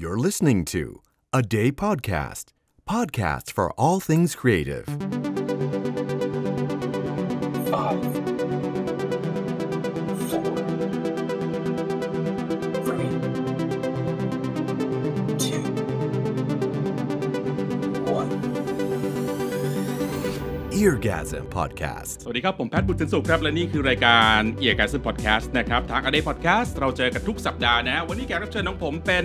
You're listening to A Day Podcast, podcast for all things creative. Five Eargasm Podcast สวัสดีครับ ผมแพทย์บุตรสินสุขครับ และนี่คือรายการ Eargasm Podcast นะครับทางอเดย์พอดแคสต์เราเจอกันทุกสัปดาห์นะ วันนี้แกรับเชิญของผมเป็น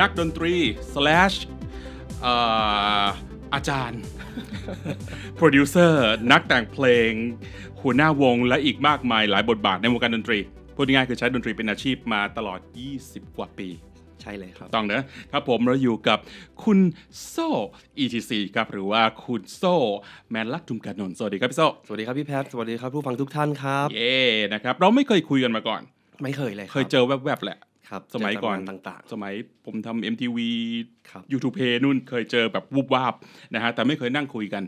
นักดนตรี slash อาจารย์โปรดิวเซอร์นักแต่งเพลงหัวหน้าวงและอีกมากมายหลายบทบาทในวงการดนตรี พูดง่ายๆคือใช้ดนตรีเป็นอาชีพมาตลอด 20 กว่าปีใช่เลยครับ ต้องเนะครับผมเราอยู่กับคุณโซ่ ETC ครับหรือว่าคุณโซ่แมนลักทุมกานนท์สวัสดีครับพี่โซ่สวัสดีครับพี่แพทสวัสดีครับผู้ฟังทุกท่านครับเย่นะครับ เราไม่เคยคุยกันมาก่อน ไม่เคยเลยเคยเจอแวบๆแหละครับสมัยก่อนต่างๆ สมัยผมทำ MTV ยูทู u เพย์นู่นเคยเจอแบบวูบวาบนะฮะแต่ไม่เคยนั่งคุยกัน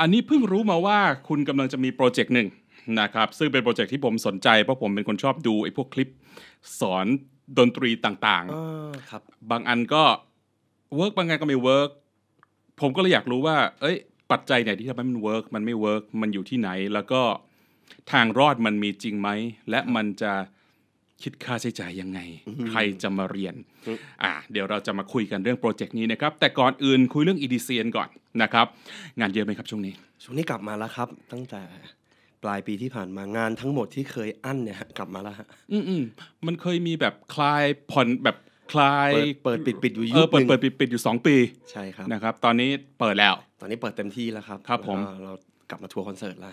อันนี้เพิ่งรู้มาว่าคุณกำลังจะมีโปรเจกต์หนึ่งนะครับซึ่งเป็นโปรเจกต์ที่ผมสนใจเพราะผมเป็นคนชอบดูไอ้พวกคลิปสอนดนตรีต่างๆครับบางอันก็ เวิร์กบางงานก็ไม่เวิร์กผมก็เลยอยากรู้ว่าเอ้ยปัจจัยไหนที่ทำให้มันเวิร์กมันไม่เวิร์กมันอยู่ที่ไหน แล้วก็ทางรอดมันมีจริงไหมและมันจะคิดค่าใช้จ่ายยังไงใครจะมาเรียนอ่าเดี๋ยวเราจะมาคุยกันเรื่องโปรเจกต์นี้นะครับ แต่ก่อนอื่นคุยเรื่องอีดิเซียนก่อนนะครับ งานเยอะไหมครับช่วงนี้ช่วงนี้กลับมาแล้วครับ ตั้งแต่ปลายปีที่ผ่านมางานทั้งหมดที่เคยอั้นเนี่ยกลับมาแล้วฮะอืมอืมมันเคยมีแบบคลายผ่อนแบบคลายเปิดปิดปิดอยู่ยุคเปิดเปิดปิดปิดอยู่ 2 ปีใช่ครับนะครับตอนนี้เปิดแล้วตอนนี้เปิดเต็มที่แล้วครับครับผมเรากลับมาทัวร์คอนเสิร์ตแล้ว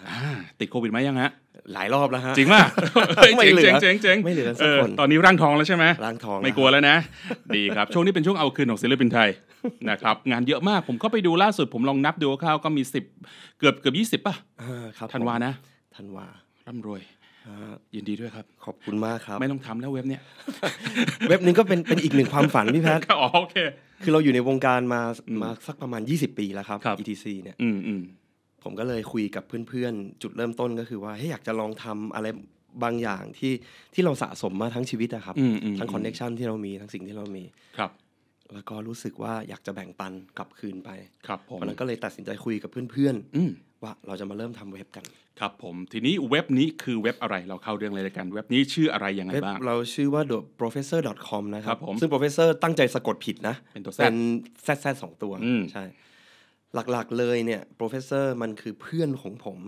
ติดโควิดไหมยังฮะหลายรอบแล้วฮะจริงป่ะไม่เหลือเจ๋งเจ๋งไม่เหลือสักคนตอนนี้ร่างทองแล้วใช่ไหมร่างทองไม่กลัวแล้วนะ ดีครับช่วงนี้เป็นช่วงเอาคืนของศิลปินไทยนะครับงานเยอะมากผมก็ไปดูล่าสุดผมลองนับดูคร่าวก็มี 10 เกือบเกือบิบป่ะธันวานะธันวาร่ำรวยยินดีด้วยครับ ขอบคุณมากครับ ไม่ต้องทำแล้วเว็บเนี้ยเว็บนึงก็เป็นเป็นอีกหนึ่งความฝัน พี่แพทย์โอเค คือเราอยู่ในวงการมามาสักประมาณ 20 ปีแล้วครับ ETC เนี่ยผมก็เลยคุยกับเพื่อนๆจุดเริ่มต้นก็คือว่าให้อยากจะลองทำอะไรบางอย่างที่ที่เราสะสมมาทั้งชีวิตนะครับทั้งคอนเน็ชันที่เรามีทั้งสิ่งที่เรามีครับแล้วก็รู้สึกว่าอยากจะแบ่งปันกลับคืนไปครับผมนั้นก็เลยตัดสินใจคุยกับเพื่อนๆว่าเราจะมาเริ่มทำเว็บกัน ครับผม ทีนี้เว็บนี้คือเว็บอะไร เราเข้าเรื่องเลยรกัน เว็บนี้ชื่ออะไรยังไงบ้าง เราชื่อว่า the professor com นะครับรบซึ่ง professor ตั้งใจสะกดผิดนะ เป็นตัวแซดแซดสองตัวใช่หลักๆเลยเนี่ย professor มันคือเพื่อนของผม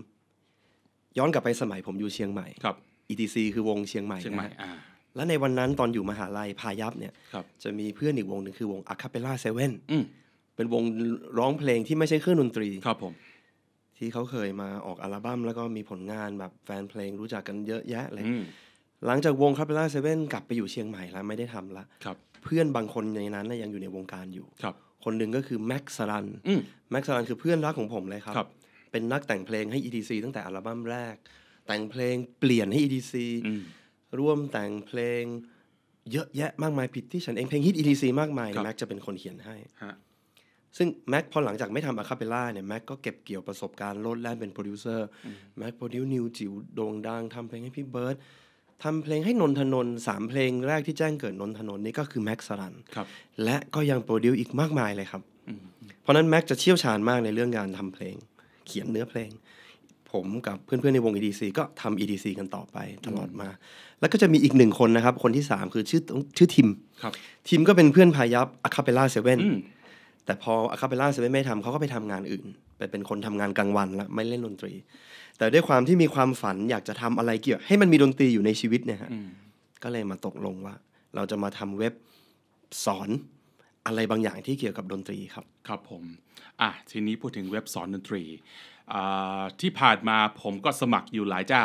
ย้อนกลับไปสมัยผมอยู่เชียงใหม่ครับ etc คือวงเชียงใหม่เชียงใหม่แล้วในวันนั้นตอนอยู่มหาลัยพายัพเนี่ย จะมีเพื่อนอีกวงหนึ่งคือวงอะคาเปล่าเซเว่นเป็นวงร้องเพลงที่ไม่ใช่เครื่องดนตรี ครับผมที่เขาเคยมาออกอัลบั้ม แล้วก็มีผลงานแบบแฟนเพลงรู้จักกันเยอะแยะเลย หลังจากวงคาเปล่าเซเว่นกลับไปอยู่เชียงใหม่แล้วไม่ได้ทำละเพื่อนบางคนในนั้นยังอยู่ในวงการอยู่ ครับ คนหนึ่งก็คือแม็กซ์สรันแม็กซ์สรันคือเพื่อนรักของผมเลยครับรบเป็นนักแต่งเพลงให้ EDC ตั้งแต่อัลบั้มแรก แต่งเพลงเปลี่ยนให้ EDC ร่วมแต่งเพลงเยอะแยะมากมาย ผิดที่ฉันเองเพลงฮิต EDC มากมายแม็กจะเป็นคนเขียนให้ซึ่งแม็กพอหลังจากไม่ทำอะคาเปล่าเนี่ยแม็กก็เก็บเกี่ยวประสบการณ์ลดแล่นเป็นโปรดิวเซอร์แม็กโปรดิวนิวจิ๋วโด่งดังทำเพลงให้พี่เบิร์ดทำเพลงให้นนทนนสามเพลงแรกที่แจ้งเกิดนนทนนนี่ก็คือแม็กสรันและก็ยังโปรดิวอีกมากมายเลยครับเพราะนั้นแม็กจะเชี่ยวชาญมากในเรื่องการทำเพลง เขียนเนื้อเพลง ผมกับเพื่อนๆในวง EDC ก็ทำ EDC กันต่อไปตลอดมา แล้วก็จะมีอีกหนึ่งคนนะครับ คนที่สามคือชื่อชื่อทิมทิมก็เป็นเพื่อนพายับอะคาเปล่าเซเว่นแต่พออาคาเปล่าเซเว่นไม่ทำเขาก็ไปทำงานอื่น ไปเป็นคนทำงานกลางวันละไม่เล่นดนตรี แต่ด้วยความที่มีความฝันอยากจะทำอะไรเกี่ยวให้มันมีดนตรีอยู่ในชีวิตเนี่ยฮะ ก็เลยมาตกลงว่า เราจะมาทำเว็บสอนอะไรบางอย่างที่เกี่ยวกับดนตรีครับ ครับผม อ่ะทีนี้พูดถึงเว็บสอนดนตรีที่ผ่านมาผมก็สมัครอยู่หลายเจ้า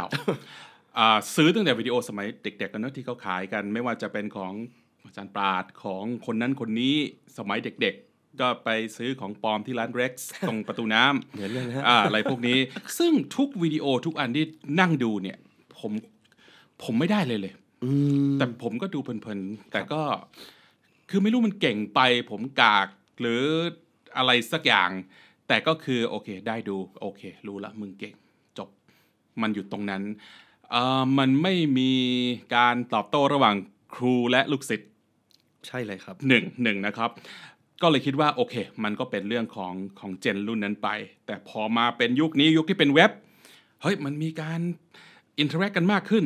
ซื้อตั้งแต่วิดีโอสมัยเด็ก ๆ กันเนาะที่เขาขายกัน ไม่ว่าจะเป็นของอาจารย์ปราดของคนนั้นคนนี้สมัยเด็ก ๆก็ไปซื้อของปลอมที่ร้านเร็กซ์ตรงประตูน้ำเหมือนกันนะอะไรพวกนี้ ซึ่งทุกวิดีโอทุกอันที่นั่งดูเนี่ย ผมผมไม่ได้เลยเลย แต่ผมก็ดูเพลินๆ แต่ก็คือไม่รู้มันเก่งไปผมกากหรืออะไรสักอย่าง แต่ก็คือโอเค ได้ดูโอเครู้ละมึงเก่ง จบมันอยู่ตรงนั้นอมันไม่มีการตอบโต้ระหว่างครูและลูกศิษย์ใช่เลยครับหนึ่งหนึ่งนะครับก็เลยคิดว่าโอเค มันก็เป็นเรื่องของของเจนรุ่นนั้นไป แต่พอมาเป็นยุคนี้ยุคที่เป็นเว็บ เฮ้ย มันมีการอินเทอร์แอคกันมากขึ้น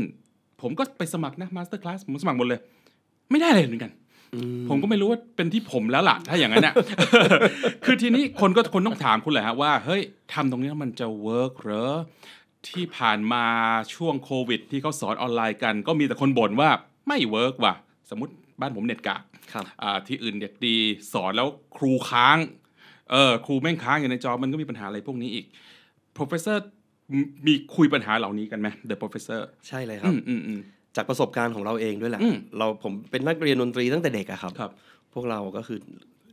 ผมก็ไปสมัครนะมาสเตอร์คลาสผมสมัครหมดเลย ไม่ได้เลยเหมือนกันผมก็ไม่รู้ว่าเป็นที่ผมแล้วล่ะ ถ้าอย่างนั้นเนี่ยคือทีนี้คนก็คนต้องถามคุณแหละฮะ ว่า เฮ้ยทำตรงนี้มันจะเวิร์กหรอที่ผ่านมาช่วงโควิด ที่เขาสอนออนไลน์กันก็มีแต่คนบ่นว่าไม่เวิร์กว่ะสมมติบ้านผมเน็ตกะที่อื่นเด็กดีสอนแล้วครูค้าง เออ ครูแม่งค้างอยู่ในจอมันก็มีปัญหาอะไรพวกนี้อีก professor มีคุยปัญหาเหล่านี้กันไหม the professor ใช่เลยครับจากประสบการณ์ของเราเองด้วยแหละ เราผมเป็นนักเรียนดนตรีตั้งแต่เด็กอะครับรบพวกเราก็คือ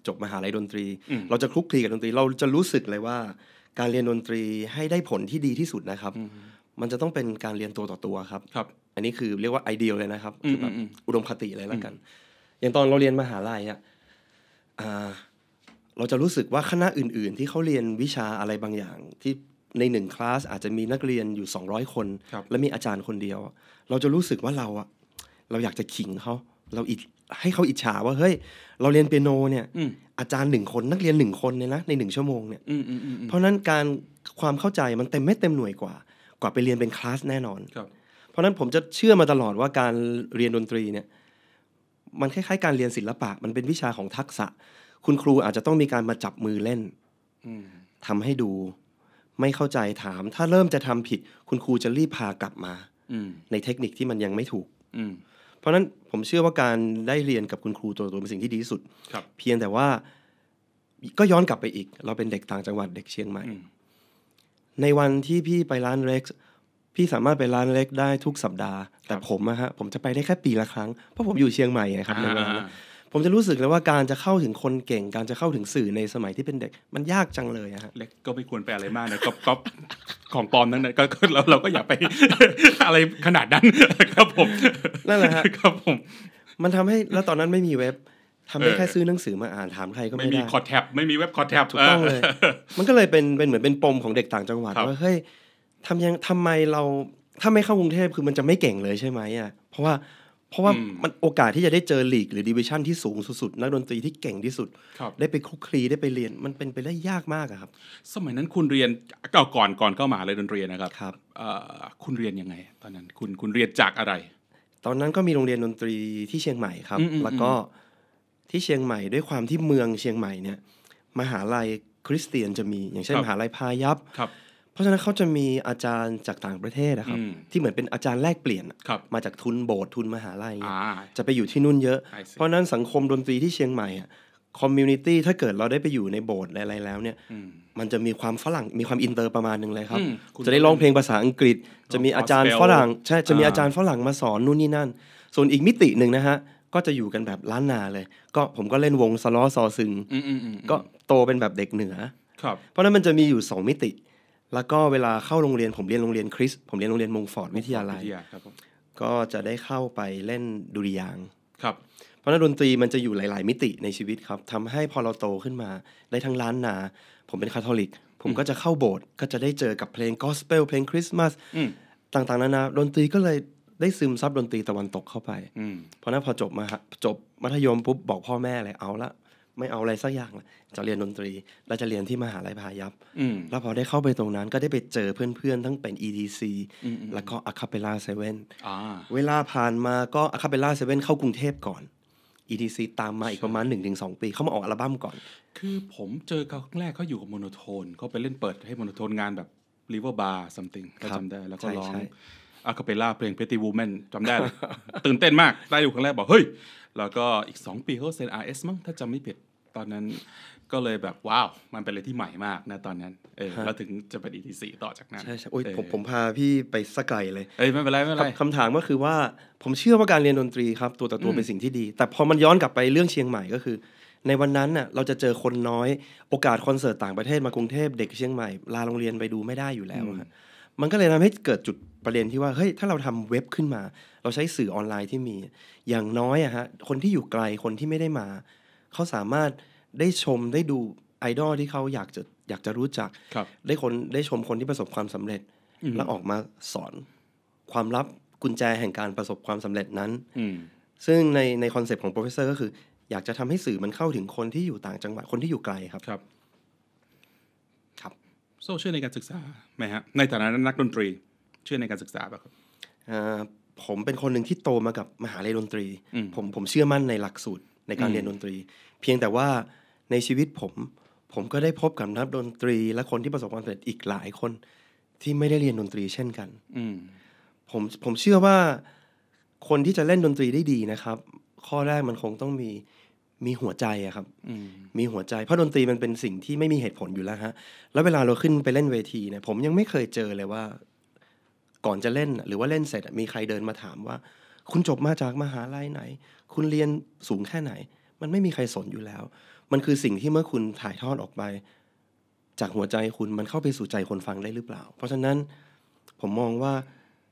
จบมหาลัยดนตรี เราจะคลุกคลีกับดนตรี เราจะรู้สึกเลยว่า การเรียนดนตรีให้ได้ผลที่ดีที่สุดนะครับ มันจะต้องเป็นการเรียนตัวต่อตัวครับรบอันนี้คือเรียกว่าไอเดีย เลยนะครับคือแบบอุดมคติเลยแล้วกัน อย่างตอนเราเรียนมหาลัยอ่ะเราจะรู้สึกว่าคณะอื่นๆที่เขาเรียนวิชาอะไรบางอย่าง ที่ในหนึ่งคลาสอาจจะมีนักเรียนอยู่ 200 คนคและมีอาจารย์คนเดียว เราจะรู้สึกว่าเราอะเราอยากจะขิงเขาเราอิจให้เขาอิจฉาว่าเฮ้ยเราเรียนเปียโน เนี่ยอาจารย์หนึ่งคน นักเรียนหนึ่งคนเนี่ยนะในหนึ่งชั่วโมงเนี่ยเพราะนั้นการความเข้าใจมันเต็มเม่เต็มหน่วยกว่ากว่าไปเรียนเป็นคลาสแน่นอนเพราะนั้นผมจะเชื่อมาตลอดว่าการเรียนดนตรีเนี่ย มันคล้ายๆ การเรียนศิลปะ มันเป็นวิชาของทักษะ คุณครูอาจจะต้องมีการมาจับมือเล่นทำให้ดูไม่เข้าใจถาม ถ้าเริ่มจะทำผิดคุณครูจะรีบพากลับมาในเทคนิคที่มันยังไม่ถูกเพราะนั้นผมเชื่อว่าการได้เรียนกับคุณครูตัวตัวเป็นสิ่งที่ดีที่สุดเพียงแต่ว่าก็ย้อนกลับไปอีก เราเป็นเด็กต่างจังหวัดเด็กเชียงใหม่ในวันที่พี่ไปร้านเร็กซ์พี่สามารถไปร้านเล็กได้ทุกสัปดาห์ แต่ผมอะฮะผมจะไปได้แค่ปีละครั้งเพราะผมอยู่เชียงใหม่นะครับในผมจะรู้สึกเลยว่าการจะเข้าถึงคนเก่ง การจะเข้าถึงสื่อในสมัยที่เป็นเด็กมันยากจังเลยฮะเล็กก็ไม่ควรไปอะไรมากนะก๊อปก๊อปของปลอมนั่นนะก็เราเราก็อย่าไปอะไรขนาดนั้น ครับผมนั่นแหละครับผมมันทำให้แล้วตอนนั้นไม่มีเว็บทำได้แค่ซื้อหนังสือมาอ่านถามใครก็ไม่ได้ไม่มีคอแท็บไม่มีเว็บคอแท็บถูกต้องเลยมันก็เลยเป็นเป็นเหมือนเป็นปมของเด็กต่างจังหวัดว่าเฮ้ยทำยังทาไมเราถ้าไม่เข้ากรุงเทพคือมันจะไม่เก่งเลยใช่ไหมอ่ะเพราะว่าเพราะว่ามันโอกาสที่จะได้เจอลีกหรือดิวิชั่นที่สูงสุดนักดนตรีที่เก่งที่สุด ได้ไปคุกคลีได้ไปเรียนมันเป็นไปได้ยากมากครับ สมัยนั้นคุณเรียนก่อนก่อนก่อนเข้ามาเลยดนตรีนะครับครับคุณเรียนยังไงตอนนั้นคุณคุณเรียนจากอะไร ตอนนั้นก็มีโรงเรียนดนตรีที่เชียงใหม่ครับ แล้วก็ที่เชียงใหม่ ด้วยความที่เมืองเชียงใหม่เนี่ยมหาลัยคริสเตียนจะมีอย่างเช่นมหาลัยพายัพเพราะฉะนั้นเขาจะมีอาจารย์จากต่างประเทศนะครับ ที่เหมือนเป็นอาจารย์แลกเปลี่ยน มาจากทุนโบสถ์ทุนมหาลัย จะไปอยู่ที่นู่นเยอะ เพราะนั้นสังคมดนตรีที่เชียงใหม่คอมมูนิตี้ถ้าเกิดเราได้ไปอยู่ในโบสถ์อะไรแล้วเนี่ยมันจะมีความฝรั่งมีความอินเตอร์ประมาณหนึ่งเลยครับ จะได้ร้องเพลงภาษาอังกฤษ จะมีอาจารย์ฝรั่งใช่จะมีอาจารย์ฝรั่งมาสอนนู่นนี่นั่น ส่วนอีกมิติหนึ่งนะฮะก็จะอยู่กันแบบล้านนาเลย ก็ผมก็เล่นวงสล้อซอซึงก็โตเป็นแบบเด็กเหนือเพราะนั้นมันจะมีอยู่สองมิติแล้วก็เวลาเข้าโรงเรียนผมเรียนโรงเรียนคริสผมเรียนโรงเรียนมงฟอร์ดวิทยาลัยก็จะได้เข้าไปเล่นดุริยางครับ เพราะนั้นดนตรีมันจะอยู่หลาย ๆ มิติในชีวิตครับทำให้พอเราโตขึ้นมา ได้ทั้งล้านนา ผมเป็นคาทอลิกผมก็จะเข้าโบสถ์ก็จะได้เจอกับเพลงกอสเปลเพลงคริสต์มาสต่างๆ นานาดนตรีก็เลยได้ซึมซับดนตรีตะวันตกเข้าไปเพราะนั้นพอจบมาจบมัธยมปุ๊บบอกพ่อแม่เลยเอาละไม่เอาอะไรสักอย่างจะเรียนดนตรีแล้วจะเรียนที่มหาลัยพายัพแล้วพอได้เข้าไปตรงนั้นก็ได้ไปเจอเพื่อนๆ ทั้งเป็น EDC แล้วก็อะคาเปล่าเซเว่นเวลาผ่านมาก็อะคาเปล่าเซเว่นเข้ากรุงเทพก่อน EDC ตามมาอีกประมาณ 1-2 ปีเขามาออกอัลบั้มก่อน คือผมเจอเขาครั้งแรกเขาอยู่กับโมโนโทนเขาไปเล่นเปิดให้โมโนโทนงานแบบริเวอร์บาร์ e t h i n g ก็จำได้ แล้วก็ร้องอะคาเปล่าเพลง Pretty Woman จำได้ตื่นเต้นมากได้อยู่ครั้งแรกบอกเฮ้ย แล้วก็อีก 2ปีเขาเซ็น RS มั้งถ้าจำไม่ผิดตอนนั้นก็เลยแบบว้าวมันเป็นอะไรที่ใหม่มากนะ ตอนนั้น เออแล้วถึงจะเป็นีสีต่อจากนั้นใช่ใช่โอ้ยผมผมพาพี่ไปสกายเลยเอ้ยไม่เป็นไรไม่เป็นไรคำถามก็คือว่าผมเชื่อว่าการเรียนดนตรีครับ ตัวต่อตัวเป็นสิ่งที่ดี แต่พอมันย้อนกลับไปเรื่องเชียงใหม่ก็คือ ในวันนั้นน่ะเราจะเจอคนน้อย โอกาสคอนเสิร์ตต่างประเทศมากรุงเทพเด็กเชียงใหม่ลาโรงเรียนไปดูไม่ได้อยู่แล้ว มันก็เลยทำให้เกิดจุดประเด็นที่ว่าเฮ้ยถ้าเราทำเว็บขึ้นมา เราใช้สื่อออนไลน์ที่มีอย่างน้อยอะฮะคนที่อยู่ไกลคนที่ไม่ได้มาเขาสามารถได้ชมได้ดูไอดอลที่เขาอยากจะอยากจะรู้จักได้คนได้ชมคนที่ประสบความสำเร็จแล้วออกมาสอน ความลับกุญแจแห่งการประสบความสำเร็จนั้นซึ่งในในคอนเซปต์ของโปรเฟสเซอร์ก็คืออยากจะทำให้สื่อมันเข้าถึงคนที่อยู่ต่างจังหวัดคนที่อยู่ไกลครับครับ ครับ โซเชื่อในการศึกษาไหมฮะในฐานะนักดนตรีเชื่อในการศึกษาป่ะครับผมเป็นคนหนึ่งที่โตมากับมหาลัยดนตรีผมผมเชื่อมั่นในหลักสูตรในการเรียนดนตรี เพียงแต่ว่าในชีวิตผมผมก็ได้พบกับนักดนตรี และคนที่ประสบความสำเร็จอีกหลายคนที่ไม่ได้เรียนดนตรีเช่นกันผมผมเชื่อว่า คนที่จะเล่นดนตรีได้ดีนะครับ ข้อแรกมันคงต้องมีมีหัวใจอะครับมีหัวใจเพราะดนตรีมันเป็นสิ่งที่ไม่มีเหตุผลอยู่แล้วฮะ แล้วเวลาเราขึ้นไปเล่นเวที เนี่ย ผมยังไม่เคยเจอเลยว่า ก่อนจะเล่นหรือว่าเล่นเสร็จมีใครเดินมาถามว่า คุณจบมาจากมหาลัยไหนคุณเรียนสูงแค่ไหน มันไม่มีใครสนอยู่แล้ว มันคือสิ่งที่เมื่อคุณถ่ายทอดออกไป จากหัวใจคุณมันเข้าไปสู่ใจคนฟังได้หรือเปล่า เพราะฉะนั้นผมมองว่า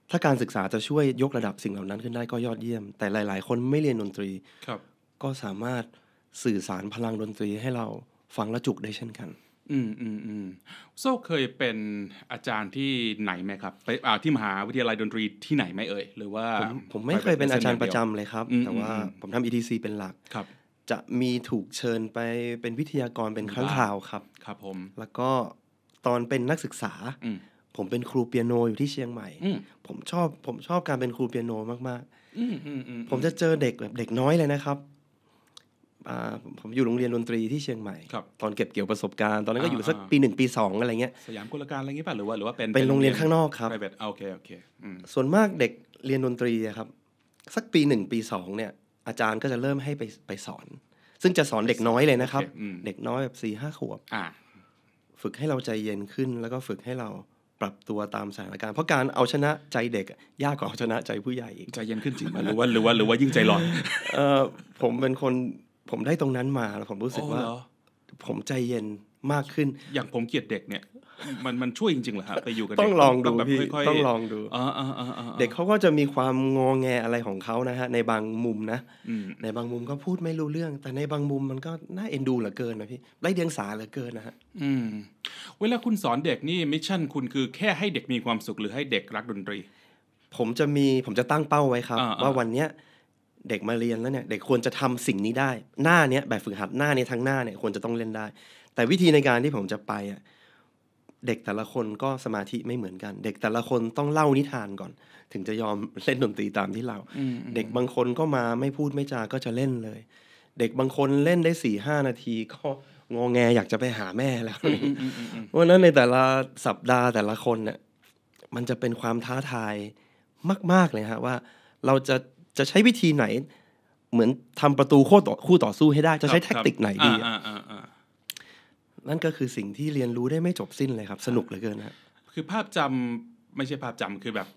ถ้าการศึกษาจะช่วยยกระดับสิ่งเหล่านั้นขึ้นได้ก็ยอดเยี่ยม แต่หลาย ๆ คนไม่เรียนดนตรีครับ ก็สามารถสื่อสารพลังดนตรีให้เราฟังและจุกได้เช่นกันอืมอืมอืมโซ่เคยเป็นอาจารย์ที่ไหนไหมครับ ไปอ่า ที่มหาวิทยาลัยดนตรีที่ไหนไหมเอ่ย หรือว่าผมผมไม่เคยเป็นอาจารย์ประจำเลยครับ แต่ว่า ผมทำ ETC เป็นหลัก ครับ จะมีถูกเชิญไปเป็นวิทยากรเป็นครั้งคราวครับ ครับผมแล้วก็ตอนเป็นนักศึกษาผมเป็นครูเปียโนอยู่ที่เชียงใหม่ผมชอบผมชอบการเป็นครูเปียโนมากๆผมจะเจอเด็กแบบเด็กน้อยเลยนะครับผมอยู่โรงเรียนดนตรีที่เชียงใหม่ตอนเก็บเกี่ยวประสบการณ์ตอนนั้นก็อยู่สักปีหนึ่งปีสองอะไรเงี้ยสยามกุลการอะไรเงี้ยป่ะหรือว่าหรือว่าเป็นเป็นโรงเรียนข้างนอกครับโอเคโอเคส่วนมากเด็กเรียนดนตรีครับ สักปีหนึ่งปีสองเนี่ย อาจารย์ก็จะเริ่มให้ไปไปสอน ซึ่งจะสอนเด็กน้อยเลยนะครับ เด็กน้อยแบบสี่ห้าขวบฝึกให้เราใจเย็นขึ้น แล้วก็ฝึกให้เราปรับตัวตามสถานการณ์เพราะการเอาชนะใจเด็กยากกว่าเอาชนะใจผู้ใหญ่อีกใจเย็นขึ้นจริงไหมหรือว่าหรือว่าหรือว่ายิ่งใจร้อนเออผมเป็นคนผมได้ตรงนั้นมาแล้วผมรู้สึกว่าผมใจเย็นมากขึ้น อย่างผมเกลียดเด็กเนี่ย มันมันช่วยจริงๆเหรอฮะไปอยู่กับต้องลองดูพี่ต้องลองดูเด็กเขาก็จะมีความงอแงอะไรของเขานะฮะ ในบางมุมนะ ในบางมุมก็พูดไม่รู้เรื่อง แต่ในบางมุมมันก็น่าเอ็นดูเหลือเกินนะพี่ไร้เดียงสาเหลือเกินนะฮะเวลาคุณสอนเด็กนี่มิชชั่นคุณคือแค่ให้เด็กมีความสุขหรือให้เด็กรักดนตรี ผมจะมีผมจะตั้งเป้าไว้ครับว่าวันเนี้ยเด็กมาเรียนแล้วเนี่ยเด็กควรจะทำสิ่งนี้ได้ หน้าเนี้ยแบบฝึกหัดหน้าเนี้ยทั้งหน้าเนี่ยควรจะต้องเล่นได้ แต่วิธีในการที่ผมจะไปอ่ะเด็กแต่ละคนก็สมาธิไม่เหมือนกัน เด็กแต่ละคนต้องเล่านิทานก่อน ถึงจะยอมเล่นดนตรีตามที่เราเด็กบางคนก็มาไม่พูดไม่จา ก็จะเล่นเลย เด็กบางคนเล่นได้สี่ห้านาที ก็งองแงอยากจะไปหาแม่แล้ว เพราะนั้นในแต่ละสัปดาห์แต่ละคนเนี่ยมันจะเป็นความท้าทายมาก ๆเลยฮะว่าเราจะจะใช้วิธีไหน เหมือนทำประตูคู่ต่อคู่ต่อสู้ให้ได้จะใช้แท็กติกไหนดีนั่นก็คือสิ่งที่เรียนรู้ได้ไม่จบสิ้นเลยครับ สนุกเหลือเกินนะคือภาพจำไม่ใช่ภาพจำคือแบบ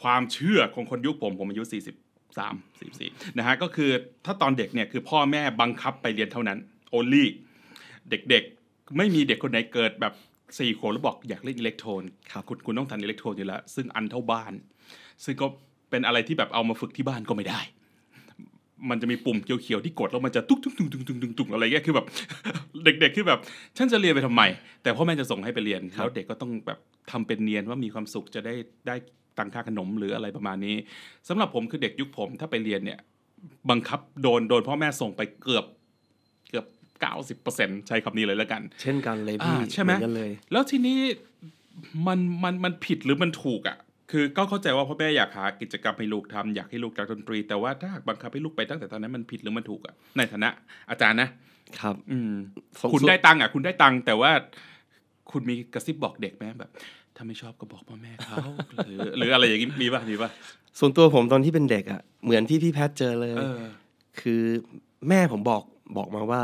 ความเชื่อของคนยุคผม ผมอายุ4่3 44 นะฮะก็คือถ้าตอนเด็กเนี่ยคือพ่อแม่บังคับไปเรียนเท่านั้น โอลี่ เด็กๆไม่มีเด็กคนไหนเกิดแบบสี่ขวบแล้วบอกอยากเล่นอิเล็กโทรนคุณคุณต้องทันอิเล็กโทรนอยู่แล้วซึ่งอันเท่าบ้าน ซึ่งก็เป็นอะไรที่แบบเอามาฝึกที่บ้านก็ไม่ได้ มันจะมีปุ่มเขียวๆที่กดแล้วมันจะตุ๊กตุ๊กตุ๊กตุ๊กตุ๊กตุ๊กตุ๊กอะไรเงี้ย คือแบบ เด็ก ๆ ที่แบบฉันจะเรียนไปทำไม แต่พ่อแม่จะส่งให้ไปเรียนแล้วเด็กก็ต้องแบบทำเป็นเนียนว่ามีความสุขจะได้ได้ตังค่าขนมหรืออะไรประมาณนี้ สำหรับผมคือเด็กยุคผม ถ้าไปเรียนเนี่ย บังคับโดนโดนพ่อแม่ส่งไปเกือบเกือบ90%ใช้คำนี้เลยแล้วกัน เช่นกันเลยพี่ใช่ไหมแล้วทีนี้มันมันมันผิดหรือมันถูกอ่ะคือก็เข้าใจว่าพ่อแม่อยากหากิจกรรมให้ลูกทำอยากให้ลูกจากดนตรี แต่ว่าถ้าบังคับให้ลูกไปตั้งแต่ตอนนั้นมันผิดหรือมันถูกอ่ะในฐานะอาจารย์นะครับ อืมคุณได้ตังค์อ่ะคุณได้ตังค์แต่ว่าคุณมีกระซิบบอกเด็กไหมแบบถ้าไม่ชอบก็บอกพ่อแม่เขาหรือหรืออะไรอย่างนี้มีป่ะมีป่ะส่วนตัวผมตอนที่เป็นเด็กอ่ะ เหมือนที่พี่แพทเจอเลยคือแม่ผมบอกบอกมาว่า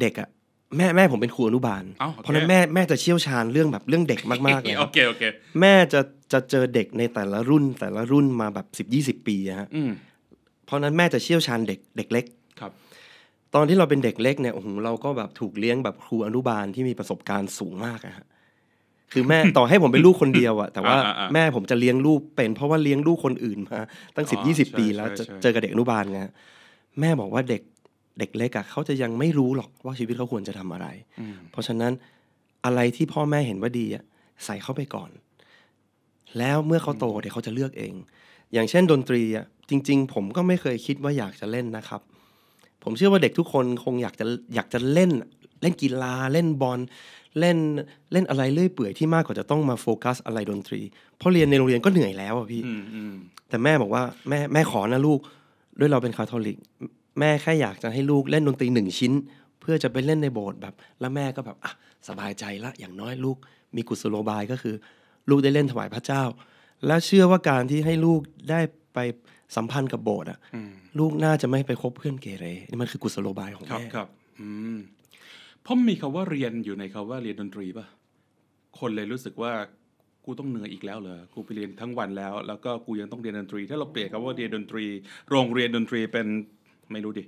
เด็กอ่ะแม่แม่ผมเป็นครูอนุบาลเพราะนั้นแม่แม่จะเชี่ยวชาญเรื่องแบบเรื่องเด็กมากๆเลยโอเคโอเคแม่จะจะเจอเด็กในแต่ละรุ่นแต่ละรุ่นมาแบบสิบยี่สิบปีฮะเพราะนั้นแม่จะเชี่ยวชาญเด็กเด็กเล็ก ครับ ตอนที่เราเป็นเด็กเล็กเนี่ยโอ้โหเราก็แบบถูกเลี้ยงแบบครูอนุบาลที่มีประสบการณ์สูงมากอะฮะ คือแม่ ต่อให้ผมเป็นลูกคนเดียวอะแต่ว่าแม่ผมจะเลี้ยงลูกเป็นเพราะว่าเลี้ยงลูกคนอื่นมาตั้งสิบยี่สิบปีแล้วจะเจอกับเด็กอนุบาลไงแม่บอกว่าเด็กเด็กเล็กอะเขาจะยังไม่รู้หรอกว่าชีวิตเขาควรจะทำอะไรเพราะฉะนั้นอะไรที่พ่อแม่เห็นว่าดีอะใส่เข้าไปก่อนแล้วเมื่อเขาโตเดี๋ยวเขาจะเลือกเอง อย่างเช่นดนตรีอ่ะจริง ๆ ผมก็ไม่เคยคิดว่าอยากจะเล่นนะครับ ผมเชื่อว่าเด็กทุกคนคงอยากจะอยากจะเล่นเล่นกีฬาเล่นบอลเล่นเล่นอะไรเลื่อยเปื่อยที่มากกว่าจะต้องมาโฟกัสอะไรดนตรี เพราะเรียนในโรงเรียนก็เหนื่อยแล้วอ่ะพี่แต่แม่บอกว่าแม่แม่ขอนะลูก ด้วยเราเป็นคาทอลิกแม่แค่อยากจะให้ลูกเล่นดนตรีหนึ่งชิ้น เพื่อจะไปเล่นในโบสถ์แบบ แล้วแม่ก็แบบอ่ะสบายใจละอย่างน้อยลูกมีกุศโลบายก็คือลูกได้เล่นถวายพระเจ้า และเชื่อว่าการที่ให้ลูกได้ไปสัมพันธ์กับโบสถ์อ่ะลูกน่าจะไม่ไปคบเพื่อนเกเรนี่มันคือกุศโลบายของแม่ครับเพราะมีคาว่าเรียนอยู่ในคาว่าเรียนดนตรีป่ะคนเลยรู้สึกว่า กูต้องเหนื่อยอีกแล้วเหรอกูไปเรียนทั้งวันแล้วแล้วก็กูยังต้องเรียนดนตรี ถ้าเราเปลี่ยนคำว่าเรียนดนตรี โรงเรียนดนตรีเป็นไม่รู้ดิ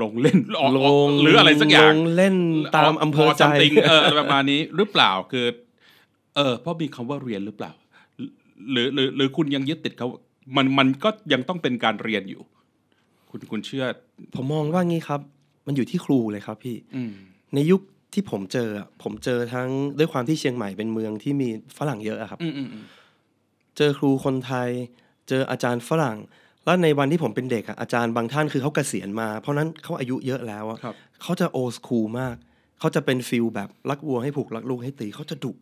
ลงเล่นลงหรืออะไรสักอย่างลงเล่นตามอำเภอใจประมาณนี้ หรือเปล่าคือเออเพราะมีคำว่าเรียนหรือเปล่าหรือหรือหรือคุณยังยึดติดเขา มันมันก็ยังต้องเป็นการเรียนอยู่ คุณคุณเชื่อ ผมมองว่างี้ครับ มันอยู่ที่ครูเลยครับ พี่ในยุคที่ผมเจอผมเจอทั้งด้วยความที่เชียงใหม่เป็นเมืองที่มีฝรั่งเยอะครับเจอครูคนไทย เจออาจารย์ฝรั่ง แล้วในวันที่ผมเป็นเด็กอาจารย์บางท่านคือเขาเกษียณมาเพราะนั้นเขาอายุเยอะแล้วเขาจะโอสคูลมากเขาจะเป็นฟิลแบบรักวัวให้ผูกรักลูกให้ตีเขาจะดุ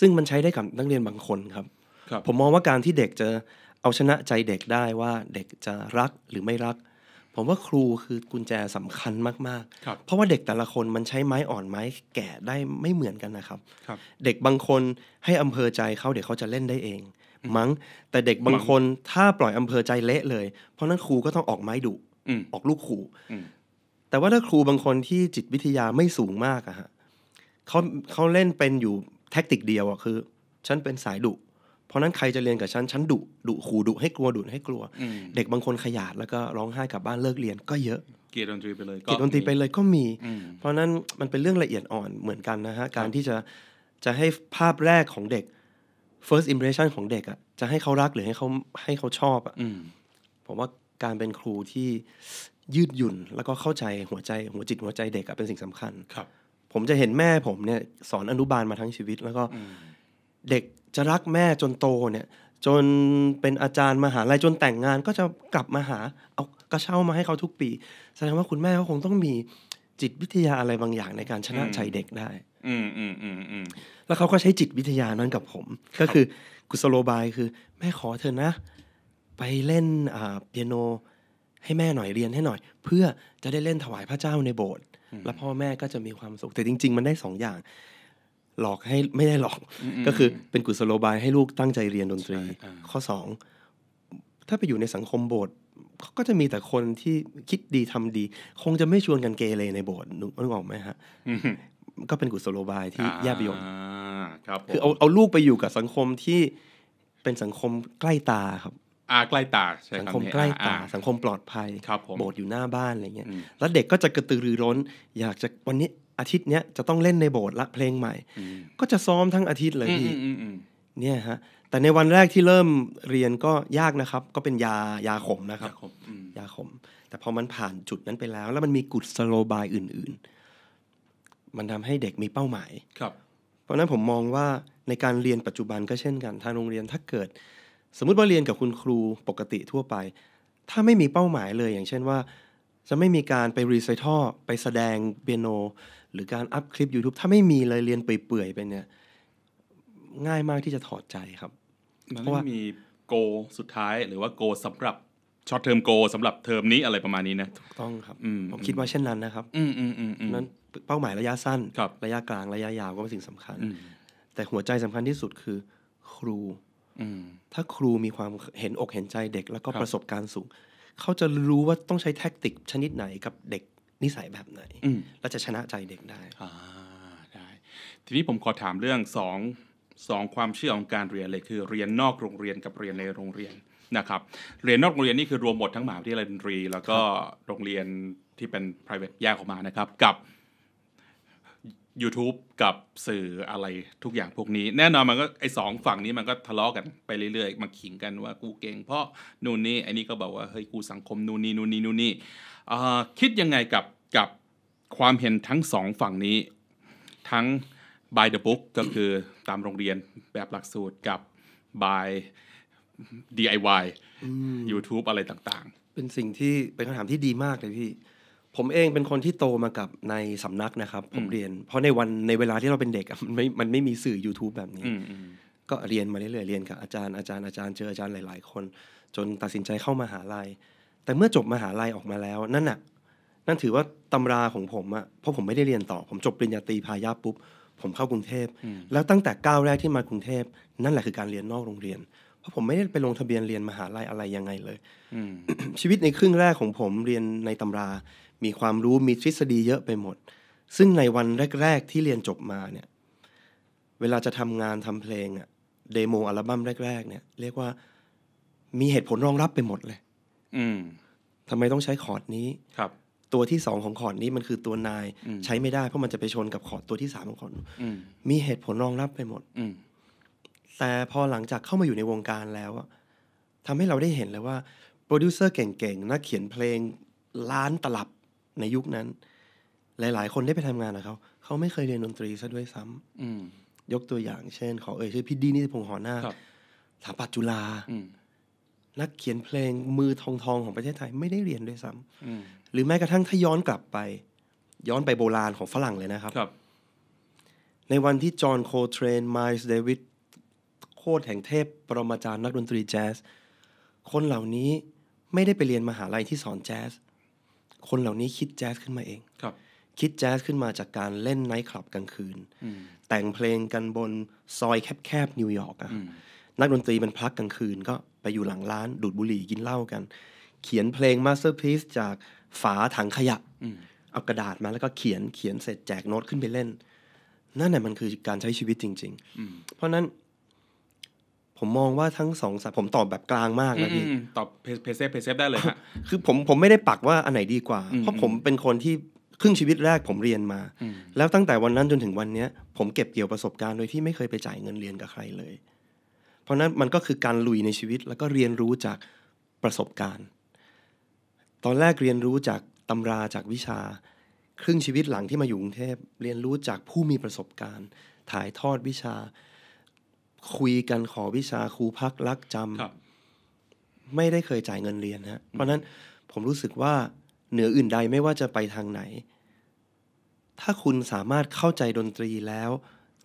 ซึ่งมันใช้ได้กับนักเรียนบางคนครับรบผมมองว่าการที่เด็กจะเอาชนะใจเด็กได้ว่าเด็กจะรักหรือไม่รักผมว่าครูคือกุญแจสำคัญมากๆเพราะว่าเด็กแต่ละคนมันใช้ไม้อ่อนไม้แก่ได้ไม่เหมือนกันนะครับรบเด็กบางคนให้อำเภอใจเขาเดี๋ยวเขาจะเล่นได้เองมั้งแต่เด็กบางคนถ้าปล่อยอำเภอใจเละเลย เพราะนั้นครูก็ต้องออกไม้ดุออกลูกขู่แต่ว่าถ้าครูบางคนที่จิตวิทยาไม่สูงมากอะฮะเขาเขาเล่นเป็นอยู่แท็กติกเดียวอะคือ ฉันเป็นสายดุ เพราะนั้นใครจะเรียนกับฉัน ฉันดุดุขู่ดุ ให้กลัวดุให้กลัว เด็กบางคนขยาด แล้วก็ร้องไห้กลับบ้านเลิกเรียนก็เยอะเกียรดนตรีไปเลยเกียรดนตรีไปเลยก็มี เพราะนั้นมันเป็นเรื่องละเอียดอ่อนเหมือนกันนะฮะ การที่จะ จะให้ภาพแรกของเด็ก first impression ของเด็กอะจะให้เขารักหรือให้เขาให้เขาชอบอะผมว่าการเป็นครูที่ยืดหยุ่นแล้วก็เข้าใจหัวใจหัวจิตหัวใจเด็กเป็นสิ่งสำคัญครับผมจะเห็นแม่ผมเนี่ยสอนอนุบาลมาทั้งชีวิต แล้วก็เด็กจะรักแม่จนโตเนี่ย จนเป็นอาจารย์มหาลัยจนแต่งงานก็จะกลับมาหา เอากระเช้ามาให้เขาทุกปีแสดงว่าคุณแม่เขาคงต้องมีจิตวิทยาอะไรบางอย่างในการชนะใจเด็กได้อืมอืมอืมอืมแล้วเขาก็ใช้จิตวิทยานั้นกับผม ก็คือกุสโลบายคือแม่ขอเธอนะ ไปเล่นอ่าเปียโนให้แม่หน่อยเรียนให้หน่อย เพื่อจะได้เล่นถวายพระเจ้าในโบสถ์แล้วพ่อแม่ก็จะมีความสุขแต่จริง ๆ มันได้สองอย่าง หลอกให้ไม่ได้หลอก ก็คือเป็นกุศโลบายให้ลูกตั้งใจเรียนดนตรี ข้อสองถ้าไปอยู่ในสังคมโบสถ์เขาก็จะมีแต่คนที่คิดดีทำดี คงจะไม่ชวนกันเกเรในโบสถ์นึกออกไหมฮะก็เป็นกุศโลบายที่แยบยลครับคือเอาเอาลูกไปอยู่กับสังคมที่เป็นสังคมใกล้ตาครับอาใกล้ตาสังคมใกล้ตาสังคมปลอดภัย โบสถ์อยู่หน้าบ้านอะไรเงี้ย แล้วเด็กก็จะกระตือรือร้น อยากจะวันนี้อาทิตย์เนี้ยจะต้องเล่นในโบสถ์ละเพลงใหม่ ก็จะซ้อมทั้งอาทิตย์เลยพี่เนี่ยฮะแต่ในวันแรกที่เริ่มเรียนก็ยากนะครับ ก็เป็นยายาขมนะครับ ยาขมแต่พอมันผ่านจุดนั้นไปแล้ว แล้วมันมีกุศโลบายอื่น ๆ มันทำให้เด็กมีเป้าหมายครับ เพราะนั้นผมมองว่าในการเรียนปัจจุบันก็เช่นกันทางโรงเรียนถ้าเกิดสมมุติว่าเรียนกับคุณครูปกติทั่วไป ถ้าไม่มีเป้าหมายเลย อย่างเช่นว่า จะไม่มีการไปรีไซต์ท่อไปแสดงเปียโน หรือการอัพคลิป YouTube ถ้าไม่มีเลยเรียนเปื่อยๆไปเนี่ย ง่ายมากที่จะถอดใจครับเพราะว่ามีโกสุดท้าย หรือว่าโกสำหรับช็อตเทอมโกสำหรับเทอมนี้อะไรประมาณนี้นะถูกต้องครับ ผมคิดว่าเช่นนั้นนะครับนั้นเป้าหมายระยะสั้นระยะกลางระยะยาวก็เป็นสิ่งสำคัญ แต่หัวใจสำคัญที่สุดคือครูถ้าครูมีความเห็นอกเห็นใจเด็กแล้วก็ประสบการณ์สูง เขาจะรู้ว่าต้องใช้แท็กติกชนิดไหนกับเด็กนิสัยแบบไหนแล้วจะชนะใจเด็กได้ได้ ทีนี้ผมขอถามเรื่องสองสองความเชื่อของการเรียนเลยคือ เรียนนอกโรงเรียนกับเรียนในโรงเรียนนะครับ เรียนนอกโรงเรียนนี่คือรวมหมดทั้งมหาวิทยาลัยดนตรี แล้วก็โรงเรียนที่เป็น private แยกออกมานะครับกับ YouTube กับสื่ออะไรทุกอย่างพวกนี้ แน่นอนมันก็ ไอสองฝั่งนี้มันก็ทะเลาะกันไปเรื่อยๆมาขิงกันว่ากูเก่งเพราะนู่นนี่ไอนี่ก็บอกว่า เฮ้ยกูสังคมนู่นนี่นู่นนี่นู่นนี่คิดยังไงกับกับความเห็นทั้งสองฝั่งนี้ ทั้ง by the book ก็คือตามโรงเรียนแบบหลักสูตรกับ by DIY YouTube อะไรต่างๆ เป็นสิ่งที่เป็นคำถามที่ดีมากเลยพี่ผมเองเป็นคนที่โตมากับในสำนักนะครับผมเรียนเพราะในวันในเวลาที่เราเป็นเด็กมันไม่มันไม่มีสื่อ YouTube แบบนี้ก็เรียนมาเรื่อยเรียนกับอาจารย์อาจารย์อาจารย์เจออาจารย์หลายๆคน จนตัดสินใจเข้ามาหาลัยแต่เมื่อจบมาหาลัยออกมาแล้วนั่นน่ะนั่นถือว่าตำราของผมอะเพราะผมไม่ได้เรียนต่อผมจบปริญญาตรีพายาปุ๊บผมเข้ากรุงเทพแล้วตั้งแต่ก้าวแรกที่มากรุงเทพนั่นแหละคือการเรียนนอกโรงเรียน เพราะผมไม่ได้ไปลงทะเบียนเรียนมหาลัยอะไรยังไงเลยชีวิตในครึ่งแรกของผมเรียนในตำรามีความรู้มีทฤษฎีเยอะไปหมด ซึ่งในวันแรก ๆ ที่เรียนจบมาเนี่ย เวลาจะทำงานทำเพลงอะเดโมอัลบั้มแรก ๆ เนี่ย เรียกว่า มีเหตุผลรองรับไปหมดเลย อืมทำไมต้องใช้คอร์ดนี้ครับ ตัวที่สองของคอร์ดนี้มันคือตัวนาย ใช้ไม่ได้เพราะมันจะไปชนกับคอร์ดตัวที่สามของคอร์ดมีเหตุผลรองรับไปหมด อืแต่พอหลังจากเข้ามาอยู่ในวงการแล้วทำให้เราได้เห็นเลยว่าโปรดิวเซอร์เก่งๆนักเขียนเพลงล้านตลับในยุคนั้น หลายๆ คนได้ไปทำงานกับเขาเขาไม่เคยเรียนดนตรีซะด้วยซ้ำ อืยกตัวอย่างเช่น ขอเอ่ยชื่อพี่ดีนี่พงห์หอนาสถาปัตจุฬานักเขียนเพลงมือทองทองของประเทศไทย ไม่ได้เรียนด้วยซ้ำหรือแม้กระทั่งถ้าย้อนกลับไป ย้อนไปโบราณของฝรั่งเลยนะครับรบในวันที่จอห์นโคเทรนไมล์เดวิดโคตรแห่งเทพปรมาจารย์นักดนตรีแจ๊สคนเหล่านี้ไม่ได้ไปเรียนมหาลัยที่สอนแจ๊สคนเหล่านี้คิดแจ๊สขึ้นมาเอง ครับ คิดแจ๊สขึ้นมาจากการเล่นไนท์คลับกลางคืน แต่งเพลงกันบนซอยแคบๆนิวยอร์กอะนักดนตรีมันพักกลางคืนก็ไปอยู่หลังร้านดูดบุหรี่กินเหล้ากัน เขียนเพลงมาสเตอร์พีซจากฝาถังขยะ เอากระดาษมาแล้วก็เขียน เขียนเสร็จแจกโน้ตขึ้นไปเล่น นั่นแหละมันคือการใช้ชีวิตจริงๆเพราะนั้นผมมองว่าทั้งสองสผมตอบแบบกลางมากนะพี่ตอบเพเซฟเพเซฟได้เลยค่ะคือผมผมไม่ได้ปักว่าอันไหนดีกว่า เพราะผมเป็นคนที่ ครึ่งชีวิตแรกผมเรียนมา แล้วตั้งแต่วันนั้นจนถึงวันนี้ ผมเก็บเกี่ยวประสบการณ์โดยที่ไม่เคยไปจ่ายเงินเรียนกับใครเลย เพราะนั้นมันก็คือการลุยในชีวิตแล้วก็เรียนรู้จากประสบการณ์ ตอนแรกเรียนรู้จากตำราจากวิชาครึ่งชีวิตหลังที่มาอยู่กรุงเทพเรียนรู้จากผู้มีประสบการณ์ถ่ายทอดวิชาคุยกันขอวิชาครูพักรักจำไม่ได้เคยจ่ายเงินเรียนฮะเพราะนั้นผมรู้สึกว่าเหนืออื่นใดไม่ว่าจะไปทางไหน ถ้าคุณสามารถเข้าใจดนตรีแล้ว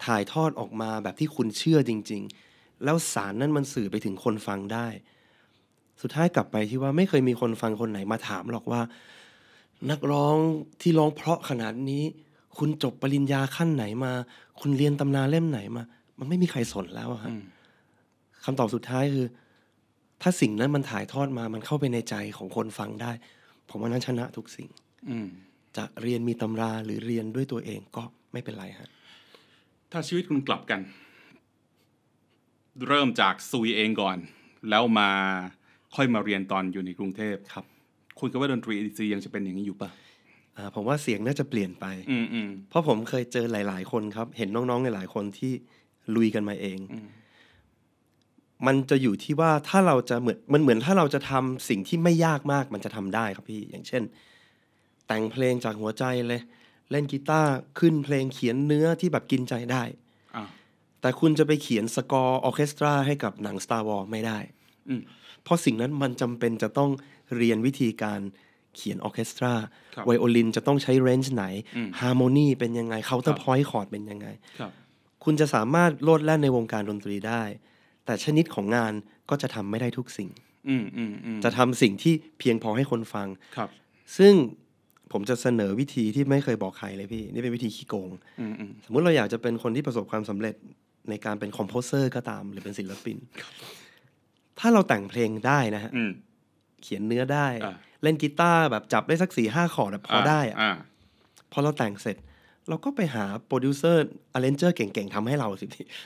ถ่ายทอดออกมาแบบที่คุณเชื่อจริง ๆ แล้วสารนั้นมันสื่อไปถึงคนฟังได้ สุดท้ายกลับไปที่ว่าไม่เคยมีคนฟังคนไหนมาถามหรอกว่า นักร้องที่ร้องเพราะขนาดนี้ คุณจบปริญญาขั้นไหนมา คุณเรียนตำนาเล่มไหนมามันไม่มีใครสนแล้วครับคำตอบสุดท้ายคือ ถ้าสิ่งนั้นมันถ่ายทอดมา มันเข้าไปในใจของคนฟังได้ ผมว่านั้นชนะทุกสิ่ง จะเรียนมีตำราหรือเรียนด้วยตัวเองก็ไม่เป็นไรฮะ ถ้าชีวิตคุณกลับกัน เริ่มจากซุยเองก่อน แล้วมาค่อยมาเรียนตอนอยู่ในกรุงเทพครับ คุณก็ว่าดนตรีซียังจะเป็นอย่างนี้อยู่ปะผมว่าเสียงน่าจะเปลี่ยนไปเพราะผมเคยเจอหลาย ๆ คนครับ เห็นน้องๆหลาย ๆ คนที่ลุยกันมาเอง มันจะอยู่ที่ว่าถ้าเราจะเหมือนมันเหมือนถ้าเราจะทำสิ่งที่ไม่ยากมากมันจะทำได้ ครับพี่อย่างเช่น แต่งเพลงจากหัวใจเลย เล่นกีตาร์ขึ้นเพลงเขียนเนื้อที่แบบกินใจได้แต่คุณจะไปเขียนสกอร์ออเคสตราให้กับหนัง Star Wars ไม่ได้เพราะสิ่งนั้นมันจำเป็นจะต้องเรียนวิธีการเขียนออเคสตราไวโอลินจะต้องใช้เรนจ์ไหนฮาร์โมนีเป็นยังไงเคาน์เตอร์พอยต์คอร์ดเป็นยังไงคุณจะสามารถโลดแล่นในวงการดนตรีได้ แต่ชนิดของงานก็จะทำไม่ได้ทุกสิ่ง อืมอืมจะทำสิ่งที่เพียงพอให้คนฟัง ครับ ซึ่งผมจะเสนอวิธีที่ไม่เคยบอกใครเลยพี่ นี่เป็นวิธีขี้โกงสมมุติเราอยากจะเป็นคนที่ประสบความสำเร็จในการเป็นคอมโพเซอร์ก็ตาม หรือเป็นศิลปิน ถ้าเราแต่งเพลงได้นะฮะเขียนเนื้อได้ เล่นกีตาร์แบบจับได้สักสี่ห้าคอร์ดแบบพอได้อะพอเราแต่งเสร็จเราก็ไปหาโปรดิวเซอร์อาร์เรนเจอร์เก่งๆทำให้เราสิ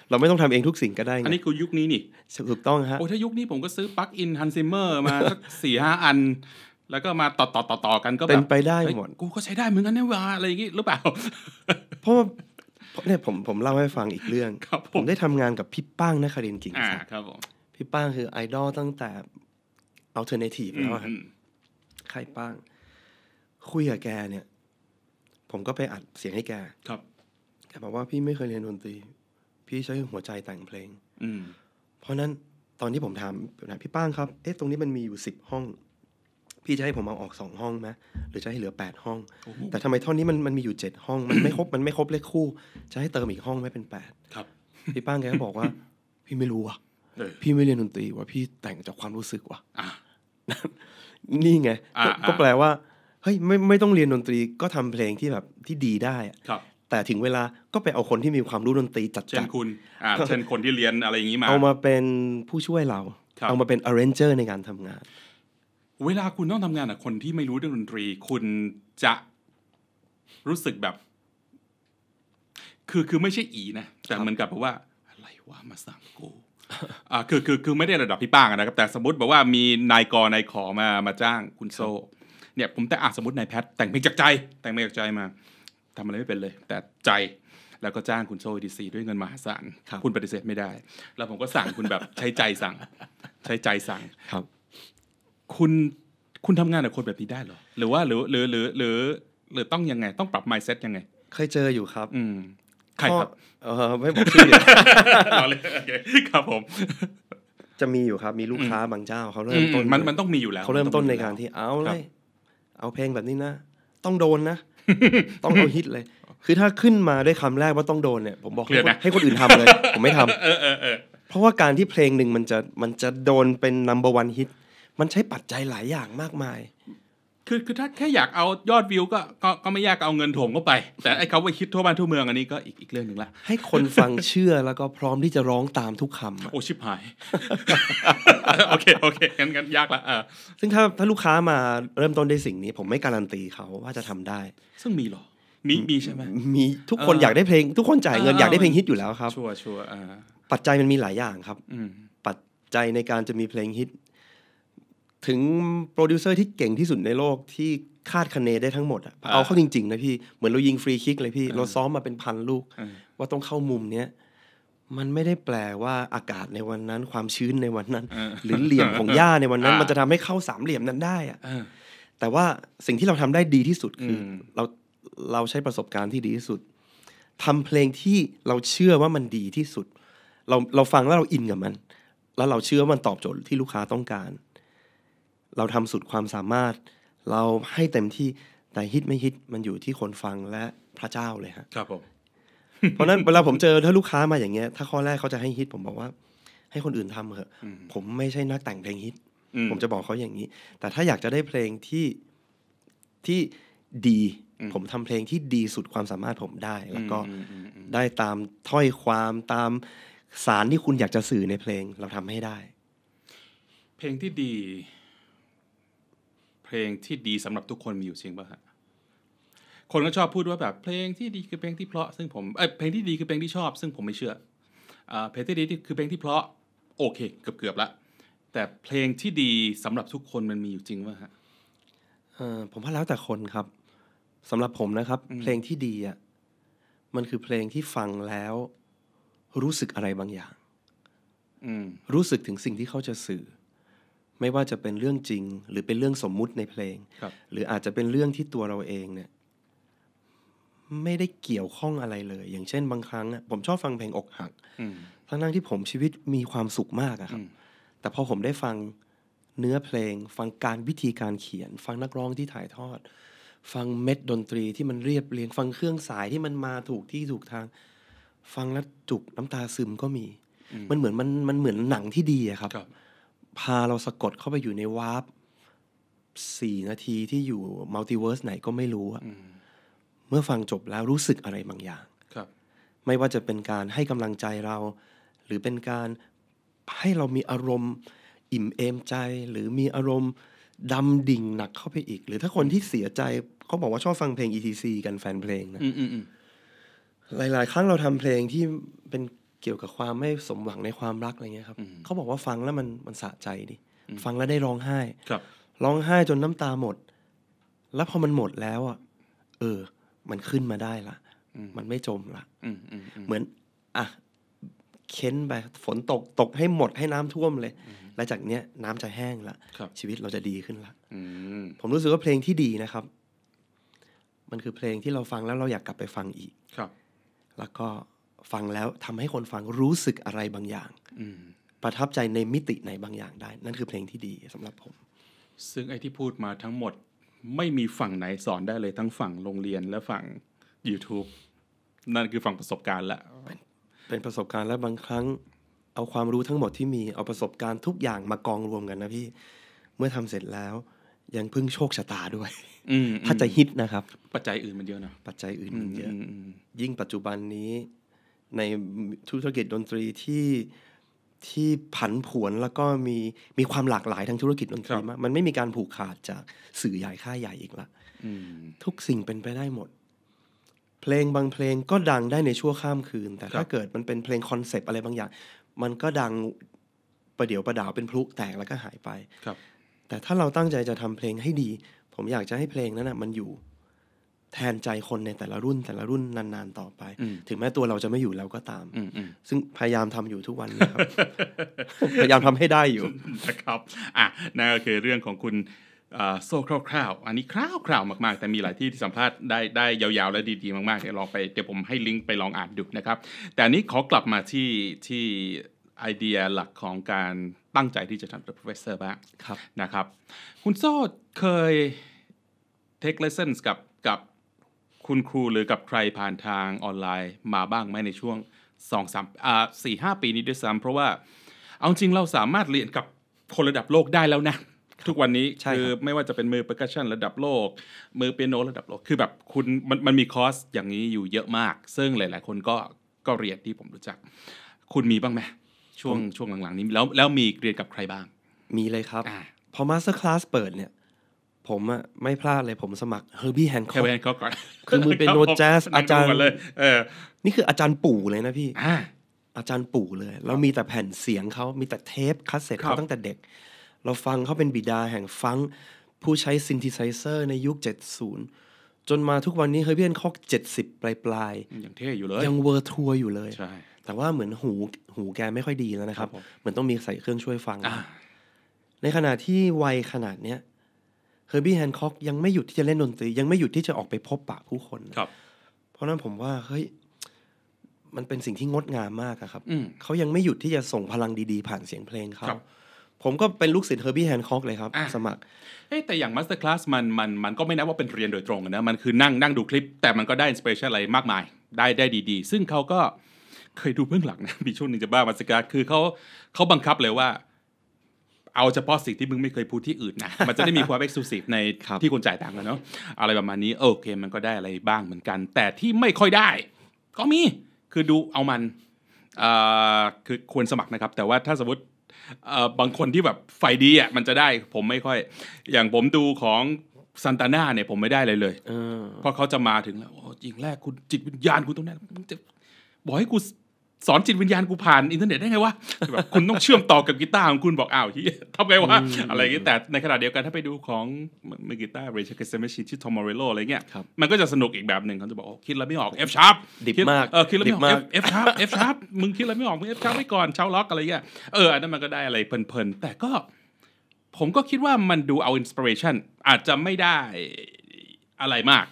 เราไม่ต้องทำเองทุกสิ่งก็ได้ อันนี้คือยุคนี้นี่ถูกต้องฮะโอ้ถ้ายุคนี้ผมก็ซื้อปลั๊กอินฮันซิเมอร์มาสักสี่ห้าอัน แล้วก็มาต่อต่อต่อต่อกันก็แบบเป็นไปได้หมดกูก็ใช้ได้เหมือนกันนะวะอะไรอย่างงี้หรือเปล่า เพราะเนี่ยผมผมเล่าให้ฟังอีกเรื่อง ผมได้ทำงานกับพี่ป้างนครินกิ่งครับผมพี่ป้างคือไอดอลตั้งแต่อัลเทอร์เนทีฟแล้วครับใครป้างคุยกับแกเนี่ยผมก็ไปอัดเสียงให้แก ครับแกบอกว่าพี่ไม่เคยเรียนดนตรี พี่ใช้หัวใจแต่งเพลง อืม เพราะนั้นตอนที่ผมถามนะพี่ป้างครับ เอ๊ะตรงนี้มันมีอยู่สิบห้อง พี่จะให้ผมเอาออกสองห้องไหมหรือจะให้เหลือแปดห้องอแต่ทำไมท่อนนี้มันมันมีอยู่เจ็ดห้อง มันไม่ครบมันไม่ครบเลขคู่ จะให้เติมอีกห้องไม่เป็นแปดครับ พี่ป้างแกก็บอกว่า พี่ไม่รู้อ่ะพี่ไม่เรียนดนตรี ว่าพี่แต่งจากความรู้สึกว่ะนี่ไง ก็แปลว่าเฮ้ยไม่ไม่ต้องเรียนดนตรีก็ทำเพลงที่แบบที่ดีได้ครับ แต่ถึงเวลาก็ไปเอาคนที่มีความรู้ดนตรีจัดเช่นคุณเช่นคนที่เรียนอะไรอย่างนี้มาเอามาเป็นผู้ช่วยเราเอามาเป็นอาร์เรนเจอร์ในการทำงาน เวลาคุณต้องทำงานกับคนที่ไม่รู้เรื่องดนตรี คุณจะรู้สึกแบบ คือคือไม่ใช่อีนะ แต่เหมือนกับบบว่า อะไรวะมาสั่งกู อ่าคือคือคือไม่ได้ระดับพี่ป้างนะครับแต่สมมติแบบว่ามีนายกนายขอมามาจ้าง คุณโซเนี่ย ผมแต่อ่ะสมมตินายแพท แต่งเพลงจากใจแต่งเพลงจากใจมาทำอะไรไม่เป็นเลย แต่ใจแล้วก็จ้างคุณโซดีซีด้วยเงินมหาศาล คุณปฏิเสธไม่ได้ แล้วผมก็สั่งคุณแบบใช้ใจสั่ง ใช้ใจสั่งครับ คุณคุณทำงานกับคนแบบนี้ได้หรอ หรือว่าหรือหรือหรือ หรือ หรือต้องยังไงต้องปรับ mindset ยังไงเคยเจออยู่ครับ อืมใครครับเออไม่บอกชื่อเลยครับผมจะมีอยู่ครับ มีลูกค้าบางเจ้าเขาเริ่มต้นมันมันต้องมีอยู่แล้วเขาเริ่มต้นในการที่เอาเลยเอาเพลงแบบนี้นะ ต้องโดนนะ ต้องเอาฮิตเลย คือถ้าขึ้นมาด้วยคำแรกว่าต้องโดนเนี่ย ผมบอกให้คนอื่นทำเลย ผมไม่ทำเพราะว่าการที่เพลงหนึ่งมันจะมันจะโดนเป็นนัมเบอร์วันฮิต มันใช้ปัจจัยหลายอย่างมากมายคือคือถ้าแค่อยากเอายอดวิวก็ก็ก็ไม่ยากเอาเงินถงเข้าไป แต่ไอ้เขาไปคิดทั่วบ้านทั่วเมืองอันนี้ก็อีกอีกเรื่องหนึ่งละให้คนฟังเชื่อแล้วก็พร้อมที่จะร้องตามทุกคำโอ้ ชิบหาย โอเคโอเคงั้นงั้นยากละอ่าซึ่งถ้าถ้าลูกค้ามาเริ่มต้นด้สิ่งนี้ ผมไม่การันตีเขาว่าจะทำได้ ซึ่งมีหรอ มีมีใช่ไหมมีทุกคนอยากได้เพลงทุกคนจ่ายเงินอยากได้เพลงฮิตอยู่แล้วครับชัวร์ชัวร์อ่าปัจจัยมันมีหลายอย่างครับอืปัจจัยในการจะมีเพลงฮิตถึงโปรดิวเซอร์ที่เก่งที่สุดในโลกที่คาดคะเนได้ทั้งหมดอะเอาเข้าจริงๆนะพี่ เหมือนเรายิงฟรีคิกเลยพี่เราซ้อมมาเป็นพันลูก ว่าต้องเข้ามุมเนี้ยมันไม่ได้แปลว่าอากาศในวันนั้นความชื้นในวันนั้น หรือเหลี่ยมของหญ้าในวันนั้น มันจะทำให้เข้าสามเหลี่ยมนั้นได้อะแต่ว่าสิ่งที่เราทำได้ดีที่สุดคือเราเราใช้ประสบการณ์ที่ดีที่สุด ทำเพลงที่เราเชื่อว่ามันดีที่สุด เราเราฟังแล้วเราอินกับมัน แล้วเราเชื่อว่ามันตอบโจทย์ที่ลูกค้าต้องการเราทำสุดความสามารถ เราให้เต็มที่ แต่ฮิตไม่ฮิตมันอยู่ที่คนฟังและพระเจ้าเลยฮะ ครับผมเพราะนั้นเวลาผมเจอถ้าลูกค้ามาอย่างเงี้ยถ้าข้อแรกเขาจะให้ฮิตผมบอกว่า ให้คนอื่นทำเถอะผมไม่ใช่นักแต่งเพลงฮิตผมจะบอกเขาอย่างนี้ แต่ถ้าอยากจะได้เพลงที่ที่ดีผมทำเพลงที่ดีสุดความสามารถผมได้ แล้วก็ได้ตามถ้อยความตามสารที่คุณอยากจะสื่อในเพลง เราทำให้ได้ เพลงที่ดีเพลงที่ดีสำหรับทุกคนมีอยู่จริงป่ะฮะคนก็ชอบพูดว่าแบบเพลงที่ดีคือเพลงที่เพราะ ซึ่งผมเออเพลงที่ดีคือเพลงที่ชอบซึ่งผมไม่เชื่อเพลงที่ดีคือเพลงที่เพราะ โอเคเกือบเกือบละแต่เพลงที่ดีสำหรับทุกคนมันมีอยู่จริงป่ะฮะผมว่าแล้วแต่คนครับ สำหรับผมนะครับ เพลงที่ดีอ่ะมันคือเพลงที่ฟังแล้ว รู้สึกอะไรบางอย่างรู้สึกถึงสิ่งที่เขาจะสื่อไม่ว่าจะเป็นเรื่องจริง หรือเป็นเรื่องสมมุติในเพลงรหรืออาจจะเป็นเรื่องที่ตัวเราเองเนี่ย ไม่ได้เกี่ยวข้องอะไรเลย อย่างเช่นบางครั้ง ผมชอบฟังเพลงอกหักทั้งนั้นที่ผมชีวิตมีความสุขมากอะครับ แต่พอผมได้ฟังเนื้อเพลง ฟังการวิธีการเขียน ฟังนักร้องที่ถ่ายทอด ฟังเม็ดดนตรีที่มันเรียบเรียง ฟังเครื่องสายที่มันมาถูกที่ถูกทาง ฟังแล้วจุกน้ำตาซึมก็มี มันเหมือนมันมันเหมือนหนังที่ดีอะครับรบพาเราสะกดเข้าไปอยู่ในวาร์ปสี่นาทีที่อยู่มัลติเวิร์สไหนก็ไม่รู้อะเมื่อฟังจบแล้วรู้สึกอะไรบางอย่าง ครับ ไม่ว่าจะเป็นการให้กำลังใจเรา หรือเป็นการให้เรามีอารมณ์อิ่มเอมใจ หรือมีอารมณ์ดำดิ่งหนักเข้าไปอีก หรือถ้าคนที่เสียใจเขาบอกว่าชอบฟังเพลง etc กันแฟนเพลงนะหลายๆ ครั้งเราทำเพลงที่เป็นเกี่ยวกับความไม่สมหวังในความรักอะไรเงี้ยครับเขาบอกว่าฟังแล้วมันมันสะใจดิฟังแล้วได้ร้องไห้ ครับ ร้องไห้จนน้ำตาหมด แล้วพอมันหมดแล้วอ่ะเออ มันขึ้นมาได้ละมันไม่จมละเหมือน อ่ะเค้นไปฝนตกตกให้หมดให้น้ำท่วมเลย แล้วจากเนี้ยน้ำจะแห้งละชีวิตเราจะดีขึ้นละผมรู้สึกว่าเพลงที่ดีนะครับ มันคือเพลงที่เราฟังแล้วเราอยากกลับไปฟังอีก ครับ แล้วก็ฟังแล้วทำให้คนฟังรู้สึกอะไรบางอย่างประทับใจในมิติไหนบางอย่างได้ นั่นคือเพลงที่ดีสำหรับผม ซึ่งไอ้ที่พูดมาทั้งหมดไม่มีฝั่งไหนสอนได้เลย ทั้งฝั่งโรงเรียนและฝั่ง YouTube นั่นคือฝั่งประสบการณ์ละเป็นประสบการณ์และบางครั้ง เอาความรู้ทั้งหมดที่มีเอาประสบการณ์ทุกอย่างมากองรวมกันนะพี่เมื่อทำเสร็จแล้ว ยังพึ่งโชคชะตาด้วยถ้าจะฮิตนะครับปัจจัยอื่นมันเยอะนะปัจจัยอื่นมันเยอะยิ่งปัจจุบันนี้ในธุรกิจดนตรีที่ที่ผันผวนแล้วก็มีมีความหลากหลายทางธุรกิจดนตรีมากมันไม่มีการผูกขาดจากสื่อใหญ่ค่ายใหญ่อีกละทุกสิ่งเป็นไปได้หมด เพลงบางเพลงก็ดังได้ในชั่วข้ามคืน แต่ถ้าเกิดมันเป็นเพลงคอนเซปต์อะไรบางอย่างมันก็ดังประเดี๋ยวประดาวเป็นพลุแตกแล้วก็หายไปครับ แต่ถ้าเราตั้งใจจะทำเพลงให้ดี ผมอยากจะให้เพลงนั้นนะมันอยู่แทนใจคนในแต่ละรุ่นแต่ละรุ่นนานๆ ต่อไป ถึงแม้ตัวเราจะไม่อยู่แล้วก็ตาม ซึ่งพยายามทำอยู่ทุกวันนะครับพยายามทำให้ได้อยู่นะครับอ่ะนั่นก็คือเรื่องของคุณโซ่คร่าวๆอันนี้คร่าวๆมาก ๆ แต่มีหลายที่ที่สัมภาษณ์ได้ได้ยาวๆและดีๆ มาก ๆ เดี๋ยวลองไปเดี๋ยวผมให้ลิงก์ไปลองอ่านดูนะครับ แต่อันนี้ขอกลับมาที่ที่ไอเดียหลักของการตั้งใจที่จะทำ The Professor บ้างนะครับคุณโซ่เคย take lessons กับกับคุณครูหรือกับใครผ่านทางออนไลน์ มาบ้างไหมในช่วง2อสามอ่าสี่ห้าปีนี้ด้วยซ้ำเพราะว่า เอาจริงเราสามารถเรียนกับคนระดับโลกได้แล้วนะ ทุกวันนี้ คือไม่ว่าจะเป็นมือเปอร์เัชชันระดับโลก มือเปียโนระดับโลกคือแบบคุณมันมันมีคอร์สอย่างนี้อยู่เยอะมาก ซึ่งหลาย ๆ คนก็ก็เรียนที่ผมรู้จัก คุณมีบ้างไหมช่วงช่วงหลังๆนี้แล้วแล้วมีเรียนกับใครบ้างมีเลยครับอพอมาสเตอร์คลาสเปิดเนี่ยผมอะไม่พลาดเลยผมสมัครเฮอร์บี้แฮนคอร์กก่อนคือมือเป็นโนแจ๊สอาจารย์เลยเออ นี่คืออาจารย์ปู่เลยนะพี่อาจารย์ปู่เลยแล้วมีแต่แผ่นเสียงเขามีแต่เทปคัสเซ็ตเขาตั้งแต่เด็ก เราฟังเขาเป็นบิดาแห่งฟัง ผู้ใช้ซินธิไซเซอร์ในยุค 70 จนมาทุกวันนี้เฮอร์บี้แฮนคอร์ก70 ปลายปลายยังเท่อยู่เลย ยังเวอร์ทัวร์อยู่เลยใช่แต่ว่าเหมือนหูหูแกไม่ค่อยดีแล้วนะครับเหมือนต้องมีใส่เครื่องช่วยฟังในขณะที่วัยขนาดเนี้ยเฮอร์บี้แฮนคอกยังไม่หยุดที่จะเล่นดนตรียังไม่หยุดที่จะออกไปพบปะผู้คนครับ เพราะนั้นผมว่าเฮ้ยมันเป็นสิ่งที่งดงามมากครับเขายังไม่หยุดที่จะส่งพลังดีๆ ผ่านเสียงเพลงเขาผมก็เป็นลูกศิษย์เฮอร์บี้แฮนคอกเลยครับ สมัครเอ้แต่อย่างมาสเตอร์คลาสมันมันมันก็ไม่นับว่าเป็นเรียนโดยตรงนะมันคือนั่งนั่งดูคลิป แต่มันก็ได้อินสปิเรชันอะไรมากมาย ได้ได้ดีๆ ซึ่งเขาก็เคยดูเบื้องหลังนะมีช่วงหนึ่งจะบ้ามาสเตอร์คลาสคือเขาเขาบังคับเลยว่าเอาเฉพาะสิ่งที่มึงไม่เคยพูดที่อื่นนะ มันจะได้มีความเอกซ์คลูซีฟในที่คนจ่ายตังค์นะเนาะอะไรประมาณนี้ โอเคมันก็ได้อะไรบ้างเหมือนกัน แต่ที่ไม่ค่อยได้ ก็มี คือดูเอามันคือควรสมัครนะครับ แต่ว่าถ้าสมมติบางคนที่แบบไฟดีอ่ะมันจะได้ ผมไม่ค่อย อย่างผมดูของซันตาน่าเนี่ยผมไม่ได้เลยเลยเพราะเขาจะมาถึงแล้วจริงแรกคุณจิตวิญญาณคุณตรงนั้นจะบอกให้กูสอนจิตวิญญาณกูผ่านอินเทอร์เน็ตได้ไงวะ แบบคุณต้องเชื่อมต่อกับกีตาร์ของคุณบอกอ้าวที่ทำไงวะอะไรอย่างนี้แต่ในขณะเดียวกันถ้าไปดูของมือกีตาร์เรเชลเกสเซมชิชี่ทอมมอริโล อะไรเงี้ย มันก็จะสนุกอีกแบบหนึ่งเขาจะบอกคิดแล้วไม่ออก F sharp ดิบมากเออคิดแล้วไม่ออก F sharp F sharp มึงคิดแล้วไม่ออก มึง F sharp ไว้ก่อนเชาล็อกอะไรเงี้ยเอออันนั้นมันก็ได้อะไรเพลินๆแต่ก็ผมก็คิดว่ามันดูเอาอินสปิเรชันอาจจะไม่ได้อะไรมาก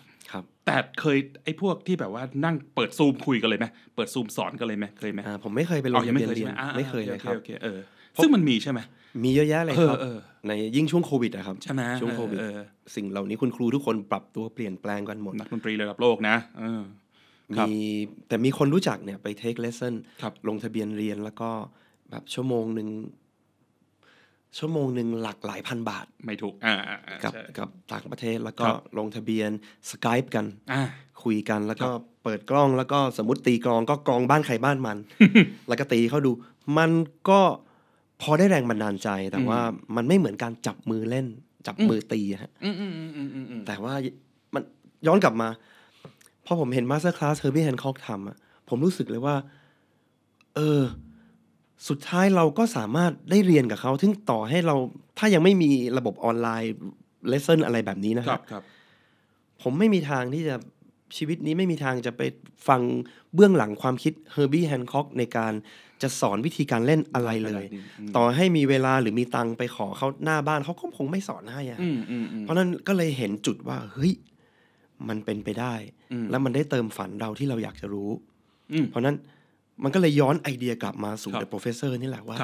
แต่เคยไอ้พวกที่แบบว่านั่งเปิดซูมคุยกันเลยไหมเปิดซูมสอนกันเลยไหมเคยไหมผมไม่เคยไปลงทะเบียนเรียนไม่เคยเลยครับซึ่งมันมีใช่ไหมมีเยอะแยะเลยครับในยิ่งช่วงโควิดอะครับใช่ไหมช่วงโควิดสิ่งเหล่านี้คุณครูทุกคนปรับตัวเปลี่ยนแปลงกันหมดนักดนตรีระดับโลกนะมีแต่มีคนรู้จักเนี่ย ไปเทคเลสเซ่นลงทะเบียนเรียนแล้วก็แบบชั่วโมงหนึ่งชั่วโมงหนึ่งหลักหลายพันบาทไม่ถูกกับกับต่างประเทศแล้วก็ลงทะเบียนสกายป์กันคุยกันแล้วก็เปิดกล้องแล้วก็สมมติตีกลองก็กลองบ้านใครบ้านมัน แล้วก็ตีเขาดู มันก็พอได้แรงบันดาลใจ แต่ว่ามันไม่เหมือนการจับมือเล่น จับมือตีฮะแต่ว่ามันย้อนกลับมาพอผมเห็นมาสเตอร์คลาสเฮอร์บี้แฮนคอกทำอะผมรู้สึกเลยว่า เออสุดท้ายเราก็สามารถได้เรียนกับเขาถึงต่อให้เราถ้ายังไม่มีระบบออนไลน์เลสเซนอะไรแบบนี้นะครับรบผมไม่มีทางที่จะชีวิตนี้ไม่มีทางจะไปฟังเบื้องหลังความคิดเฮอร์บี้แฮนคอกในการจะสอนวิธีการเล่นอะไรเลย ต่อให้มีเวลาหรือมีตังไปขอเขาหน้าบ้านเขาก็คงไม่สอนให้อะเพราะนั้นก็เลยเห็นจุดว่า เฮ้ย มันเป็นไปได้ แล้วมันได้เติมฝันเราที่เราอยากจะรู้เพราะนั้นมันก็เลยย้อนไอเดียกลับมาสู่เดะโปรเฟสเซอร์ นี่แหละว่า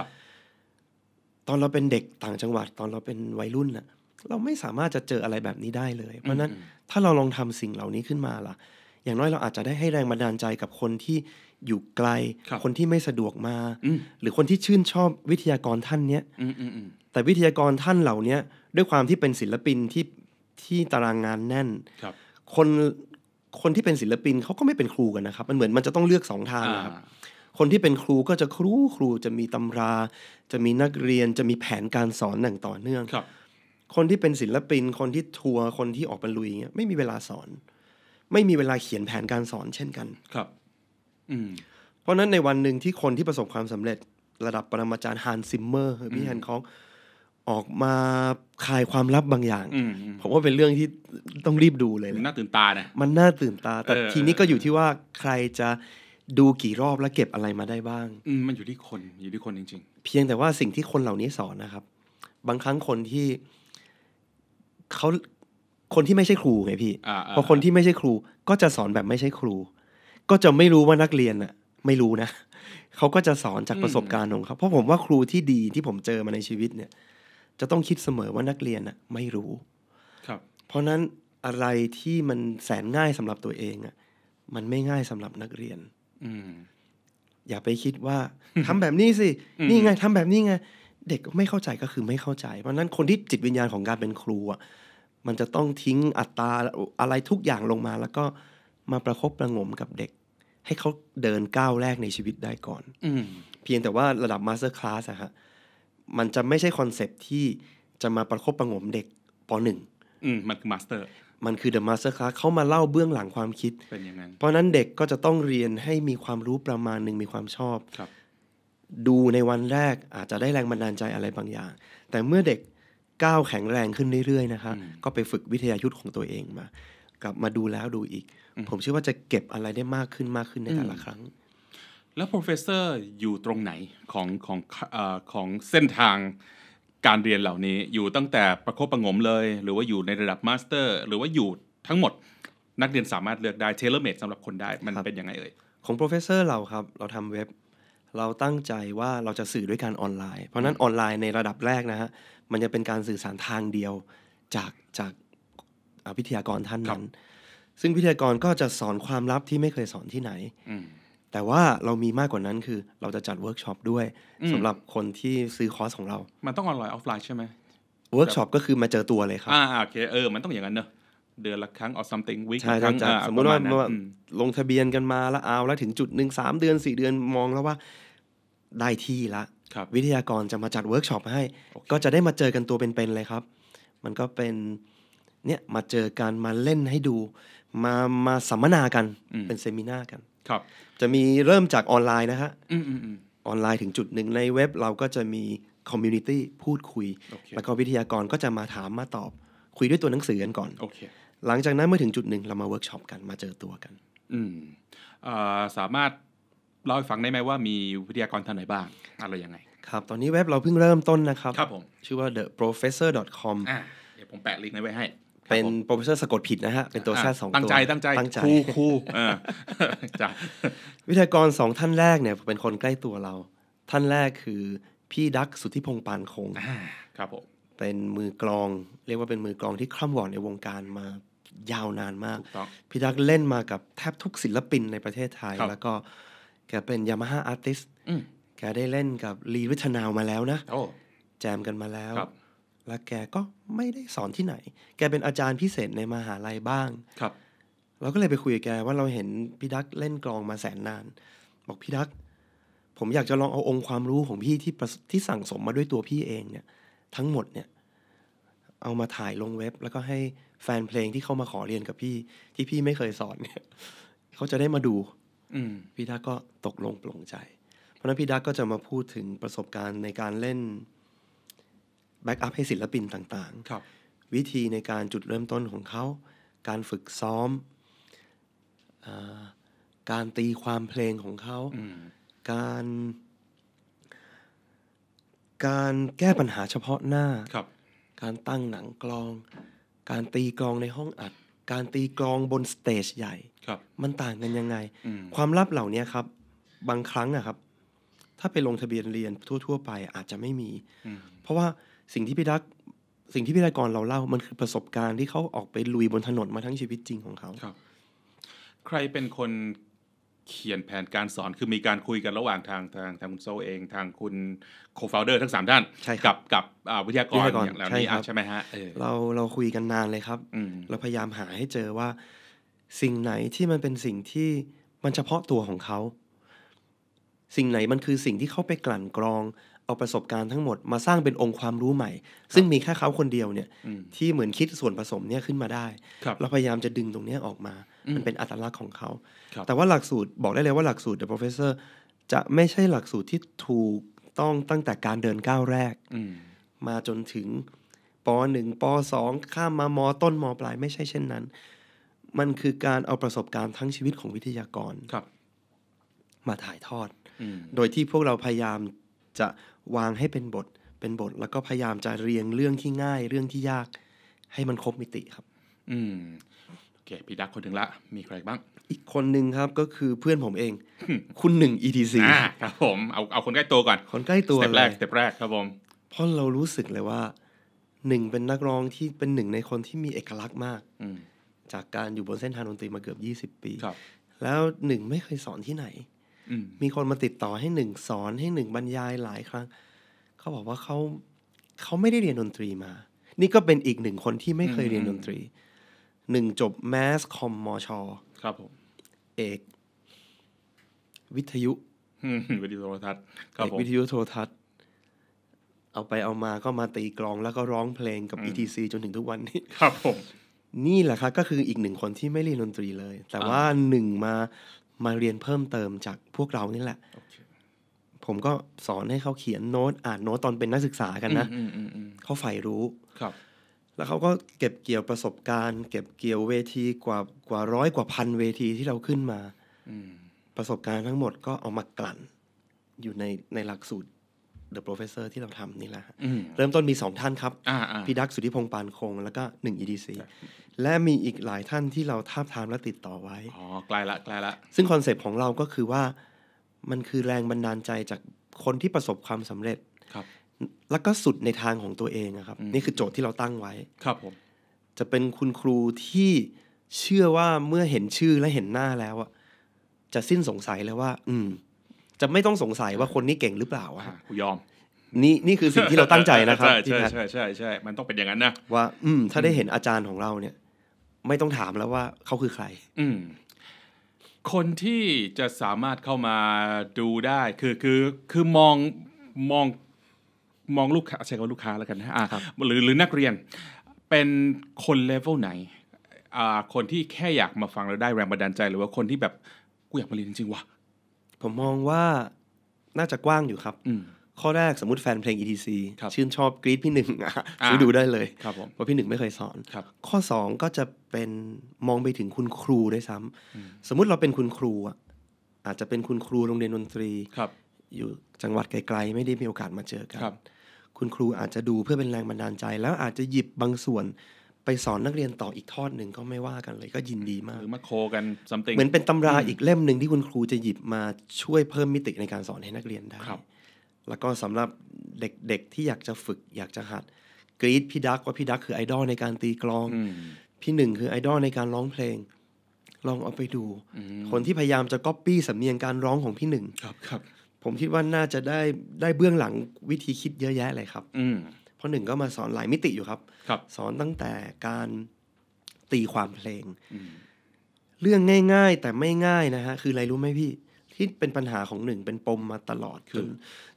ตอนเราเป็นเด็กต่างจังหวัด ตอนเราเป็นวัยรุ่นน่ะเราไม่สามารถจะเจออะไรแบบนี้ได้เลย เพราะนั้นถ้าเราลองทำสิ่งเหล่านี้ขึ้นมาล่ะ อย่างน้อยเราอาจจะได้ให้แรงบันดาลใจกับคนที่อยู่ไกลคคนที่ไม่สะดวกมา หรือคนที่ชื่นชอบวิทยากรท่านเนี้ยแต่วิทยากรท่านเหล่านี้ด้วยความที่เป็นศิลปินที่ที่ตารางงานแน่นคนคนที่เป็นศิลปินเขาก็ไม่เป็นครูกันนะครับ มันเหมือนมันจะต้องเลือกสองทางนะครับคนที่เป็นครูก็จะครูครูจะมีตำรา จะมีนักเรียนจะมีแผนการสอนอย่างต่อเนื่องครับ คนที่เป็นศิลปินคนที่ทัวร์คนที่ออกบรรลุยเงี้ยไม่มีเวลาสอน ไม่มีเวลาเขียนแผนการสอนเช่นกัน ครับ อืม เพราะนั้นในวันหนึ่งที่คนที่ประสบความสำเร็จ ระดับปรมาจารย์ฮันซิมเมอร์พี่แฮนคองออกมาคลายความลับบางอย่างผมว่าเป็นเรื่องที่ต้องรีบดูเลย น่าตื่นตานะมันน่าตื่นตา แต่ทีนี้ก็อยู่ที่ว่าใครจะดูกี่รอบแล้วเก็บอะไรมาได้บ้างมันอยู่ที่คนอยู่ที่คนจริงๆ เพียงแต่ว่าสิ่งที่คนเหล่านี้สอนนะครับ บางครั้งคนที่เขาคนที่ไม่ใช่ครูไงพี่พอคนที่ไม่ใช่ครู ก็จะสอนแบบไม่ใช่ครู ก็จะไม่รู้ว่านักเรียนอะไม่รู้นะเขาก็จะสอนจากประสบการณ์ของเขาเพราะผมว่าครูที่ดีที่ผมเจอมาในชีวิตเนี่ยจะต้องคิดเสมอว่านักเรียนอะไม่รู้ ครับ เพราะนั้นอะไรที่มันแสนง่ายสำหรับตัวเองอะมันไม่ง่ายสำหรับนักเรียนอย่าไปคิดว่าทำแบบนี้สินี่ไงทำแบบนี้ไงเด็กไม่เข้าใจก็คือไม่เข้าใจ เพราะนั้นคนที่จิตวิญญาณของการเป็นครูอะมันจะต้องทิ้งอัตราอะไรทุกอย่างลงมา แล้วก็มาประครบประงมกับเด็ก ให้เขาเดินก้าวแรกในชีวิตได้ก่อนเพียงแต่ว่าระดับมาสเตอร์คลาสอะฮะมันจะไม่ใช่คอนเซปที่จะมาประคบประงมเด็กปหนึ่งอืมมันคือมาสเตอร์ มันคือเดอะมาสเตอร์คลาสเขามาเล่าเบื้องหลังความคิดเป็นอย่างนั้นเพราะนั้นเด็กก็จะต้องเรียนให้มีความรู้ประมาณหนึ่งมีความชอบครับ ดูในวันแรกอาจจะได้แรงบันดาลใจอะไรบางอย่าง แต่เมื่อเด็กก้าวแข็งแรงขึ้นเรื่อยๆ นะคะ ก็ไปฝึกวิทยายุทธ์ของตัวเองมา กลับมาดูแล้วดูอีก ผมเชื่อว่าจะเก็บอะไรได้มากขึ้นมากขึ้นในแต่ละครั้งแล้ว professor อยู่ตรงไหน ของของอของเส้นทางการเรียนเหล่านี้ อยู่ตั้งแต่ประคบประงมเลย หรือว่าอยู่ในระดับมาสเตอร์ หรือว่าอยู่ทั้งหมดนักเรียนสามารถเลือกได้ เทเลเมดสำหรับคนได้มันเป็นยังไงเอ่ยของ professor เราครับ เราทำเว็บ เราตั้งใจว่าเราจะสื่อด้วยการออนไลน์เพราะนั้นออนไลน์ในระดับแรกนะฮะมันจะเป็นการสื่อสารทางเดียวจากจากวิทยากรท่านนั้นซึ่งวิทยากรก็จะสอนความลับที่ไม่เคยสอนที่ไหนแต่ว่าเรามีมากกว่านั้นคือเราจะจัดเวิร์กช็อปด้วย สำหรับคนที่ซื้อคอร์สของเรา มันต้องออนไลน์ออฟไลน์ใช่ไหมเวิร์กช็อปก็คือมาเจอตัวเลยครับ อ่าโอเคเออ มันต้องอย่างนั้นเนอะเดือนละครั้ง or something week ใช่ครับสมมติว่าลงทะเบียนกันมาแล้วเอาแล้วถึงจุดหนึ่งสามเดือนสี่เดือนมองแล้วว่าได้ที่ละวิทยากรจะมาจัดเวิร์กช็อปให้ ก็จะได้มาเจอกันตัวเป็นๆเลยครับ มันก็เป็นเนี่ยมาเจอกันมาเล่นให้ดู มามาสัมมนากันเป็นเซมินากันครับจะมีเริ่มจากออนไลน์นะฮะออนไลน์ถึงจุดหนึ่งในเว็บเราก็จะมีคอมมูนิตี้พูดคุย okay. แล้วก็วิทยากรก็จะมาถามมาตอบคุยด้วยตัวหนังสือกันก่อน okay. หลังจากนั้นเมื่อถึงจุดหนึ่งเรามาเวิร์กช็อปกันมาเจอตัวกันอืสามารถเล่าให้ฟังได้ไหมว่ามีวิทยากรท่านไหนบ้างอะไรยังไงครับตอนนี้เว็บเราเพิ่งเริ่มต้นนะครับครับผมชื่อว่า theprofessor.com อ่าเดี๋ยวผมแปะลิงก์ไว้ให้เป็นโปรเฟสเซอร์สะกดผิดนะฮะ เป็นตัวชาติสองตัวตั้งใจตั้งใจตั้งใจ คู่คู่จ้ะวิทยากรสองท่านแรกเนี่ย เป็นคนใกล้ตัวเรา ท่านแรกคือพี่ดักสุทธิพงษ์ปานคงครับผม เป็นมือกลอง เรียกว่าเป็นมือกลองที่คร่ำวอดในวงการมายาวนานมาก พี่ดักเล่นมากับแทบทุกศิลปินในประเทศไทย แล้วก็ แกเป็นยามาฮ่าอาร์ติสแกได้เล่นกับลีวิทนาวมาแล้วนะแจมกันมาแล้วและแกก็ไม่ได้สอนที่ไหน แกเป็นอาจารย์พิเศษในมหาลัยบ้าง ครับ เราก็เลยไปคุยกับแกว่าเราเห็น พี่ดักเล่นกลองมาแสนนาน บอกพี่ดักผมอยากจะลองเอาองค์ความรู้ของพี่ที่ ที่สั่งสมมาด้วยตัวพี่เองเนี่ย ทั้งหมดเนี่ย เอามาถ่ายลงเว็บ แล้วก็ให้แฟนเพลงที่เข้ามาขอเรียนกับพี่ที่พี่ไม่เคยสอนเนี่ย เขาจะได้มาดู อืพี่ดักก็ตกลงปลงใจ เพราะนั้นพี่ดักก็จะมาพูดถึงประสบการณ์ในการเล่นแบ็กอัพให้ศิลปินต่าง ๆ ครับ วิธีในการจุดเริ่มต้นของเขา การฝึกซ้อมอการตีความเพลงของเขา การ การแก้ปัญหาเฉพาะหน้า การตั้งหนังกลอง การตีกลองในห้องอัด การตีกลองบนสเตจใหญ่ มันต่างกันยังไง ความลับเหล่านี้ครับบางครั้งนะครับ ถ้าไปลงทะเบียนเรียนทั่ว ๆ ไป อาจจะไม่มี เพราะว่าสิ่งที่พี่รักสิ่งที่พิธีกรเราเล่ามันคือประสบการณ์ที่เขาออกไปลุยบนถนนมาทั้งชีวิตจริงของเขาครับ ใครเป็นคนเขียนแผนการสอนคือมีการคุยกันระหว่างทางทางทางคุณโซเองทางคุณโคฟาวเดอร์ทั้งสามท่านกับกับวิทยากรอย่างเหล่านี้ใช่ไหมฮะเราเราคุยกันนานเลยครับเราพยายามหาให้เจอว่า สิ่งไหนที่มันเป็นสิ่งที่มันเฉพาะตัวของเขาสิ่งไหนมันคือสิ่งที่เขาไปกลั่นกรองเอาประสบการณ์ทั้งหมด มาสร้างเป็นองค์ความรู้ใหม่ ซึ่งมีแค่เขาคนเดียวเนี่ยที่เหมือนคิดส่วนผสมเนี่ยขึ้นมาได้เราพยายามจะดึงตรงนี้ออกมามันเป็นอัตลักษณ์ของเขา แต่ว่าหลักสูตรบอกได้เลยว่าหลักสูตร The Professor จะไม่ใช่หลักสูตรที่ถูกต้องตั้งแต่การเดินก้าวแรกมาจนถึงปหนึ่งปสอง ข้ามมามต้นมปลาย ไม่ใช่เช่นนั้น มันคือการเอาประสบการณ์ทั้งชีวิตของวิทยากรครับ มาถ่ายทอดโดยที่พวกเราพยายามจะวางให้เป็นบท เป็นบท แล้วก็พยายามจะเรียงเรื่องที่ง่าย เรื่องที่ยาก ให้มันครบมิติครับ อืมโอเคพี่ดักคนหนึ่งละ มีใครบ้าง อีกคนหนึ่งครับก็คือเพื่อนผมเอง คุณหนึ่ง etc ครับ ผมเอาเอาคนใกล้ตัวก่อนคนใกล้ตัวสเต็ปแรกสเต็ปแรกครับผมเพราะเรารู้สึกเลยว่าหนึ่งเป็นนักร้องที่เป็นหนึ่งในคนที่มีเอกลักษณ์มากจากการอยู่บนเส้นทางดนตรีมาเกือบยี่สิบปีแล้วหนึ่งไม่เคยสอนที่ไหนมีคนมาติดต่อให้หนึ่งสอนให้หนึ่งบรรยายหลายครั้ง เขาบอกว่าเขาเขาไม่ได้เรียนดนตรีมา นี่ก็เป็นอีกหนึ่งคนที่ไม่เคยเรียนดนตรีหนึ่งจบแมสคอมมอชอครับผมเอก วิทยุวิทยุโทรทัศน์เอกวิทยุโทรทัศน์ เอาไปเอามาก็มาตีกลองแล้วก็ร้องเพลงกับ ETC จนถึงทุกวันนี้ครับผมนี่แหละครับ ก็คืออีกหนึ่งคนที่ไม่เรียนดนตรีเลย แต่ว่าหนึ่งมามาเรียนเพิ่มเติมจากพวกเรานี่แหละ ผมก็สอนให้เขาเขียนโน้ต อ่านโน้ตตอนเป็นนักศึกษากันนะ เขาใฝ่รู้ครับ แล้วเขาก็เก็บเกี่ยวประสบการณ์ เก็บเกี่ยวเวทีกว่ากว่าร้อยกว่าพันเวทีที่เราขึ้นมาประสบการณ์ทั้งหมดก็เอามากลั่นอยู่ในในหลักสูตรเดอะโปรเฟสเซอร์ที่เราทำนี่แหละเริ่มต้นมีสองท่านครับ พี่ดักสุธิพงศ์ปานคง แล้วก็หนึ่ง EDC และมีอีกหลายท่านที่เราทาบทามและติดต่อไว้ อ๋อใกล้ละใกล้ละ ซึ่งคอนเซปต์ของเราก็คือว่า มันคือแรงบันดาลใจจากคนที่ประสบความสำเร็จครับ แล้วก็สุดในทางของตัวเองครับ นี่คือโจทย์ที่เราตั้งไว้ ครับผมจะเป็นคุณครูที่เชื่อว่าเมื่อเห็นชื่อและเห็นหน้าแล้วอะจะสิ้นสงสัยแล้วว่า อืมจะไม่ต้องสงสัยว่าคนนี้เก่งหรือเปล่าอ่ะกูยอม นี่นี่คือสิ่งที่เราตั้งใจนะครับ ใช่ใช่ใช่ใช่ใช่มันต้องเป็นอย่างนั้นนะว่า อืมถ้าได้เห็นอาจารย์ของเราเนี่ย ไม่ต้องถามแล้วว่าเขาคือใคร อืมคนที่จะสามารถเข้ามาดูได้ คือคือคือมองมอง มองลูกค้าใช้คำว่าลูกค้าแล้วกันนะอ่าหรือหรือนักเรียน เป็นคนเลเวลไหน อ่า คนที่แค่อยากมาฟังเราได้แรงบันดาลใจ หรือว่าคนที่แบบกูอยากมาเรียนจริงๆว่ะผมมองว่าน่าจะกว้างอยู่ครับ ข้อแรกสมมติแฟนเพลง etc ชื่นชอบกรีดพี่หนึ่งอะซื้อดูได้เลย เพราะพี่หนึ่งไม่เคยสอน ข้อสองก็จะเป็นมองไปถึงคุณครูด้วยซ้ำ สมมุติเราเป็นคุณครูออาจจะเป็นคุณครูโรงเรียนดนตรีครับ อยู่จังหวัดไกลๆไม่ได้มีโอกาสมาเจอกันคคุณครูอาจจะดูเพื่อเป็นแรงบันดาลใจ แล้วอาจจะหยิบบางส่วนไปสอนนักเรียนต่ออีกทอดหนึ่งก็ไม่ว่ากันเลย ก็ยินดีมากหรือมาโคกันซัมติงเหมือนเป็นตำราอีกเล่มหนึ่งที่คุณครูจะหยิบมาช่วยเพิ่มมิติในการสอนให้นักเรียนได้ครับ แล้วก็สำหรับเด็กๆที่อยากจะฝึก อยากจะหัด กรีดพี่ดักว่าพี่ดักคือไอดอลในการตีกลองพี่หนึ่งคือไอดอลในการร้องเพลง ลองเอาไปดูคนที่พยายามจะก๊อปปี้สำเนียงการร้องของพี่หนึ่งครับครับผมคิดว่าน่าจะได้ได้เบื้องหลังวิธีคิดเยอะแยะเลยครับ อืพราะหนึ่งก็มาสอน หลายมิติอยู่ครับรบสอนตั้งแต่การตีความเพลงเรื่องง่ายๆ แต่ไม่ง่ายนะฮะคือ อะไรรู้ไหมพี่ ที่เป็นปัญหาของหนึ่งเป็นปมมาตลอดจน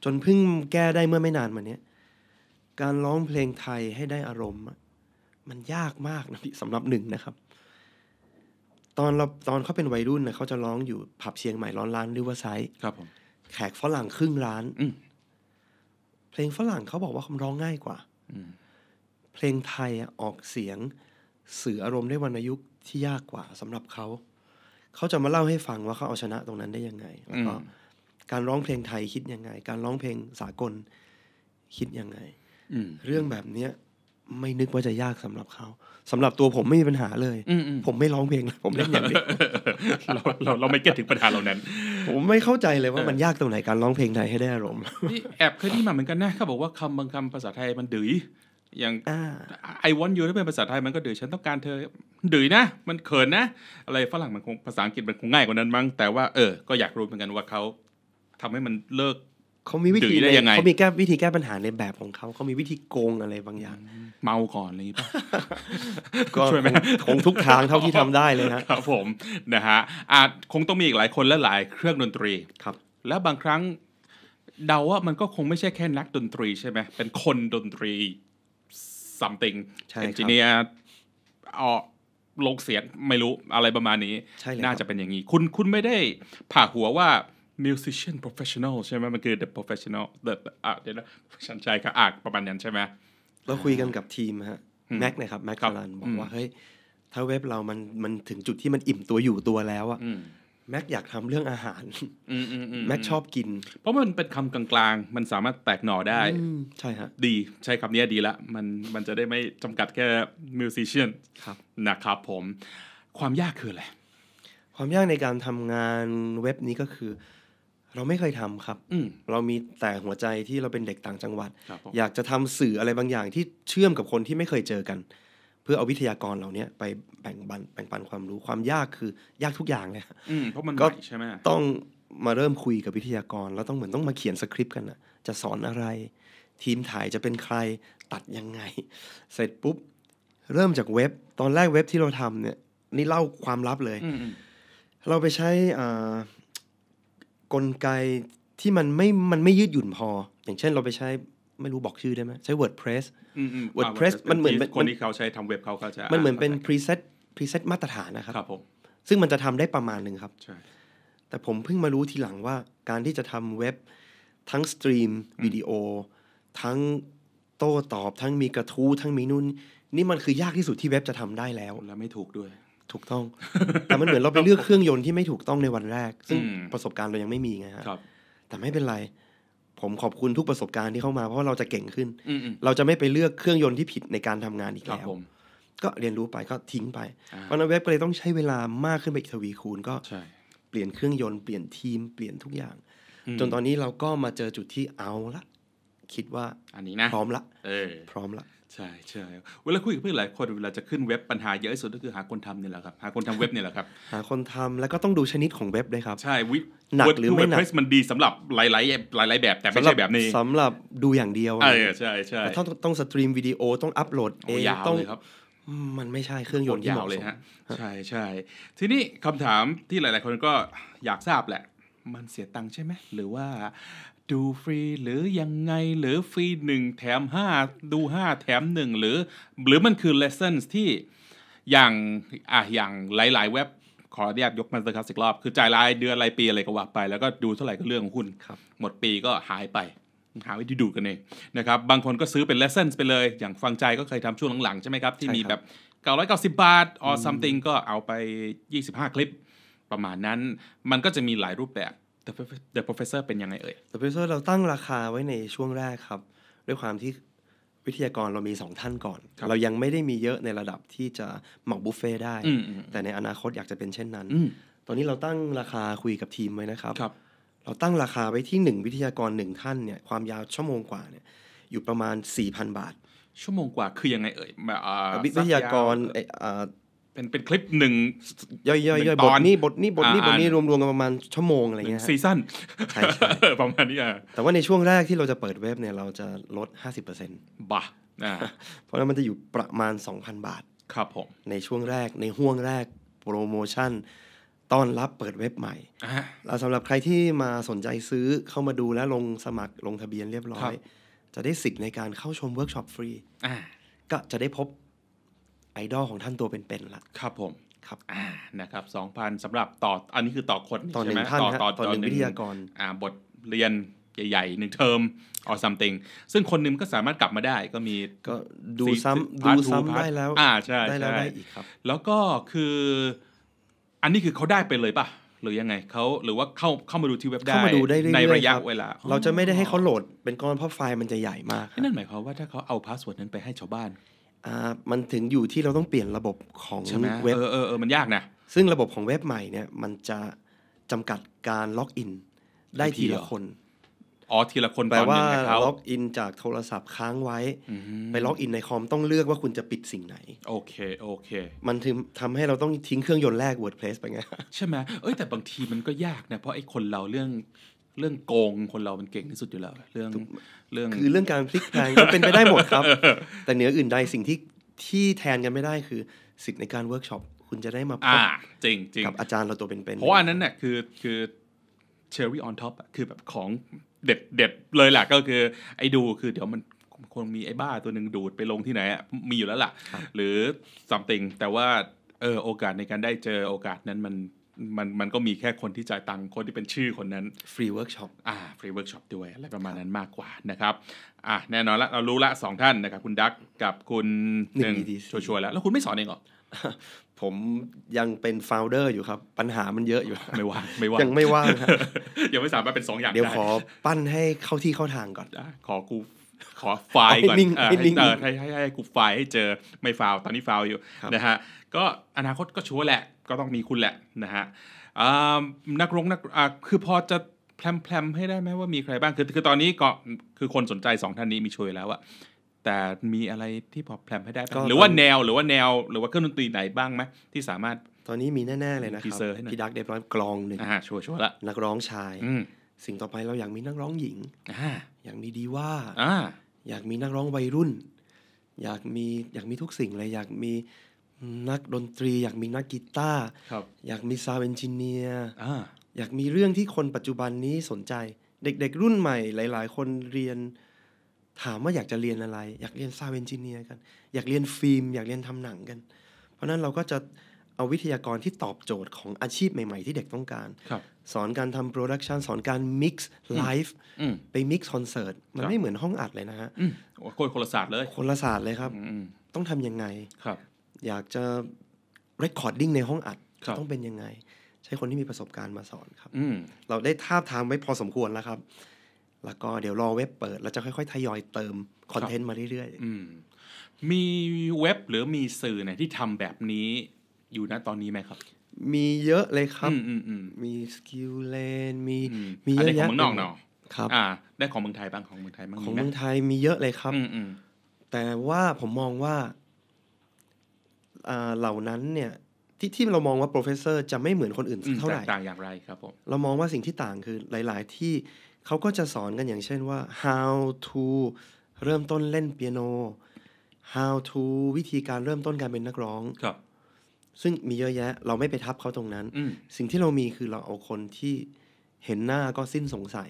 จนเพิ่งแก้ได้เมื่อไม่นานมาเนี้ยการร้องเพลงไทยให้ได้อารมณ์มันยากมากนะพี่สำหรับหนึ่งนะครับ ตอนเราตอนเขาเป็นวัยรุ่นเนะเขาจะร้องอยู่ผับเชียงใหม่ร้อนร้านริเวอร์ไซด์ครับผมแขกฝรั่งครึ่งร้านเพลงฝรั่งเขาบอกว่าคำร้องง่ายกว่า เพลงไทยออกเสียง สื่ออารมณ์ได้วรรณยุกที่ยากกว่าสำหรับเขาเขาจะมาเล่าให้ฟังว่าเขาเอาชนะตรงนั้นได้ยังไง แล้วก็การร้องเพลงไทยคิดยังไง การร้องเพลงสากลคิดยังไงเรื่องแบบเนี้ยไม่นึกว่าจะยากสำหรับเขาสำหรับตัวผมไม่มีปัญหาเลย ผมไม่ร้องเพลง ผมเล่นอย่างเดียวเราเราเราไม่เก็ตถึงปัญหาเหล่านั้นผมไม่เข้าใจเลยว่ามันยากตรงไหนการร้องเพลงไทยให้ได้อารมณ์ นี่แอบเคยได้มาเหมือนกันนะเขาบอกว่าคำบางคำภาษาไทยมันดื้ออย่างไอวอนยูถ้าเป็นภาษาไทยมันก็เดือฉันต้องการเธอดือยนะ มันเขินนะ อะไรฝรั่งมันคงภาษาอังกฤษมันคงง่ายกว่านั้นมั้งแต่ว่าเออก็อยากรู้เหมือนกันว่าเขาทำให้มันเลิกเขามีวิธีได้ยังไงเขามีแก้วิธีแก้ปัญหาในแบบของเขา เขามีวิธีโกงอะไรบางอย่าง เมาก่อนอะไรย่ก็ช่วยไหมคงทุกทางเท่าที่ทำได้เลยนะครับผม นะฮะ อาจคงต้องมีอีกหลายคนและหลายเครื่องดนตรี ครับ แล้วบางครั้ง เดาว่ามันก็คงไม่ใช่แค่นักดนตรีใช่ไหม เป็นคนดนตรี something เอนจิเนียร์ออลงเสียงไม่รู้อะไรประมาณนี้ น่าจะเป็นอย่างนี้ คุณคุณไม่ได้ผ่าหัวว่า musician professional ใช่ไหมมันคือ the professional the อ่ะเดี๋ยวนะฉันใช่ครอ่ะ ประมาณนั้นใช่ไหมเราคุยกันกับทีมฮะ แม็กนะครับ แม็กคารัน บอกว่าเฮ้ยถ้าเว็บเรามันมันถึงจุดที่มันอิ่มตัวอยู่ตัวแล้วอะแม็กอยากทำเรื่องอาหารแม็กชอบกินเพราะมันเป็นคำกลางๆ มันสามารถแตกหน่อได้ใช่ฮะ ดีใช้คำนี้ดีละมันมันจะได้ไม่จำกัดแค่มิวสิชเียนนะครับ ผม ความยากคืออะไรความยากในการทำงานเว็บนี้ก็คือเราไม่เคยทำครับเรามีแต่หัวใจที่เราเป็นเด็กต่างจังหวัด อยากจะทำสื่ออะไรบางอย่างที่เชื่อมกับคนที่ไม่เคยเจอกัน เพื่อเอาวิทยากรเหล่านี้ไปแบ่งปันแบ่งปันความรู้ ความยากคือ ยากทุกอย่างเลย อืมเพราะมันก็ใช่ไหมต้องมาเริ่มคุยกับวิทยากรแล้วต้องเหมือนต้องมาเขียนสคริปต์กันนะจะสอนอะไรทีมถ่ายจะเป็นใครตัดยังไง เสร็จปุ๊บเริ่มจากเว็บตอนแรกเว็บที่เราทำเนี่ย นี่เล่าความลับเลยเราไปใช้อ่ากลไกที่มันไม่มันไม่ยืดหยุ่นพอ อย่างเช่นเราไปใช้ไม่รู้บอกชื่อได้ไหมใช้ WordPress WordPress มันเหมือนคนที่เขาใช้ทำเว็บเขาก็จะมันเหมือนเป็นพรีเซตพรีเซตมาตรฐานนะครับครับผมซึ่งมันจะทำได้ประมาณหนึ่งครับใช่แต่ผมเพิ่งมารู้ทีหลังว่า การที่จะทำเว็บทั้งสตรีมวิดีโอ ทั้งโต้ตอบ ทั้งมีกระทู้ทั้งมีนุ่นนี่มันคือยากที่สุดที่เว็บจะทำได้แล้วและไม่ถูกด้วยถูกต้อง แต่มันเหมือนเราไปเลือกเครื่องยนต์ที่ไม่ถูกต้องในวันแรก ซึ่งประสบการณ์เรายังไม่มีไงฮะแต่ไม่เป็นไร ผมขอบคุณทุกประสบการณ์ที่เข้ามา เพราะเราจะเก่งขึ้น เราจะไม่ไปเลือกเครื่องยนต์ที่ผิดในการทำงานอีกแล้วก็เรียนรู้ไปก็ทิ้งไป เพราะนั้นเว็บก็เลยต้องใช้เวลามากขึ้นไปอีกทวีคูณก็เปลี่ยนเครื่องยนต์เปลี่ยนทีมเปลี่ยนทุกอย่าง จนตอนนี้เราก็มาเจอจุดที่เอาละคิดว่าอันนี้นะพร้อมละพร้อมละใช่ใช่เวลาคุยกับเพื่อนหลายคนเวลาจะขึ้นเว็บปัญหาเยอะที่สุดก็คือหาคนทำเนี่ยแหละครับ หาคนทำเว็บเนี่ยแหละครับ หาคนทำแล้วก็ต้องดูชนิดของเว็บด้วยครับ ใช่วิหนักหรือไม่หนักมันดีสำหรับหลายๆหลายหลายแบบแต่ไม่ใช่แบบนี้สำหรับดูอย่างเดียวใช่ใช่ใช่ต้องต้องสตรีมวิดีโอต้องอัปโหลดเองต้องมันไม่ใช่เครื่องยนต์ที่เหมาะสมใช่ใช่ทีนี้คำถามที่หลาย ๆ คนก็อยากทราบแหละ มันเสียตังค์ใช่ไหมหรือว่าดูฟรีหรือยังไงหรือฟรีหนึ่งแถมห้าดูห้าแถมหนึ่งหรือ หรือมันคือ lessons ที่อย่างอ่ะอย่างหลาย ๆ เว็บ ขออนุญาตยกมาสเตอร์คลสอีกรอบ คือจ่ายรายเดือนรายปีอะไรก็ว่าไปแล้วก็ดูเท่าไหร่ก็เรื่องของคุณหมดปีก็หายไป หาวิธีดูกันเองนะครับบางคนก็ซื้อเป็น lessons ไปเลยอย่างฟังใจก็เคยทำช่วงหลังๆ ใช่ไหมครับ ที่มีแบบ990บาท or something ก็เอาไป 25 คลิป ประมาณนั้นมันก็จะมีหลายรูปแบบ The Professor เป็นยังไงเอ่ย The Professor เราตั้งราคาไว้ในช่วงแรกครับ ด้วยความที่วิทยากรเรามีสองท่านก่อน เรายังไม่ได้มีเยอะในระดับที่จะหมักบุฟเฟ่ได้ แต่ในอนาคตอยากจะเป็นเช่นนั้นตอนนี้เราตั้งราคาคุยกับทีมไว้นะครับรบเราตั้งราคาไว้ที่หนึ่งวิทยากรหนึ่งท่านเนี่ยความยาวชั่วโมงกว่าเนี่ยอยู่ประมาณ 4,000 บาท ชั่วโมงกว่าคือยังไงเอ่ยวิทยากรเป็นเป็นคลิปหนึ่งย่อยๆย่อยบทนี้บทนี้ บทนี้ บทนี้ รวมๆกันประมาณชั่วโมงอะไรเงี้ยซีซั่นใช่ประมาณนี้อ่ะแต่ว่าในช่วงแรกที่เราจะเปิดเว็บเนี่ยเราจะลด 50%บ่าเพราะนั้นมันจะอยู่ประมาณ 2,000 บาท ครับ ผม ในช่วงแรกในห่วงแรกโปรโมชั่นต้อนรับเปิดเว็บใหม่ เราสำหรับใครที่มาสนใจซื้อเข้ามาดูและลงสมัครลงทะเบียนเรียบร้อย จะได้สิทธิ์ในการเข้าชมเวิร์กช็อปฟรีก็จะได้พบไอดอลของท่านตัวเป็นๆละครับผมครับอ่านะครับสองพันสำหรับต่ออันนี้คือต่อคนต่อหนึ่งท่านต่อต่อหนึ่งวิทยากรอ่าบทเรียนใหญ่ๆหนึ่งเทอมออซัมติงซึ่งคนนึงก็สามารถกลับมาได้ก็มีก็ดูซ้ำดูซ้ำได้แล้ว อ่าใช่ได้แล้วได้อีกครับแล้วก็คือ อันนี้คือเขาได้ไปเลยป่ะ หรือยังไงเขาหรือว่าเข้าเข้ามาดูที่เว็บได้ในระยะเวลาเราจะไม่ได้ให้เขาโหลดเป็นก้อนเพราะไฟล์มันจะใหญ่มากนั่นหมายความว่าถ้าเขาเอาพาสเวิร์ดนั้นไปให้ชาวบ้านมันถึงอยู่ที่เราต้องเปลี่ยนระบบของเว็บเออเออเออมันยากนะ ซึ่งระบบของเว็บใหม่เนี่ย มันจะจำกัดการล็อกอิน ได้ทีละคน อ๋อ ทีละคนแปลว่าล็อกอินจากโทรศัพท์ค้างไว้ ไปล็อกอินในคอมต้องเลือกว่าคุณจะปิดสิ่งไหน โอเค โอเค มันถึงทำให้เราต้องทิ้งเครื่องยนต์แรก WordPress ไปไง ใช่ไหมเอ้ยแต่บางทีมันก็ยากนะเพราะไอ้คนเราเรื่องเรื่องโกงคนเรามันเก่งที่สุดอยู่แล้วเรื่องเรื่องคือเรื่องการพลิกแพลงมันเป็นไปได้หมดครับ แต่เหนืออื่นใดสิ่งที่ที่แทนกันไม่ได้คือสิทธิ์ในการเวิร์กช็อปคุณจะได้มาพบกับอาจารย์เราตัวเป็น ๆ เพราะอันนั้นเนี่ยคือคือเชอร์รี่ออนท็อปคือแบบของเด็ดเด็ดเลยแหละก็คือไอ้ดูคือเดี๋ยวมัน คงมีไอ้บ้าตัวหนึ่งดูดไปลงที่ไหนอะมีอยู่แล้วล่ะ หรือซัมติงแต่ว่าเออโอกาสในการได้เจอโอกาสนั้นมันมันมันก็มีแค่คนที่จ่ายตังค์คนที่เป็นชื่อคนนั้นฟรีเวิร์กช็อปอ่าฟรีเวิร์กช็อปด้วยอะไรประมาณนั้นมากกว่านะครับอ่าแน่นอนละ เรารู้ละสองท่านนะครับคุณดักกับคุณหนึ่งชัวร์แล้ว แล้วคุณไม่สอนเองเหรอ ผมยังเป็นโฟลเดอร์อยู่ครับ ปัญหามันเยอะอยู่ไม่ว่างไม่ว่างยังไม่ว่างยังไม่สามารถเป็นสองอย่างเดี๋ยวขอปั้นให้เข้าที่เข้าทางก่อนขอกูขอไฟล์ก่อนให้ให้ให้กูไฟล์ให้เจอไม่ฟาวตอนนี้ฟาวอยู่นะฮะก็อนาคตก็ชัวร์แหละ ก็ต้องมีคุณแหละนะฮะนักร้องนักคือพอจะแพลมๆให้ได้ไหมว่ามีใครบ้าง คือคือตอนนี้ก็คือคนสนใจสองท่านนี้มีช่วยแล้วอะแต่มีอะไรที่พอแพลมให้ได้ไหมหรือว่าแนวหรือว่าแนวหรือว่าเครื่องดนตรีไหนบ้างไหมที่สามารถตอนนี้มีแน่ๆเลยนะครับพี่ดักเดบร้อยกลองหนึ่งชัวร์ชัวร์ละนักร้องชายสิ่งต่อไปเราอยากมีนักร้องหญิงอยากมีดีว่าอยากมีนักร้องวัยรุ่น อยากมีอยากมีทุกสิ่งเลยอยากมีนักดนตรีอยากมีนักกีตาร์อยากมีซาวเอนจิเนียร์อยากมีเรื่องที่คนปัจจุบันนี้สนใจ เด็กๆรุ่นใหม่หลายๆ คนเรียน ถามว่าอยากจะเรียนอะไร อยากเรียนซาวเอนจิเนียร์กันอยากเรียนฟิล์มอยากเรียนทำหนังกัน เพราะนั้นเราก็จะเอาวิทยากรที่ตอบโจทย์ของอาชีพใหม่ๆ ที่เด็กต้องการรสอนการทำโปรดักชันสอนการมิกซ์ไลฟ์ไปมิกซ์คอนเสิร์ตมันไม่เหมือนห้องอัดเลยนะฮะโคนละศาสตร์เลยคนละศาสตร์เลยครับต้องทำยังไงครับอยากจะเรคคอร์ดดิ้งในห้องอัดต้องเป็นยังไง ใช้คนที่มีประสบการณ์มาสอนครับเราได้ท่าทางไว้พอสมควรแล้วครับ แล้วก็เดี๋ยวรอเว็บเปิดเราจะค่อยๆทยอยเติมคอนเทนต์มาเรื่อยๆมีเว็บหรือมีสื่อไหนที่ทำแบบนี้ อยู่ณตอนนี้ไหมครับ มีเยอะเลยครับมีสกิลเลนมีมีเยอะแยะของเมืองนอกเนาะครับ อ่า ได้ของเมืองไทยบ้างของเมืองไทยบ้างของเมืองไทยมีเยอะเลยครับแต่ว่าผมมองว่าเหล่านั้นเนี่ย ที่ที่เรามองว่าโปรเฟสเซอร์จะไม่เหมือนคนอื่น เท่าไหร่ต่างอย่างไร ครับผมเรามองว่าสิ่งที่ต่างคือหลาย ๆ ที่เขาก็จะสอนกันอย่างเช่นว่า how to เริ่มต้นเล่นเปียโน how to วิธีการเริ่มต้นการเป็นนักร้องครับ ซึ่งมีเยอะแยะ เราไม่ไปทับเขาตรงนั้น สิ่งที่เรามีคือเราเอาคนที่เห็นหน้าก็สิ้นสงสัย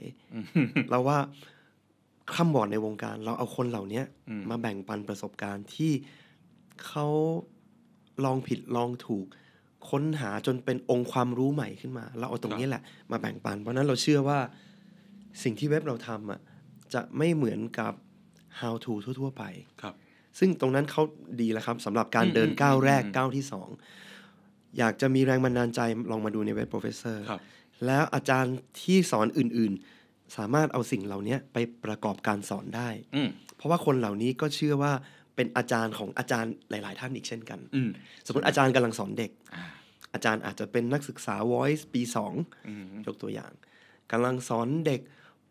เราว่าข้ามบอดในวงการ เราเอาคนเหล่านี้มาแบ่งปันประสบการณ์ที่เขาลองผิดลองถูกค้นหาจนเป็นองค์ความรู้ใหม่ขึ้นมาเราเอาตรงนี้แหละ มาแบ่งปัน เพราะนั้นเราเชื่อว่าสิ่งที่เว็บเราทำอ่ะจะไม่เหมือนกับ how to ทั่วๆ ไปครับ ซึ่งตรงนั้นเขาดีแล้วครับสำหรับการเดินก้าวแรกก้าวที่สองอยากจะมีแรงบันดาลใจลองมาดูในเว็บโปรเฟสเซอร์แล้วอาจารย์ที่สอนอื่นๆสามารถเอาสิ่งเหล่านี้ไปประกอบการสอนได้เพราะว่าคนเหล่านี้ก็เชื่อว่าเป็นอาจารย์ของอาจารย์หลาย ๆ ท่านอีกเช่นกันสมมติอาจารย์กำลังสอนเด็กอาจารย์อาจจะเป็นนักศึกษา voice ปีสองยกตัวอย่าง กำลังสอนเด็ก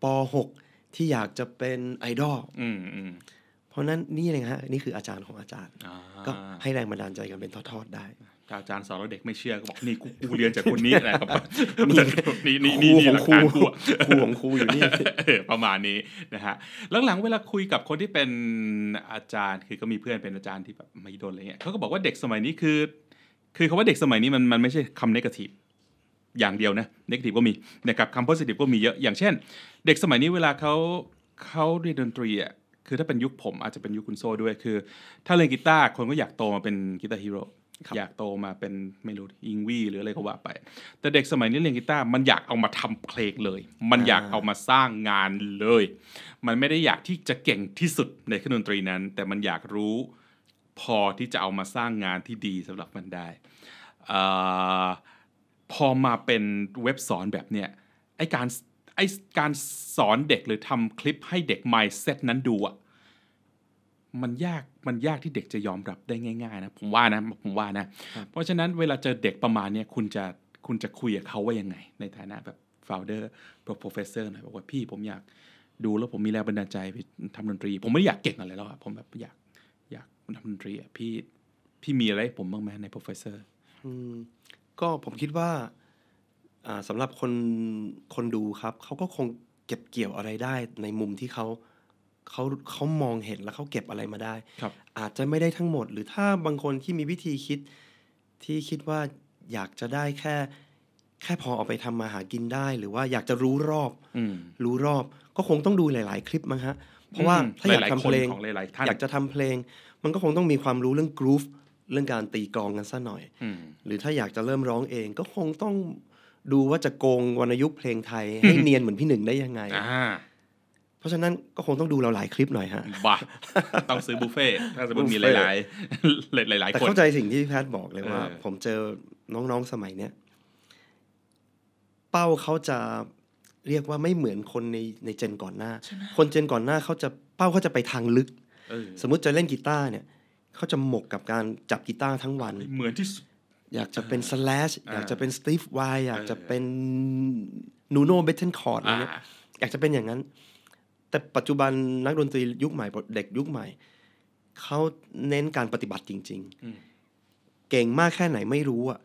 ป .6 ที่อยากจะเป็นไอดอลเพราะนั้นนี่เลยฮะนี่คืออาจารย์ของอาจารย์ก็ให้แรงบันดาลใจกันเป็นทอดๆได้อาจารย์สอนแล้วเด็กไม่เชื่อก็บอกนี่กูเรียนจากคนนี้อะไรครับนี่นี่นี่นี่หลักการครูครูของครูอยู่นี่ประมาณนี้นะฮะหลังๆ เวลาคุยกับคนที่เป็นอาจารย์ คือก็มีเพื่อนเป็นอาจารย์ที่แบบไม่โดนอะไรเงี้ยเขาก็บอกว่าเด็กสมัยนี้คือคือคาว่าเด็กสมัยนี้มันมันไม่ใช่คำเนกาทีฟอย่างเดียวนะเนกาทีฟก็มีนะครับคำโพสิทีฟก็มีเยอะอย่างเช่น เด็กสมัยนี้เวลาเขาเขาเรียนดนตรีอ่ะคือถ้าเป็นยุคผมอาจจะเป็นยุคคุณโซด้วยคือ ถ้าเล่นกีตาร์คนก็อยากโตมาเป็นกีตาร์ฮีโร่อยากโตมาเป็น ไม่รู้อิงวี่หรืออะไรก็ว่าไป แต่เด็กสมัยนี้เรียนกีตาร์มันอยากเอามาทำเพลงเลย มันอยากเอามาสร้างงานเลย มันไม่ได้อยากที่จะเก่งที่สุดในเครื่องดนตรีนั้น แต่มันอยากรู้พอที่จะเอามาสร้างงานที่ดีสำหรับมันได้ พอมาเป็นเว็บสอนแบบเนี้ย ไอการไอการสอนเด็กหรือทำคลิปให้เด็กไมซ์เซตนั้นดูอะมันยากมันยากที่เด็กจะยอมรับได้ง่ายๆนะผมว่านะผมว่านะ เพราะฉะนั้นเวลาเจอเด็กประมาณนี้คุณจะคุณจะคุยกับเขาว่ายังไง ในฐานะแบบ founder professor หน่อยบอกว่าพี่ผมอยากดูแล้วผมมีแรงบันดาลใจไปทำดนตรี ผมไม่อยากเก่งอะไรแล้วผมแบบอยาก อยากทำดนตรีพี่ พี่มีอะไรผมบ้างไหมใน professor ก็ผมคิดว่าสำหรับคนคนดูครับ เขาก็คงเก็บเกี่ยวอะไรได้ในมุมที่เขาเขาเขามองเห็นแล้วเขาเก็บอะไรมาได้ ครับ อาจจะไม่ได้ทั้งหมด หรือถ้าบางคนที่มีวิธีคิดที่คิดว่าอยากจะได้แค่ แค่พอเอาไปทำมาหากินได้ หรือว่าอยากจะรู้รอบอรู้รอบก็คงต้องดูหลายๆคลิปมั้งฮะ เพราะว่าถ้าอยากทำเพลงอลยากจะทำเพลง มันก็คงต้องมีความรู้เรื่องกรุฟเรื่องการตีกองกันซะหน่อยหรือถ้าอยากจะเริ่มร้องเอง ก็คงต้องดูว่าจะโกงวรรณยุกเพลงไทยให้เนียนเหมือนพี่หนึ่งได้ยังไงเพราะฉะนั้นก็คงต้องดูเราหลายคลิปหน่อยฮะบ้าต้องซื้อบุฟเฟ่ถ้าสมมติมีหลายหลายหลายหลายคนแต่เข้าใจสิ่งที่แพทย์บอกเลยว่า ผมเจอน้อง ๆ สมัยเนี้ยเป้าเขาจะเรียกว่าไม่เหมือนคนในในเจนก่อนหน้า คนเจนก่อนหน้าเขาจะเป้าเขาจะไปทางลึก สมมติจะเล่นกีตาร์เนี่ยเขาจะหมกกับการจับกีตาร์ทั้งวันเหมือนที่อยากจะเป็นสแลชอยากจะเป็นสตีฟไวอยากจะเป็นนูโน่เบทเทนคอร์ดอะไรเงี้ยอยากจะเป็นอย่างนั้นแต่ปัจจุบันนักดนตรียุคใหม่เด็กยุคใหม่เขาเน้นการปฏิบัติจริงๆ เก่งมากแค่ไหนไม่รู้อะ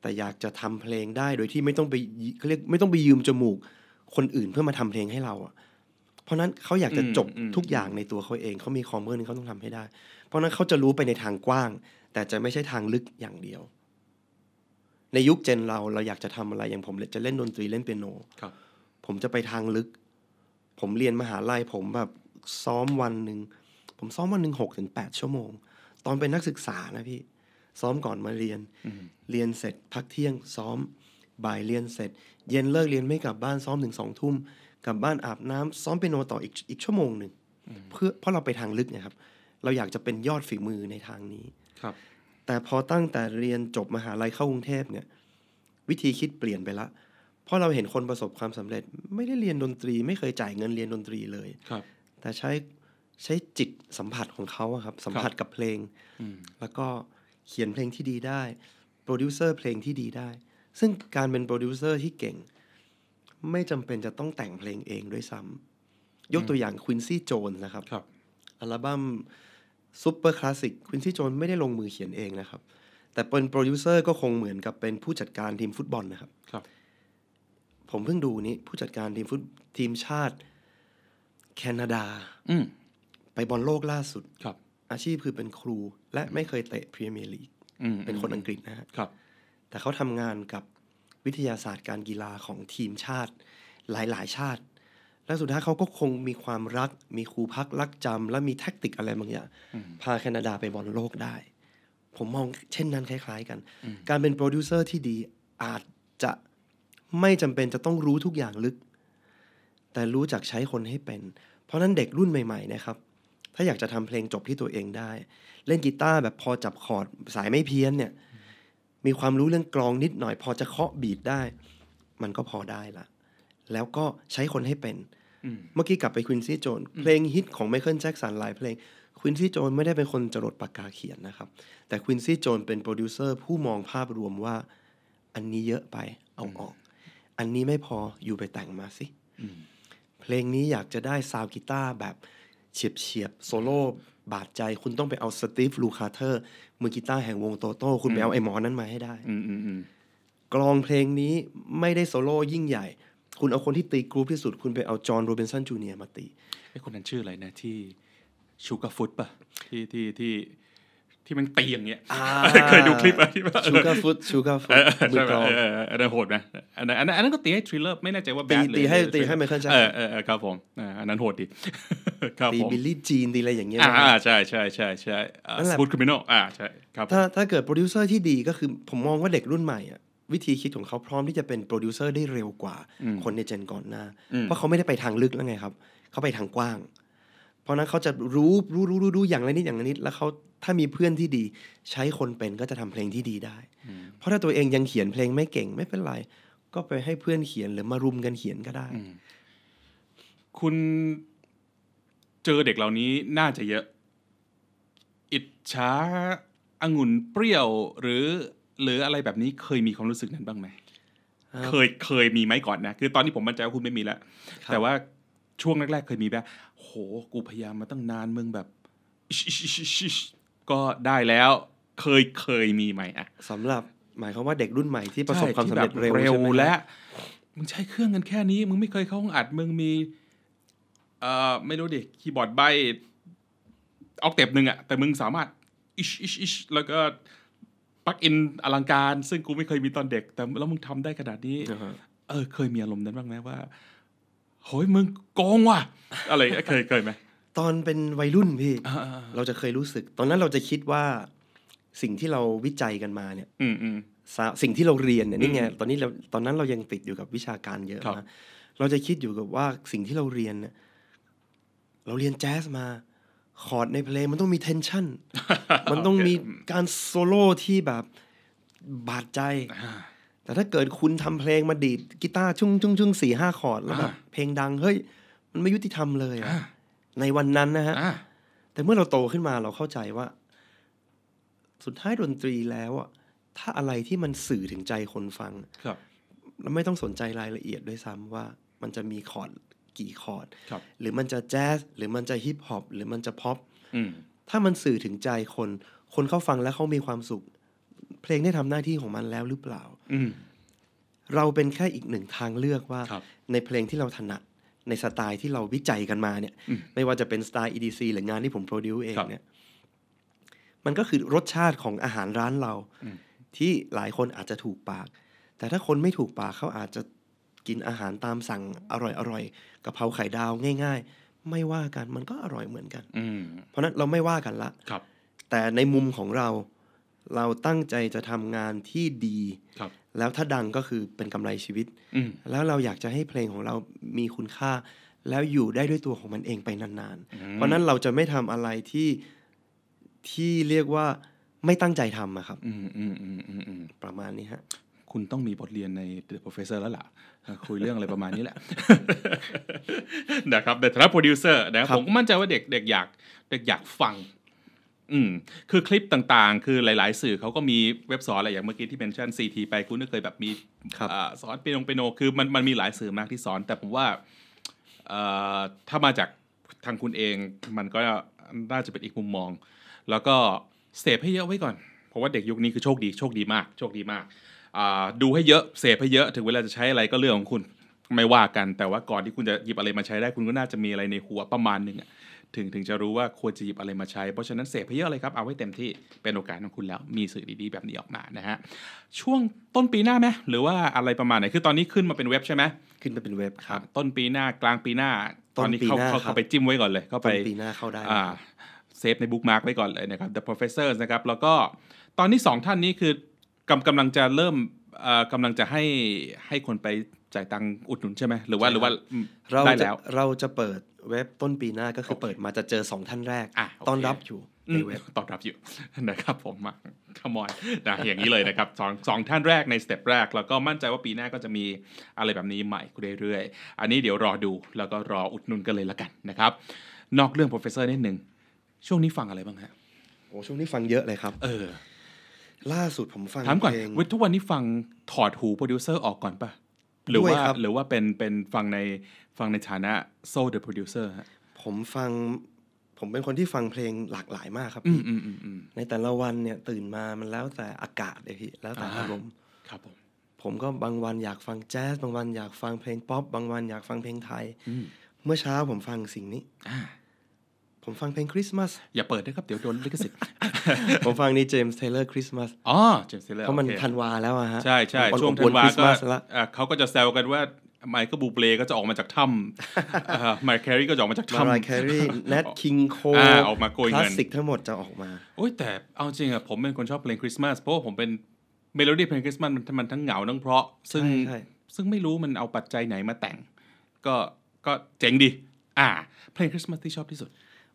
แต่อยากจะทำเพลงได้โดยที่ไม่ต้องไปเขาเรียกไม่ต้องไปยืมจมูกคนอื่นเพื่อมาทำเพลงให้เราอะเพราะนั้นเขาอยากจะจบทุกอย่างในตัวเขาเองเขามีคอมเมอร์นึงเขาต้องทำให้ได้ เพราะนั้นเขาจะรู้ไปในทางกว้าง แต่จะไม่ใช่ทางลึกอย่างเดียว ในยุคเจนเราเราอยากจะทำอะไร อย่างผมจะเล่นดนตรีเล่นเปียโนผมจะไปทางลึกผมเรียนมหาลัยผมแบบซ้อมวันหนึ่งผมซ้อมวันหนึ่งหกถึงแปดชั่วโมง ตอนเป็นนักศึกษานะพี่ ซ้อมก่อนมาเรียน เรียนเสร็จพักเที่ยง ซ้อม บ่ายเรียนเสร็จ เย็นเลิกเรียนไม่กลับบ้านซ้อมถึงสองทุ่มกลับบ้านอาบน้ำ ซ้อมเป็นโนต่ออีกอีกชั่วโมงหนึ่ง เพื่อเพราะเราไปทางลึกนะครับ เราอยากจะเป็นยอดฝีมือในทางนี้ครับ แต่พอตั้งแต่เรียนจบมหาลัยเข้ากรุงเทพเนี่ยวิธีคิดเปลี่ยนไปละพราะเราเห็นคนประสบความสำเร็จไม่ได้เรียนดนตรี ไม่เคยจ่ายเงินเรียนดนตรีเลยครับ แต่ใช้ใช้จิตสัมผัสของเขาครับ สัมผัสกับเพลงแล้วก็เขียนเพลงที่ดีได้โปรดิวเซอร์เพลงที่ดีได้ซึ่งการเป็นโปรดิวเซอร์ที่เก่งไม่จำเป็นจะต้องแต่งเพลงเองด้วยซ้ำยกตัวอย่างควินซี่โจนนะครับรบอัลบั้มซูเปอร์คลาสสิกควินซี่โจนไม่ได้ลงมือเขียนเองนะครับ แต่เป็นโปรดิวเซอร์ก็คงเหมือนกับเป็นผู้จัดการทีมฟุตบอลนะครับรบผมเพิ่งดูนี้ผู้จัดการทีมฟุตทีมชาติแคนาดาอืไปบอลโลกล่าสุดครับ อาชีพคือเป็นครู และไม่เคยเตะพรีเมียร์ลีกเป็นคนอังกฤษนะฮะครับ แต่เขาทำงานกับวิทยาศาสตร์การกีฬาของทีมชาติหลายๆชาติ และสุดท้ายเขาก็คงมีความรัก มีครูพักรักจำและมีแท็กติกอะไรบางอย่างพาแคนาดาไปบอลโลกได้ ผมมองเช่นนั้นคล้าย ๆกัน การเป็นโปรดิวเซอร์ที่ดีอาจจะไม่จำเป็นจะต้องรู้ทุกอย่างลึก แต่รู้จักใช้คนให้เป็น เพราะนั้นเด็กรุ่นใหม่ ๆ นะครับ ถ้าอยากจะทำเพลงจบที่ตัวเองได้ เล่นกีตาร์แบบพอจับคอร์ด สายไม่เพี้ยนเนี่ย มีความรู้เรื่องกลองนิดหน่อย พอจะเคาะบีดได้ มันก็พอได้ละแล้วก็ใช้คนให้เป็นเมื่อกี้กลับไปควินซี่โจนเพลงฮิตของไมเคิลแจ็คสันหลาย เพลงควินซี่โจนไม่ได้เป็นคนจรดปากกาเขียนนะครับ แต่ควินซี่โจนเป็นโปรดิวเซอร์ผู้มองภาพรวมว่าอันนี้เยอะไป เอาออกอันนี้ไม่พออยู่ไปแต่งมาสิเพลงนี้อยากจะได้ซาวกีตาร์แบบ เฉียบเฉียบโซโล่บาดใจคุณต้องไปเอาสตีฟลูคาเทอร์ มือกีตาร์แห่งวงโตโต้คุณไปเอาไอ้หมอนั้นมาให้ได้กลองเพลงนี้ไม่ได้โซโล่ยิ่งใหญ่ คุณเอาคนที่ตีกรูปที่สุด คุณไปเอาจอห์นโรเบนสันจูเนียร์มาตีไอ้คนนั้นชื่ออะไรนะที่ ชูกาฟุตปะที่ที่ที่ที่มันตีอย่างเงี้ยเคยดูคลิปอะที่ว่าชูการ์ฟุตชูการ์ฟุตมือกลองอันนั้นโหดไหมอันนั้นอันนั้นก็ตีให้ทริลเลอร์ไม่แน่ใจว่าแบเลยตีให้ตีให้ไมเค้าใจเออเออครับผมอันนั้นโหดดีครับผมตีบิลลี่จีนตีอะไรอย่างเงี้ยอ่าใช่ใช่ใช่ใช่บูธคริมินอลอ่าใช่ครับถ้าถ้าเกิดโปรดิวเซอร์ที่ดีก็คือผมมองว่าเด็กรุ่นใหม่อ่ะวิธีคิดของเขาพร้อมที่จะเป็นโปรดิวเซอร์ได้เร็วกว่า คนในเจนก่อนหน้าเพราะเขาไม่ได้ไปทางลึกแล้วไงครับเขาไปทางกว้างเพราะนั้นเขาจะรู้รู้รู้รู้รู้อย่างละนิดอย่างละนิดแล้วเขาถ้ามีเพื่อนที่ดี ใช้คนเป็นก็จะทำเพลงที่ดีได้ เพราะถ้าตัวเองยังเขียนเพลงไม่เก่งไม่เป็นไร ก็ไปให้เพื่อนเขียนหรือมารุมกันเขียนก็ได้ คุณเจอเด็กเหล่านี้น่าจะเยอะ อิจฉาองุ่นเปรี้ยว หรือหรืออะไรแบบนี้เคยมีความรู้สึกนั้นบ้างไหมเคยเคยมีไหมก่อนนะคือตอนนี้ผมมั่นใจว่าคุณไม่มีแล้วแต่ว่าช่วงแรก ๆ เคยมีแบบโกูพยายามมาตั้งนานมึงแบบก็ได้แล้ว เคยเคยมีไหมอะสำหรับ หมายความว่าเด็กรุ่นใหม่ที่ประสบความสำเร็จเร็วและมึงใช้เครื่องกันแค่นี้ มึงไม่เคยเข้าห้องอัดมึงมี เอ่อไม่รู้ดิคีย์บอร์ดใบ ออกเต็บหนึ่งอะแต่มึงสามารถอิชอิชอิชแล้วก็ปักอินอลังการ ซึ่งกูไม่เคยมีตอนเด็ก แต่แล้วมึงทำได้ขนาดนี้เออเคยมีอารมณ์นั้นบ้างไหมว่าเฮ้ยมึงโกงว่ะอะไรเคยเคยไหมตอนเป็นวัยรุ่นพี่เราจะเคยรู้สึก ตอนนั้นเราจะคิดว่าสิ่งที่เราวิจัยกันมาเนี่ยสิ่งที่เราเรียนเนี่ยนี่ไงตอนนี้เราตอนนั้นเรายังติดอยู่กับวิชาการเยอะนะเราจะคิดอยู่กับว่าสิ่งที่เราเรียนเนี่ยเราเรียนแจ๊สมาคอร์ดในเพลงมันต้องมีเทนชั่น มันต้องมีการโซโล่ที่แบบบาดใจแต่ถ้าเกิดคุณทำเพลงมาดีดกีตาร์ ชุ่งชุ่งชุ่งสี่ห้าคอร์ด แล้วแบบเพลงดัง เฮ้ย มันไม่ยุติธรรมเลยอะในวันนั้นนะฮะ แต่เมื่อเราโตขึ้นมาเราเข้าใจว่า สุดท้ายดนตรีแล้วอะถ้าอะไรที่มันสื่อถึงใจคนฟัง ครับแล้วไม่ต้องสนใจรายละเอียดด้วยซ้ำว่า มันจะมีคอร์ดกี่คอร์ด หรือมันจะแจ๊สหรือมันจะฮิปฮอปหรือมันจะพ็อปถ้ามันสื่อถึงใจคน คนเข้าฟังแล้วเขามีความสุขเพลงได้ทำหน้าที่ของมันแล้วหรือเปล่า เราเป็นแค่อีกหนึ่งทางเลือกว่า ในเพลงที่เราถนัดในสไตล์ที่เราวิจัยกันมาเนี่ยไม่ว่าจะเป็นสไตล์ EDC หรืองานที่ผมโปรดิวเองเนี่ยมันก็คือรสชาติของอาหารร้านเราที่หลายคนอาจจะถูกปาก แต่ถ้าคนไม่ถูกปากเขาอาจจะกินอาหารตามสั่งอร่อยอร่อยกะเพราไข่ดาวง่าย ๆ ไม่ว่ากันมันก็อร่อยเหมือนกันเพราะนั้นเราไม่ว่ากันละแต่ในมุมของเราเราตั้งใจจะทำงานที่ดีแล้วถ้าดังก็คือเป็นกำไรชีวิต แล้วเราอยากจะให้เพลงของเรามีคุณค่า แล้วอยู่ได้ด้วยตัวของมันเองไปนานๆ เพราะนั้นเราจะไม่ทำอะไรที่ที่เรียกว่าไม่ตั้งใจทำอะครับ ประมาณนี้ฮะ คุณต้องมีบทเรียนใน The Professor แล้วล่ะ คุยเรื่องอะไรประมาณนี้แหละ นะครับแต่ฐานะโปรดิวเซอร์นะผมก็มั่นใจว่าเด็กเด็กอยาก เด็กอยากฟังอืมคือคลิปต่างๆ คือหลาย ๆ สื่อเขาก็มีเว็บสอนอะไรอย่างเมื่อกี้ที่เมนชั่นซีทีไปคุณก็เคยแบบมีครับอสอนเปียโนเปียโน คือมันมันมีหลายสื่อมากที่สอน แต่ผมว่าเอ่อถ้ามาจากทางคุณเองมันก็น่าจะเป็นอีกมุมมอง แล้วก็เสพให้เยอะไว้ก่อนเพราะว่าเด็กยุคนี้คือโชคดีโชคดีมาก โชคดีมาก ดูให้เยอะเสพให้เยอะ ถึงเวลาจะใช้อะไรก็เรื่องของคุณไม่ว่ากัน แต่ว่าก่อนที่คุณจะหยิบอะไรมาใช้ได้ คุณก็น่าจะมีอะไรในหัวประมาณหนึ่งอะถึงถึงจะรู้ว่าควรจะหยิบอะไรมาใช้ เพราะฉะนั้นเสพเพ้เยอะเลยครับ เอาไว้เต็มที่เป็นโอกาสของคุณแล้ว มีสื่อดีๆ แบบนี้ออกมานะฮะ ช่วงต้นปีหน้าไหมหรือว่าอะไรประมาณไหน คือตอนนี้ขึ้นมาเป็นเว็บใช่ไหมขึ้นมาเป็นเว็บครับ ต้นปีหน้ากลางปีหน้า ตอนนี้เขาเขาไปจิ้มไว้ก่อนเลย เข้าไปปีหน้าเข้าได้เซฟในบุ๊กมาร์กไว้ก่อนเลยนะครับ The Professors นะครับ แล้วก็ตอนนี้ 2 ท่านนี้คือกำกำลังจะเริ่มกำลังจะให้ให้คนไปจ่ายตังค์อุดหนุนใช่ไหมหรือว่าหรือว่าเราได้แล้วเราจะเปิดเว็บต้นปีหน้าก็คือเปิดมาจะเจอสองท่านแรกต้อนรับอยู่ในเว็บตอบรับอยู่นะครับผมมาขมอยนะอย่างนี้เลยนะครับสองสองท่านแรกในสเต็ปแรกแล้วก็มั่นใจว่าปีหน้าก็จะมีอะไรแบบนี้ใหม่เรื่อยๆอันนี้เดี๋ยวรอดู แล้วก็รออุดหนุนกันเลยละกันนะครับ นอกเรื่องโปรเฟสเซอร์นิดหนึ่งช่วงนี้ฟังอะไรบ้างฮะโอ้ช่วงนี้ฟังเยอะเลยครับ เออล่าสุดผมฟังถามก่อนทุกวันนี้ฟังถอดหูโปรดิวเซอร์ออกก่อนปะหรือว่าหรือว่าเป็นเป็นฟังในฟังในฐานะโซ่เดอะโปรดิวเซอร์ฮะ ผมฟังผมเป็นคนที่ฟังเพลงหลากหลายมากครับในแต่ละวันเนี่ยตื่นมามันแล้วแต่อากาศเลยพี่แล้วแต่อารมณ์ครับผม ผมก็บางวันอยากฟังแจ๊สบางวันอยากฟังเพลงป๊อปบางวันอยากฟังเพลงไทย เมื่อเช้าผมฟังสิ่งนี้ผมฟังเพลงคริสต์มาสอย่าเปิดนะครับ เดี๋ยวโดนลิขสิทธิ์ผมฟังนี่เจมส์เทเลอร์คริสต์มาสอ๋อเจมส์เทเลอร์เพราะมันธันวาแล้วอะฮะใช่ใช่ช่วงธันวาก็เขาก็จะแซวกันว่าไมค์ก็บูเบลก็จะออกมาจากถ้ำไมค์แครีก็จะออกมาจากถ้ำไมค์แครีแนทคิงโคออกมาโกยเงินคลาสสิกทั้งหมดจะออกมา โอ้ยแต่ เอาจริงอะผมเป็นคนชอบเพลงคริสต์มาสเพราะผมเป็นเมโลดี้เพลงคริสต์มาสมันมันทั้งเหงาทั้งเพราะซึ่งซึ่งไม่รู้มันเอาปัจจัยไหนมาแต่ง ก็ก็เจ๋งดีอ่าเพลงคริสต์มาสที่ชอบที่สุด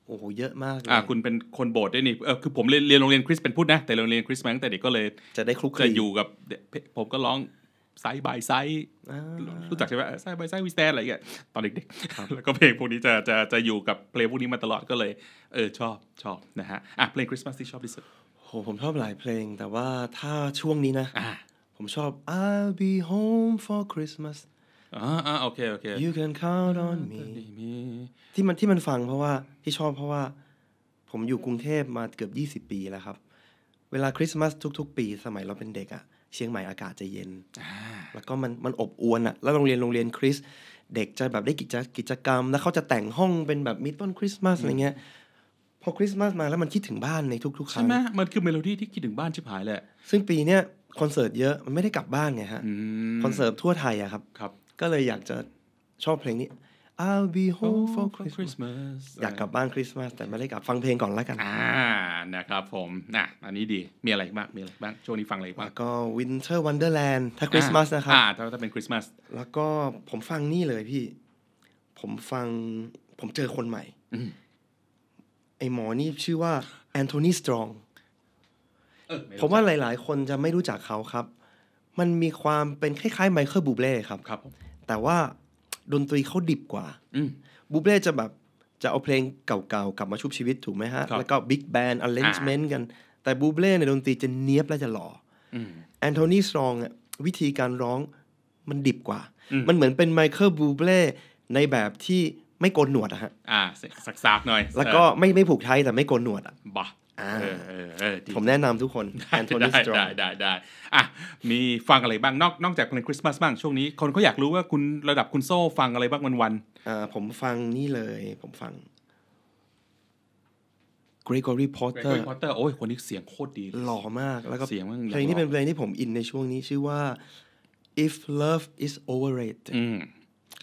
โอ้โหเยอะมากเลยอ่าคุณเป็นคนโบสถ์ด้วยนี่เออคือผมเรียนโรงเรียนคริสเป็นพุทธนะ แต่โรงเรียนคริสมาตั้งแต่เด็กก็เลย จะได้คลุกคลี จะอยู่กับ ผมก็ร้องไซส์บายไซ์รู้จักใช่ไหมไซส์บายไซ์วิสแตนอะไรอย่างเงี้ย ตอนเด็กๆ แล้วก็เพลงพวกนี้จะจะจะอยู่กับเพลงพวกนี้มาตลอดก็เลย เออชอบชอบนะฮะ อ่ะ เพลงคริสต์มาสที่ชอบที่สุดโหผมชอบหลายเพลงแต่ว่าถ้าช่วงนี้นะ ผมชอบ I'll be home for Christmas อ่อ่าโอเค โอเค You can count on me ที่มันที่มันฟังเพราะว่าที่ชอบเพราะว่า ผมอยู่กรุงเทพมาเกือบ 20 ปีแล้วครับเวลาคริสต์มาสทุกๆปีสมัยเราเป็นเด็กอะเชียงใหม่อากาศจะเย็น แล้วก็มันมันอบอวนอะแล้วโรงเรียนโรงเรียนคริสเด็กจะแบบได้กิจกิจกรรม แล้วเขาจะแต่งห้องเป็นแบบมีต้นคริสต์มาสอะไรเงี้ยพอคริสต์มาสมาแล้วมันคิดถึงบ้านในทุกๆครั้งใช่ไหมมันคือเมโลดี้ที่คิดถึงบ้านชิบหายแหละซึ่งปีเนี้ยคอนเสิร์ตเยอะมันไม่ได้กลับบ้านไงฮะคอนเสิร์ตทั่วไทยอะครับก็เลยอยากจะชอบเพลงนี้ I'll be home for Christmas อยากกลับบ้านคริสต์มาสแต่ไม่ได้กลับฟังเพลงก่อนแล้วกัน อ่านะครับผมนะอันนี้ดีมีอะไรบ้างมีอะไรบ้างช่วงนี้ฟังอะไรบ้างก็ Winter Wonderland ถ้าคริสต์มาสนะครับ อ่าถ้าเป็นคริสต์มาสแล้วก็ผมฟังนี่เลยพี่ ผมฟัง ผมเจอคนใหม่ไอหมอนี่ชื่อว่าแอนโทนีสตรองผมว่าหลายๆคนจะไม่รู้จักเขาครับ มันมีความเป็นคล้ายๆไมเคิลบูเบ้ครับครับ แต่ว่าดนตรีเขาดิบกว่าบูเบ้จะแบบจะเอาเพลงเก่าๆ กลับมาชุบชีวิตถูกไหมฮะ แล้วก็บิ๊กแบนด์อลเลนจ์เมนต์กันแต่บูเบ้ในดนตรีจะเนี้ยบและจะหล่อแอนโทนีสตรอง่วิธีการร้องมันดิบกว่า มันเหมือนเป็นไมเคิลบูเบ้ในแบบที่ไม่โกนหนวดอะฮะ อ่าสักซากหน่อย แล้วก็ไม่ไม่ผูกไทยแต่ไม่โกนหนวดอะบะผมแนะนำทุกคนแอนโทนีสตรองได้ได้ได้อ่ะ มีฟังอะไรบ้าง นอกนอกจากเพลงคริสต์มาสบ้างช่วงนี้คนเขาอยากรู้ว่าคุณระดับคุณโซ่ฟังอะไรบ้างวันวันอ่าผมฟังนี่เลยผมฟัง Gregory Porter Gregory Porter โอ้ย คนนี้เสียงโคตรดีหล่อมาก แล้วก็เสียงเพลงนี้เป็นเพลงที่ผมอินในช่วงนี้ชื่อว่า If Love Is Overrated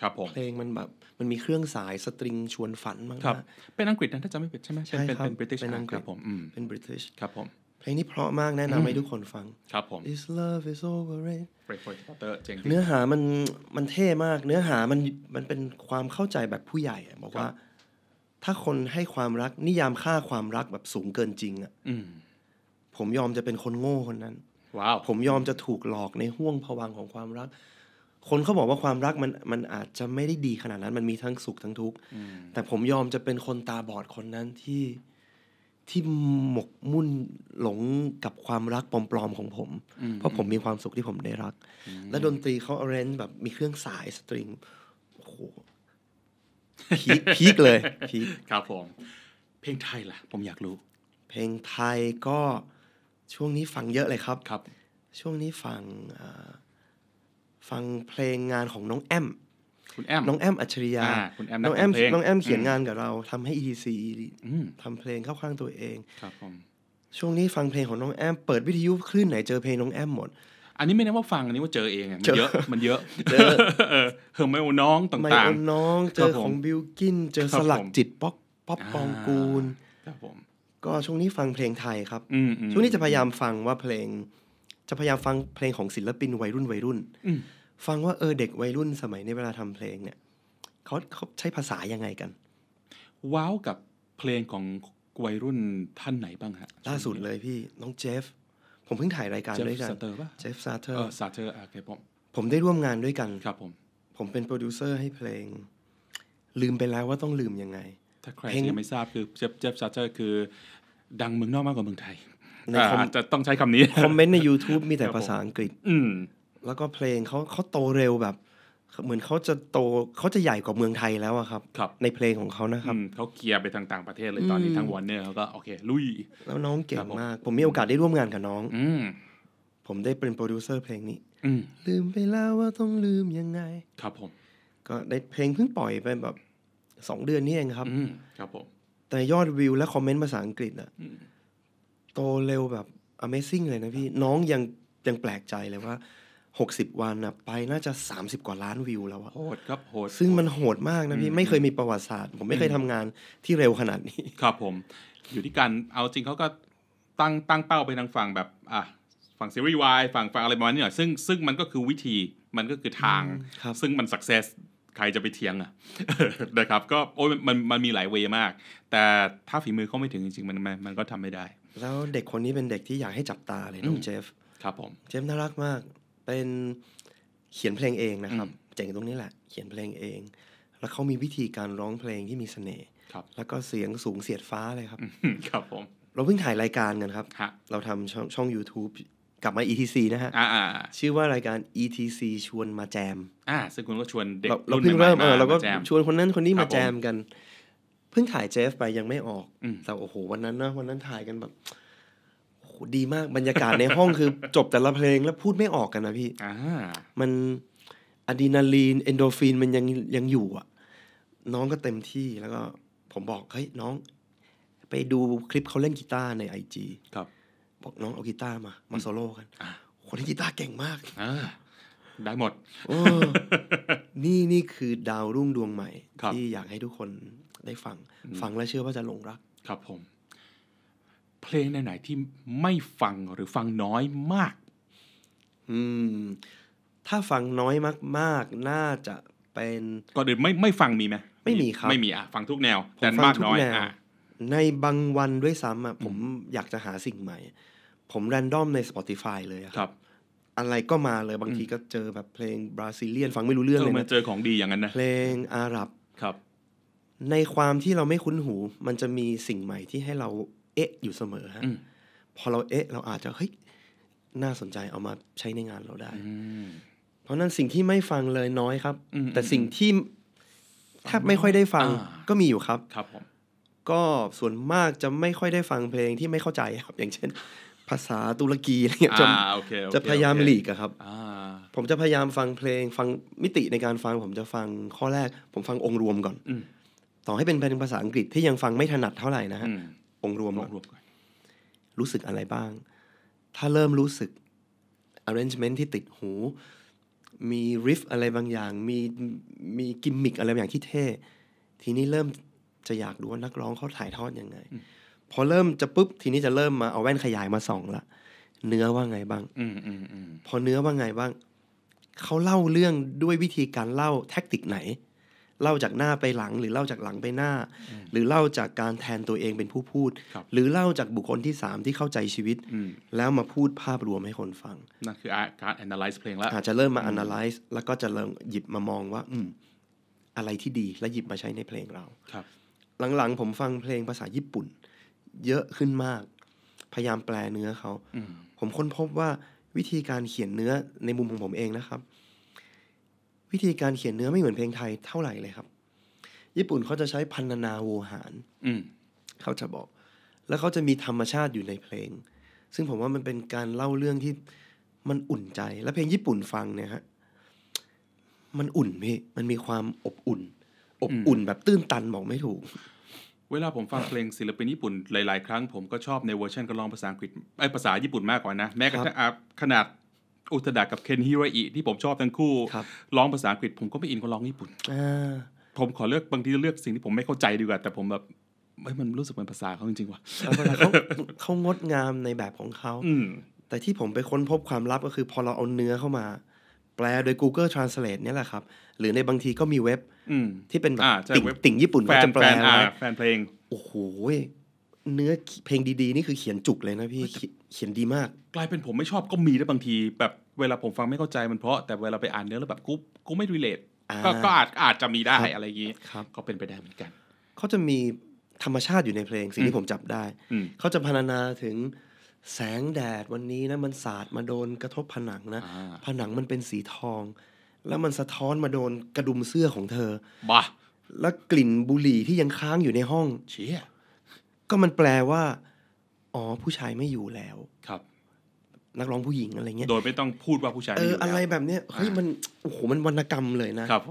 ครับผม เพลงมันแบบมันมีเครื่องสายสตริงชวนฝันมากครับเป็นอังกฤษนะ ถ้าจำไม่ผิดใช่ไหมใช่ครับเป็นบริติชเป็นอังกฤษผม เป็นบริติชครับผม เพลงนี้เพราะมากแนะนำให้ทุกคนฟัง ครับผม This love is over it เนื้อหา มันมันเท่มาก เนื้อหามันมันเป็นความเข้าใจแบบผู้ใหญ่ บอกว่าถ้าคนให้ความรักนิยามค่าความรักแบบสูงเกินจริงอ่ะผมยอมจะเป็นคนโง่คนนั้นว้าวผมยอมจะถูกหลอกในห่วงผวังของความรักคนเขาบอกว่าความรักมันมันอาจจะไม่ได้ดีขนาดนั้น มันมีทั้งสุขทั้งทุกข์แต่ผมยอมจะเป็นคนตาบอดคนนั้นที่ที่หมกมุ่นหลงกับความรักปลอมๆ ของผม เพราะผมมีความสุขที่ผมได้รัก และ ดนตรีเขาเอรนแบบมีเครื่องสายสตริงโอ้โหพีคเลยพีคครับผม เพลงไทยล่ะ ผมอยากรู้ เพลงไทยก็ช่วงนี้ฟังเยอะเลยครับครับ ช่วงนี้ฟังอ่าฟังเพลงงานของน้องแอมคุณแอมน้องแอมอัจฉริยาคุณแอมน้องแอม น้องแอมเขียนงานกับเราทำให้ EDC ทำเพลงเข้าข้างตัวเอง ครับผม ช่วงนี้ฟังเพลงของน้องแอม เปิดวิทยุคลื่นไหนเจอเพลงน้องแอมหมด อันนี้ไม่ได้ว่าฟังอันนี้ว่าเจอเองมันเยอะ มันเยอะเจอเฮอไมโอน้องต่างๆ ไมโอน้อง เจอของบิลกิน เจอสลักจิตป๊อกป๊อปปองกูลครับผม ก็ช่วงนี้ฟังเพลงไทยครับช่วงนี้จะพยายามฟังว่าเพลงจะพยายามฟังเพลงของศิลปินวัยรุ่นวัยรุ่นฟังว่าเออเด็กวัยรุ่นสมัยในเวลาทำเพลงเนี่ยเขาเขาใช้ภาษายังไงกันว้าวกับเพลงของวัยรุ่นท่านไหนบ้างฮะล่าสุดเลยพี่น้องเจฟผมเพิ่งถ่ายรายการด้วยกันเจฟซาเตอร์ป่ะเจฟซาเตอร์ซาเตอร์โอเคผมผมได้ร่วมงานด้วยกันครับ ผม ผมเป็นโปรดิวเซอร์ให้เพลงลืมไปแล้วว่าต้องลืมยังไงถ้าใครยังไม่ทราบคือเจฟเจฟซาเตอร์คือดังเมืองนอกมากกว่าเมืองไทยในคอมจะต้องใช้คำนี้ คอมเมนต์ใน YouTube มีแต่ภาษาอังกฤษแล้วก็เพลงเขาเขาโตเร็วแบบ เหมือนเขาจะโตเขาจะใหญ่กว่าเมืองไทยแล้วอะครับ ในเพลงของเขานะครับ เขาเคลียร์ไปทางต่างประเทศเลยตอนนี้ทางวอร์เนอร์เขาก็ โอเค ลุย แล้วน้องเก่งมาก ผมมีโอกาสได้ร่วมงานกับน้องผมได้เป็นโปรดิวเซอร์เพลงนี้ลืมไปแล้วว่าต้องลืมยังไง ครับผมก็ได้เพลงเพิ่งปล่อยไปแบบสองเดือนนี่เองครับครับผมแต่ยอดวิว และคอมเมนต์ภาษาอังกฤษอะโตเร็วแบบ Amazing เลยนะพี่น้องยังยังแปลกใจเลยว่า 60 วันนะไปน่าจะ 30 กว่าล้านวิวแล้วอะโหดครับโหดซึ่งมันโหดมากนะพี่ ไม่เคยมีประวัติศาสตร์ผมไม่เคยทำงานที่เร็วขนาดนี้ ครับผม อยู่ที่การเอาจริงเขาก็ตั้งตั้งเป้าไปทางฝั่งแบบอ่ะฝั่งซีรีส์วายฝั่งฝั่งอะไรประมาณนี้หน่อยซึ่งซึ่งมันก็คือวิธีมันก็คือทางครับซึ่งมันสักเซสใครจะไปเทียงอ่ะนะครับก็โอ้ยมันมันมีหลายเวย์มาก แต่ถ้าฝีมือเขาไม่ถึงจริง ๆ มันมันมันก็ทำไม่ได้แล้วเด็กคนนี้เป็นเด็กที่อยากให้จับตาเลยน้องเจฟครับผม เจฟน่ารักมาก เป็นเขียนเพลงเองนะครับ เจ๋งตรงนี้แหละเขียนเพลงเอง แล้วเขามีวิธีการร้องเพลงที่มีเสน่ห์แล้วก็เสียงสูงเสียดฟ้าเลยครับ ครับผม เราเพิ่งถ่ายรายการกันครับ เราทำช่องยูทูบ u b e กลับมา ETC นะฮะชื่อว่ารายการ ETC ชวนมาแจม อ่าซึ่งคุณก็ชวนเด็กเราเพิ่งเริ่มเออเราก็ชวนคนนั้นคนนี้มาแจมกันพิ่งถ่ายเจฟไปยังไม่ออก แต่โอ้โห วันนั้นนะวันนั้นถ่ายกันแบบดีมากบรรยากาศในห้องคือ จบแต่ละเพลงแล้วพูดไม่ออกกันนะพี่มันอะดรีนาลีน เอนโดฟินมันยังยังอยู่ อ่ะ น้องก็เต็มที่แล้วก็ ผมบอกเฮ้ย น้อง ไปดูคลิปเขาเล่นกีตาร์ในไอจีครับบอก น้องเอากีตาร์มา มาโซโล่กันคนที่กีตาร์เก่งมากได้หมดนี่นี่คือดาวรุ่งดวงใหม่ ที่อยากให้ทุกคนได้ฟัง ฟังและเชื่อว่าจะหลงรัก ครับผม เพลงไหน ๆ ที่ไม่ฟังหรือฟังน้อยมาก อืม ถ้าฟังน้อยมาก ๆ น่าจะเป็นก่อนอื่นไม่ไม่ฟังมีไหมไม่มีครับไม่มีอ่ะ ฟังทุกแนวแต่มากน้อยอ่ะในบางวันด้วยซ้ำอ่ะผมอยากจะหาสิ่งใหม่ ผมแรนดอมใน Spotify เลยครับ อะไรก็มาเลยบางทีก็เจอแบบเพลงบราซิเลียนฟังไม่รู้เรื่องเลยนะเจอของดีอย่างนั้นนะเพลงอาหรับครับในความที่เราไม่คุ้นหูมันจะมีสิ่งใหม่ที่ให้เราเอ๊ะอยู่เสมอฮะพอเราเอ๊ะเราอาจจะเฮ้ยน่าสนใจเอามาใช้ในงานเราได้เพราะนั้นสิ่งที่ไม่ฟังเลยน้อยครับ แต่สิ่งที่แทบไม่ค่อยได้ฟังก็มีอยู่ครับครับผมก็ส่วนมากจะไม่ค่อยได้ฟังเพลงที่ไม่เข้าใจครับ อย่างเช่นภาษาตุรกีอะไรเงี้ยจะจะพยายามหลีกครับผมจะพยายามฟังเพลง ฟังมิติในการฟัง ผมจะฟังข้อแรก ผมฟังองค์รวมก่อนต่อให้เป็นเพลงภาษาอังกฤษที่ยังฟังไม่ถนัดเท่าไหร่นะฮะองรวมองรวมก่อน รู้สึกอะไรบ้าง ถ้าเริ่มรู้สึก arrangement ที่ติดหู มีริฟอะไรบางอย่าง มีมีกิมมิกอะไรบางอย่างที่เท่ทีนี้เริ่มจะอยากดูว่านักร้องเขาถ่ายทอดยังไง พอเริ่มจะปุ๊บ ทีนี้จะเริ่มมาเอาแว่นขยายมาส่องละ เนื้อว่าไงบ้างออพอเนื้อว่าไงบ้างเขาเล่าเรื่องด้วยวิธีการเล่าแท็กติกไหนเล่าจากหน้าไปหลังหรือเล่าจากหลังไปหน้า หรือเล่าจากการแทนตัวเองเป็นผู้พูด หรือเล่าจากบุคคลที่ 3 ที่เข้าใจชีวิต แล้วมาพูดภาพรวมให้คนฟังนั่นคือการ analyze เพลงแล้วอาจจะเริ่มมา analyze แล้วก็จะเริ่มหยิบมามองว่า อือะไรที่ดี และหยิบมาใช้ในเพลงเราครับ หลังๆ ผมฟังเพลงภาษาญี่ปุ่น เยอะขึ้นมาก พยายามแปลเนื้อเขาผมค้นพบว่าวิธีการเขียนเนื้อในมุมของผมเองนะครับวิธีการเขียนเนื้อไม่เหมือนเพลงไทยเท่าไหร่เลยครับ ญี่ปุ่นเขาจะใช้พันนาโวหารเขาจะบอก แล้วเขาจะมีธรรมชาติอยู่ในเพลง ซึ่งผมว่ามันเป็นการเล่าเรื่องที่มันอุ่นใจ และเพลงญี่ปุ่นฟังเนี่ยฮะ มันอุ่นพี่มันมีความอบอุ่น อบอุ่นแบบตื้นตันบอกไม่ถูก เวลาผมฟังเพลงศิลปินญี่ปุ่น หลายๆครั้งผมก็ชอบในเวอร์ชันการะลองภาษาอังกฤษ ไอภาษาญี่ปุ่นมากกว่านะ แม้กระทั่งขนาดอุตดากับเคนฮิโรอิที่ผมชอบทั้งคู่ร้องภาษาอังกฤษ ผมก็ไม่อินก็ร้องญี่ปุ่นผมขอเลือกบางทีเลือกสิ่งที่ผมไม่เข้าใจดีกว่า แต่ผมแบบไม่มันรู้สึกเป็นภาษาเขาจริงๆว่ะเขาเขางดงามในแบบของเขาแต่ที่ผมไปค้นพบความลับก็คือพอเราเอาเนื้อเข้ามา แปลโดย Google Translate เนี่ยแหละครับ หรือในบางทีก็มีเว็บที่เป็นแบบติ่งญี่ปุ่นแ็จแปลไแฟนเพลงโอ้โหเนื้อเพลงดีๆ นี่คือเขียนจุกเลยนะพี่เขียนดีมาก กลายเป็นผมไม่ชอบก็มีแล้วบางที แบบเวลาผมฟังไม่เข้าใจมันเพราะแต่เวลาไปอ่านเนื้อแล้วแบบกูกูไม่รีเลทก็ก็อาจอาจจะมีได้อะไรอย่างนี้ก็เป็นไปได้เหมือนกัน เขาจะมีธรรมชาติอยู่ในเพลงสิ่งที่ผมจับได้เขาจะพรรณนาถึงแสงแดดวันนี้นะ มันสาดมาโดนกระทบผนังนะผนังมันเป็นสีทอง แล้วมันสะท้อนมาโดนกระดุมเสื้อของเธอบ้าแล้วกลิ่นบุหรี่ที่ยังค้างอยู่ในห้องเชี่ยก็มันแปลว่าอ๋อผู้ชายไม่อยู่แล้ว ครับ นักร้องผู้หญิงอะไรเงี้ย โดยไม่ต้องพูดว่าผู้ชายเอออะไรแบบเนี้ยเฮ้ยมันโอ้โหมันวรรณกรรมเลยนะครับ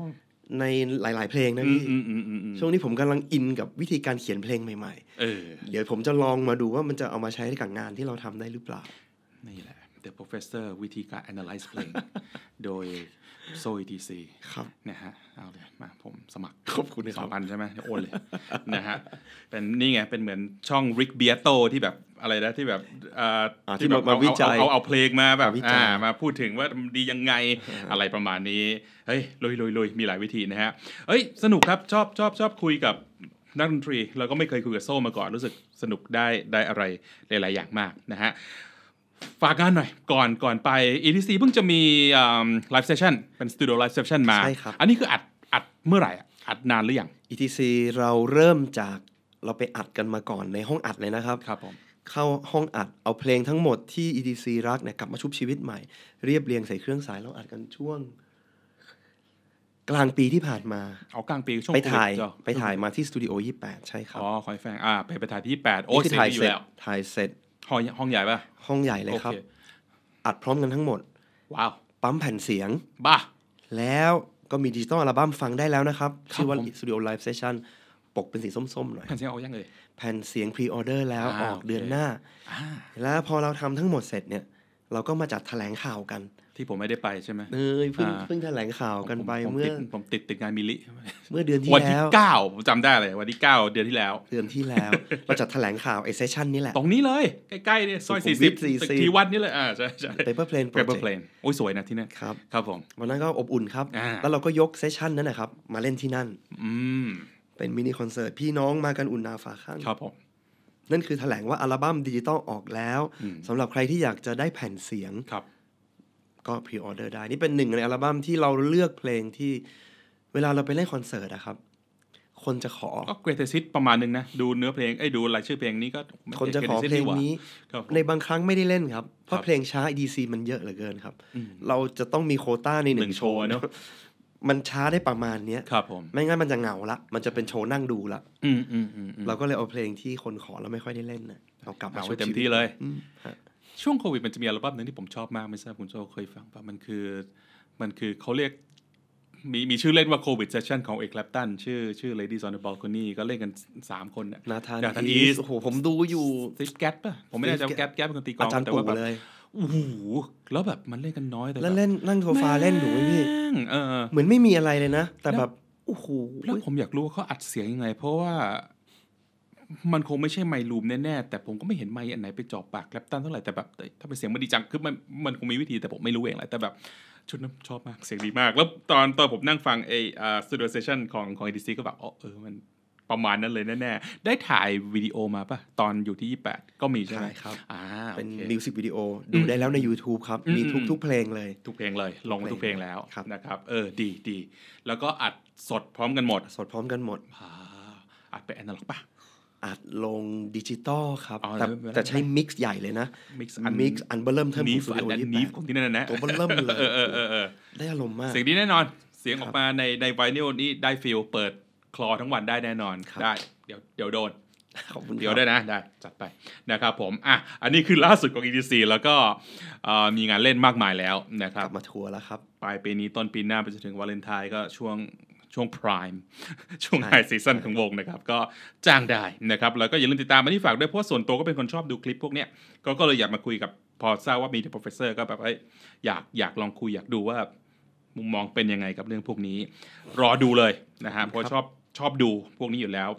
ในหลาย ๆ เพลงนะพี่ช่วงนี้ผมกำลังอินกับวิธีการเขียนเพลงใหม่ๆเออเดี๋ยวผมจะลองมาดูว่ามันจะเอามาใช้ในกับงานที่เราทำได้หรือเปล่านี่แหละ The Professor วิธีการ analyze เพลงโดยโซ ETC ครับนะฮะเอาเลยมาผมสมัครขอบคุณสองพันใช่ไหมโอนเลยนะฮะเป็นนี่ไงเป็นเหมือนช่อง Rick b i ย t o ที่แบบอะไรนะที่แบบที่แบบมาวิจัยเอาเอาเพลงมาแบบมาพูดถึงว่าดียังไงอะไรประมาณนี้เฮ้ยลุยลุยลุยมีหลายวิธีนะฮะเฮ้ยสนุกครับชอบชอบชอบคุยกับ นักดนตรี เราก็ไม่เคยคุยกับโซ่มาก่อนรู้สึกสนุกได้ได้อะไรหลายๆอย่างมากนะฮะฝากงานหน่อยก่อนก่อนไป e t c เพิ่งจะมีไลฟ์เซสชั่นเป็นสตูดิโอไลฟ์เซสชั่นมาใช่ครับอันนี้คืออัดอัดเมื่อไหร่อัดนานหรือยัง ETC เราเริ่มจากเราไปอัดกันมาก่อนในห้องอัดเลยนะครับ ครับผม เข้าห้องอัดเอาเพลงทั้งหมดที่ EDC รักเนี่ยกลับมาชุบชีวิตใหม่ เรียบเรียงใส่เครื่องสายเราอัดกันช่วง กลางปีที่ผ่านมา เอา กลางปี ช่วงไปถ่ายไปถ่ายมาที่สตูดิโอ28ใช่ครับอ๋อคอยแฟงอ่าไปไปถ่ายที่8โอ้ยถ่ายเสร็จถ่ายเสร็จห้องห้องใหญ่ป่ะ ห้องใหญ่เลยครับ อัดพร้อมกันทั้งหมด ว้าว ปั๊มแผ่นเสียง บ้าแล้วก็มีดิจิตอลอัลบั้มฟังได้แล้วนะครับ ชื่อว่าสตูดิโอไลฟ์เซสชั่นปกเป็นสีส้มๆหน่อย แผ่นเสียงออกยังเลยแผ่นเสียงพรีออเดอร์แล้วออกเดือนหน้าแล้วพอเราทำทั้งหมดเสร็จเนี่ย เราก็มาจัดแถลงข่าวกันที่ผมไม่ได้ไปใช่ไหมเออยเพิ่งเพิ่งแถลงข่าวกันไปเมื่อผมติดติดงานมิลิเมื่อเดือนที่แล้ววันที่เก้าผมจำได้เลยวันที่เก้าเดือนที่แล้ว เดือนที่แล้วเราจัดแถลงข่าวไอเซชันนี้แหละ ตรงนี้เลยใกล้ๆเนี่ยซอยสี่สิบทีวันนี่เลยอ่าใช่ใช่เปเปอร์เพลนเปเปอร์เพลนโอ้ยสวยนะที่นั่นครับครับผมวันนั้นก็อบอุ่นครับ แล้วเราก็ยกเซชันนั้นนะครับมาเล่นที่นั่น อืมเป็นมินิคอนเสิร์ตพี่น้องมากันอุ่นนาฝาข้างครับผมนั่นคือแถลงว่าอัลบั้มดิจิตอลออกแล้ว สำหรับใครที่อยากจะได้แผ่นเสียงครับก็พรีออเดอร์ได้ นี่เป็นหนึ่งในอัลบั้มที่เราเลือกเพลงที่ เวลาเราไปเล่นคอนเสิร์ตอะครับ คนจะขอก็เกรทซิตประมาณหนึ่งนะ ดูเนื้อเพลงไอ้ดูรายชื่อเพลงนี้ก็ คนจะขอเพลงนี้ ในบางครั้งไม่ได้เล่นครับ เพราะเพลงช้าี d c มันเยอะเหลือเกินครับ เราจะต้องมีโคต้าในหนึ่งโชว์เนาะมันช้าได้ประมาณเนี้ยครับ ผม ไม่งั้นมันจะเหงาละ มันจะเป็นโชว์นั่งดูละอืมอืมอืมเราก็เลยเอาเพลงที่คนขอแล้วไม่ค่อยได้เล่นนะเอากลับมาช่วยเต็มที่เลยช่วงโควิดมันจะมีอัลบั้มหนึ่งที่ผมชอบมาก ไม่ทราบคุณโจเคยฟังปะมันคือมันคือเขาเรียกมีมีชื่อเล่นว่าโควิดเซสชั่นของเอกแลปตันชื่อชื่อ Lady on the Balcony ก็เล่นกัน 3 คนนาธานาธานอีสโอ้โหผมดูอยู่ซิปแก๊ปป่ะ ผมไม่แน่ใจแก๊ปแก๊ปเป็นคนตีกองแต่ว่าแบบโอ้โหแล้วแบบมันเล่นกันน้อยแต่แล้วเล่นนั่งโซฟาเล่นยู่พี่เหมือนไม่มีอะไรเลยนะแต่แบบโอ้โหแล้วผมอยากรู้ว่าเขาอัดเสียงยังไง เพราะว่ามันคงไม่ใช่ไมลูมแน่ ๆ แต่ผมก็ไม่เห็นไมอันไหนไปจ่อปากแรปตันเท่าไหร่ แต่แบบถ้าเป็นเสียงมันดีจัง คือมันมันคงมีวิธีแต่ผมไม่รู้เองแหละแต่แบบ ชุดนั้นชอบมาก เสียงดีมาก แล้วตอนตอนผมนั่งฟังไอ้สตูดิโอเซชันของของเอดีซีก็แบบอ๋อเออ มันประมาณนั้นเลย แน่ ๆ ได้ถ่ายวิดีโอมาปะตอนอยู่ที่ 28 ก็มีใช่ไหมครับเป็นมิวสิกวิดีโอดูได้แล้วใน YouTube ครับมีทุกทุกเพลงเลย ทุกเพลงเลยลงทุกเพลงแล้วนะครับเออดีดีแล้วก็อัดสดพร้อมกันหมด สดพร้อมกันหมดอัดเป็นแอนาล็อกปะอัดลงดิจิตอลครับ แต่ใช้มิกซ์ใหญ่เลยนะมิกซ์อันเบกซ์อเบลเริ่มเทิมอสตูดิยี่ของที่นั่นนะตัวเบลเริ่มเลย ได้อารมณ์มากเสียงดีแน่นอน เสียงออกมาในในไวนิลนี่ได้ฟิลเปิดคลอทั้งวันได้แน่นอนได้ เดี๋ยวเดี๋ยวโดนเดี๋ยวได้นะได้จัดไปนะครับผมอ่ะอันนี้คือล่าสุดของ EDC แล้วก็มีงานเล่นมากมายแล้ว นะครับมาทัวร์แล้วครับปลายปีนี้ต้นปีหน้าไปจนถึงวาเลนไทน์ก็ช่วงช่วง prime ช่วงไฮซีซั่นของวงนะครับก็จ้างได้นะครับแล้วก็อย่าลืมติดตามมาที่ฝากด้วยเพราะส่วนตัวก็เป็นคนชอบดูคลิปพวกเนี้ยก็ก็เลยอยากมาคุยกับพอทราบว่ามีเดอะโปรเฟสเซอร์ก็แบบอยากอยากลองคุย อยากดูว่ามุมมองเป็นยังไงกับเรื่องพวกนี้ รอดูเลยนะฮะเพราะชอบชอบดูพวกนี้อยู่แล้ว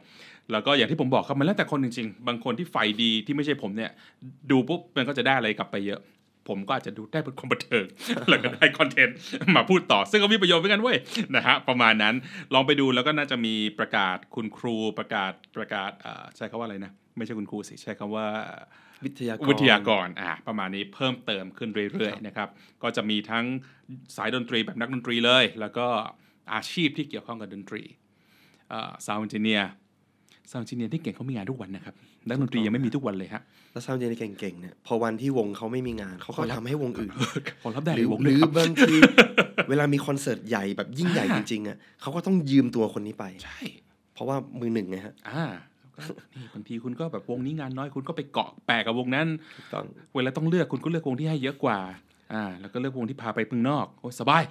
แล้วก็อย่างที่ผมบอกครับมันแล้วแต่คนจริง ๆ บางคนที่ไฟดีที่ไม่ใช่ผมเนี่ยดูปุ๊บมันก็จะได้อะไรกลับไปเยอะผมก็อาจจะดูได้เป็นความบันเทิงแล้วก็ได้คอนเทนต์มาพูดต่อ ซึ่งก็มีประโยชน์เหมือนกันเว้ยนะฮะประมาณนั้น ลองไปดูแล้วก็น่าจะมีประกาศคุณครูประกาศประกาศใช้คำว่าอะไรนะไม่ใช่คุณครูสิใช้คำว่า วิทยากรวิทยากรอ่าประมาณนี้เพิ่มเติมขึ้นเรื่อย ๆนะครับ ก็จะมีทั้งสายดนตรีแบบนักดนตรีเลย แล้วก็อาชีพที่เกี่ยวข้องกับดนตรีซาวน์เจิเนียร์ซาวน์เจิเนียร์ที่เก่งเขามีงานทุกวันนะครับนักดนตรียังไม่มีทุกวันเลยฮะแล้วซาวเจนเก่งๆเนี่ย พอวันที่วงเขาไม่มีงานเขาก็ทำให้วงอื่น พอรับได้หรือหรือบางที เวลามีคอนเสิร์ตใหญ่แบบยิ่งใหญ่จริงๆอ่ะเขาก็ต้องยืมตัวคนนี้ไป ใช่ เพราะว่ามือหนึ่งไงฮะ อ่าบางทีคุณก็แบบวงนี้งานน้อยคุณก็ไปเกาะแปะกับวงนั้นเวลาต้องเลือกคุณก็เลือกวงที่ให้เยอะกว่าอ่าแล้วก็เลือกวงที่พาไปพึ่งนอก โอ้สบาย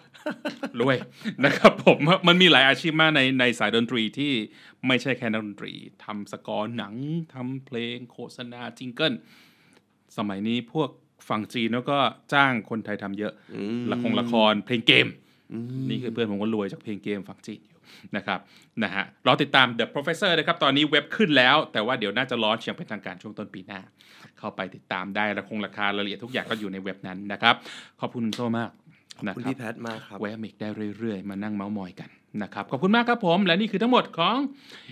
รวยนะครับผมมันมีหลายอาชีพมากในในสายดนตรีที่ไม่ใช่แค่นักดนตรี ทำสกอร์หนังทำเพลงโฆษณาจิงเกิลสมัยนี้พวกฝั่งจีนแล้วก็จ้างคนไทยทำเยอะ ละครละครเพลงเกม นี่คือเพื่อนผมก็รวยจากเพลงเกมฝั่งจีนนะครับนะฮะรอติดตาม The Professor นะครับ ตอนนี้เว็บขึ้นแล้ว แต่ว่าเดี๋ยวน่าจะลอนเชียงเป็นทางการช่วงต้นปีหน้า เข้าไปติดตามได้ระคงราคารายละเอียดทุกอย่างก็อยู่ในเว็บนั้นนะครับ ขอบคุณโซมากนะครับพี่แพทมากครับแวะมิกได้เรื่อยๆ มานั่งเมาส์มอยกันนะครับ ขอบคุณมากครับผม และนี่คือทั้งหมดของ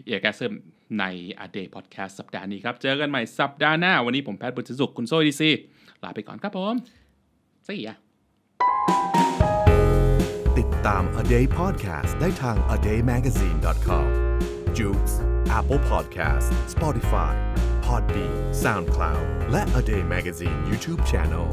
เอกเซมในอเดย์พอดแคสต์สัปดาห์นี้ครับเจอกันใหม่สัปดาห์หน้าวันนี้ผมแพทบุญสุขคุณโซดีซีลาไปก่อนครับผมสี่อ่ะตาม A Day Podcast ได้ทาง a day magazine com j u o e s Apple Podcast Spotify Podbean SoundCloud และ A Day Magazine YouTube Channel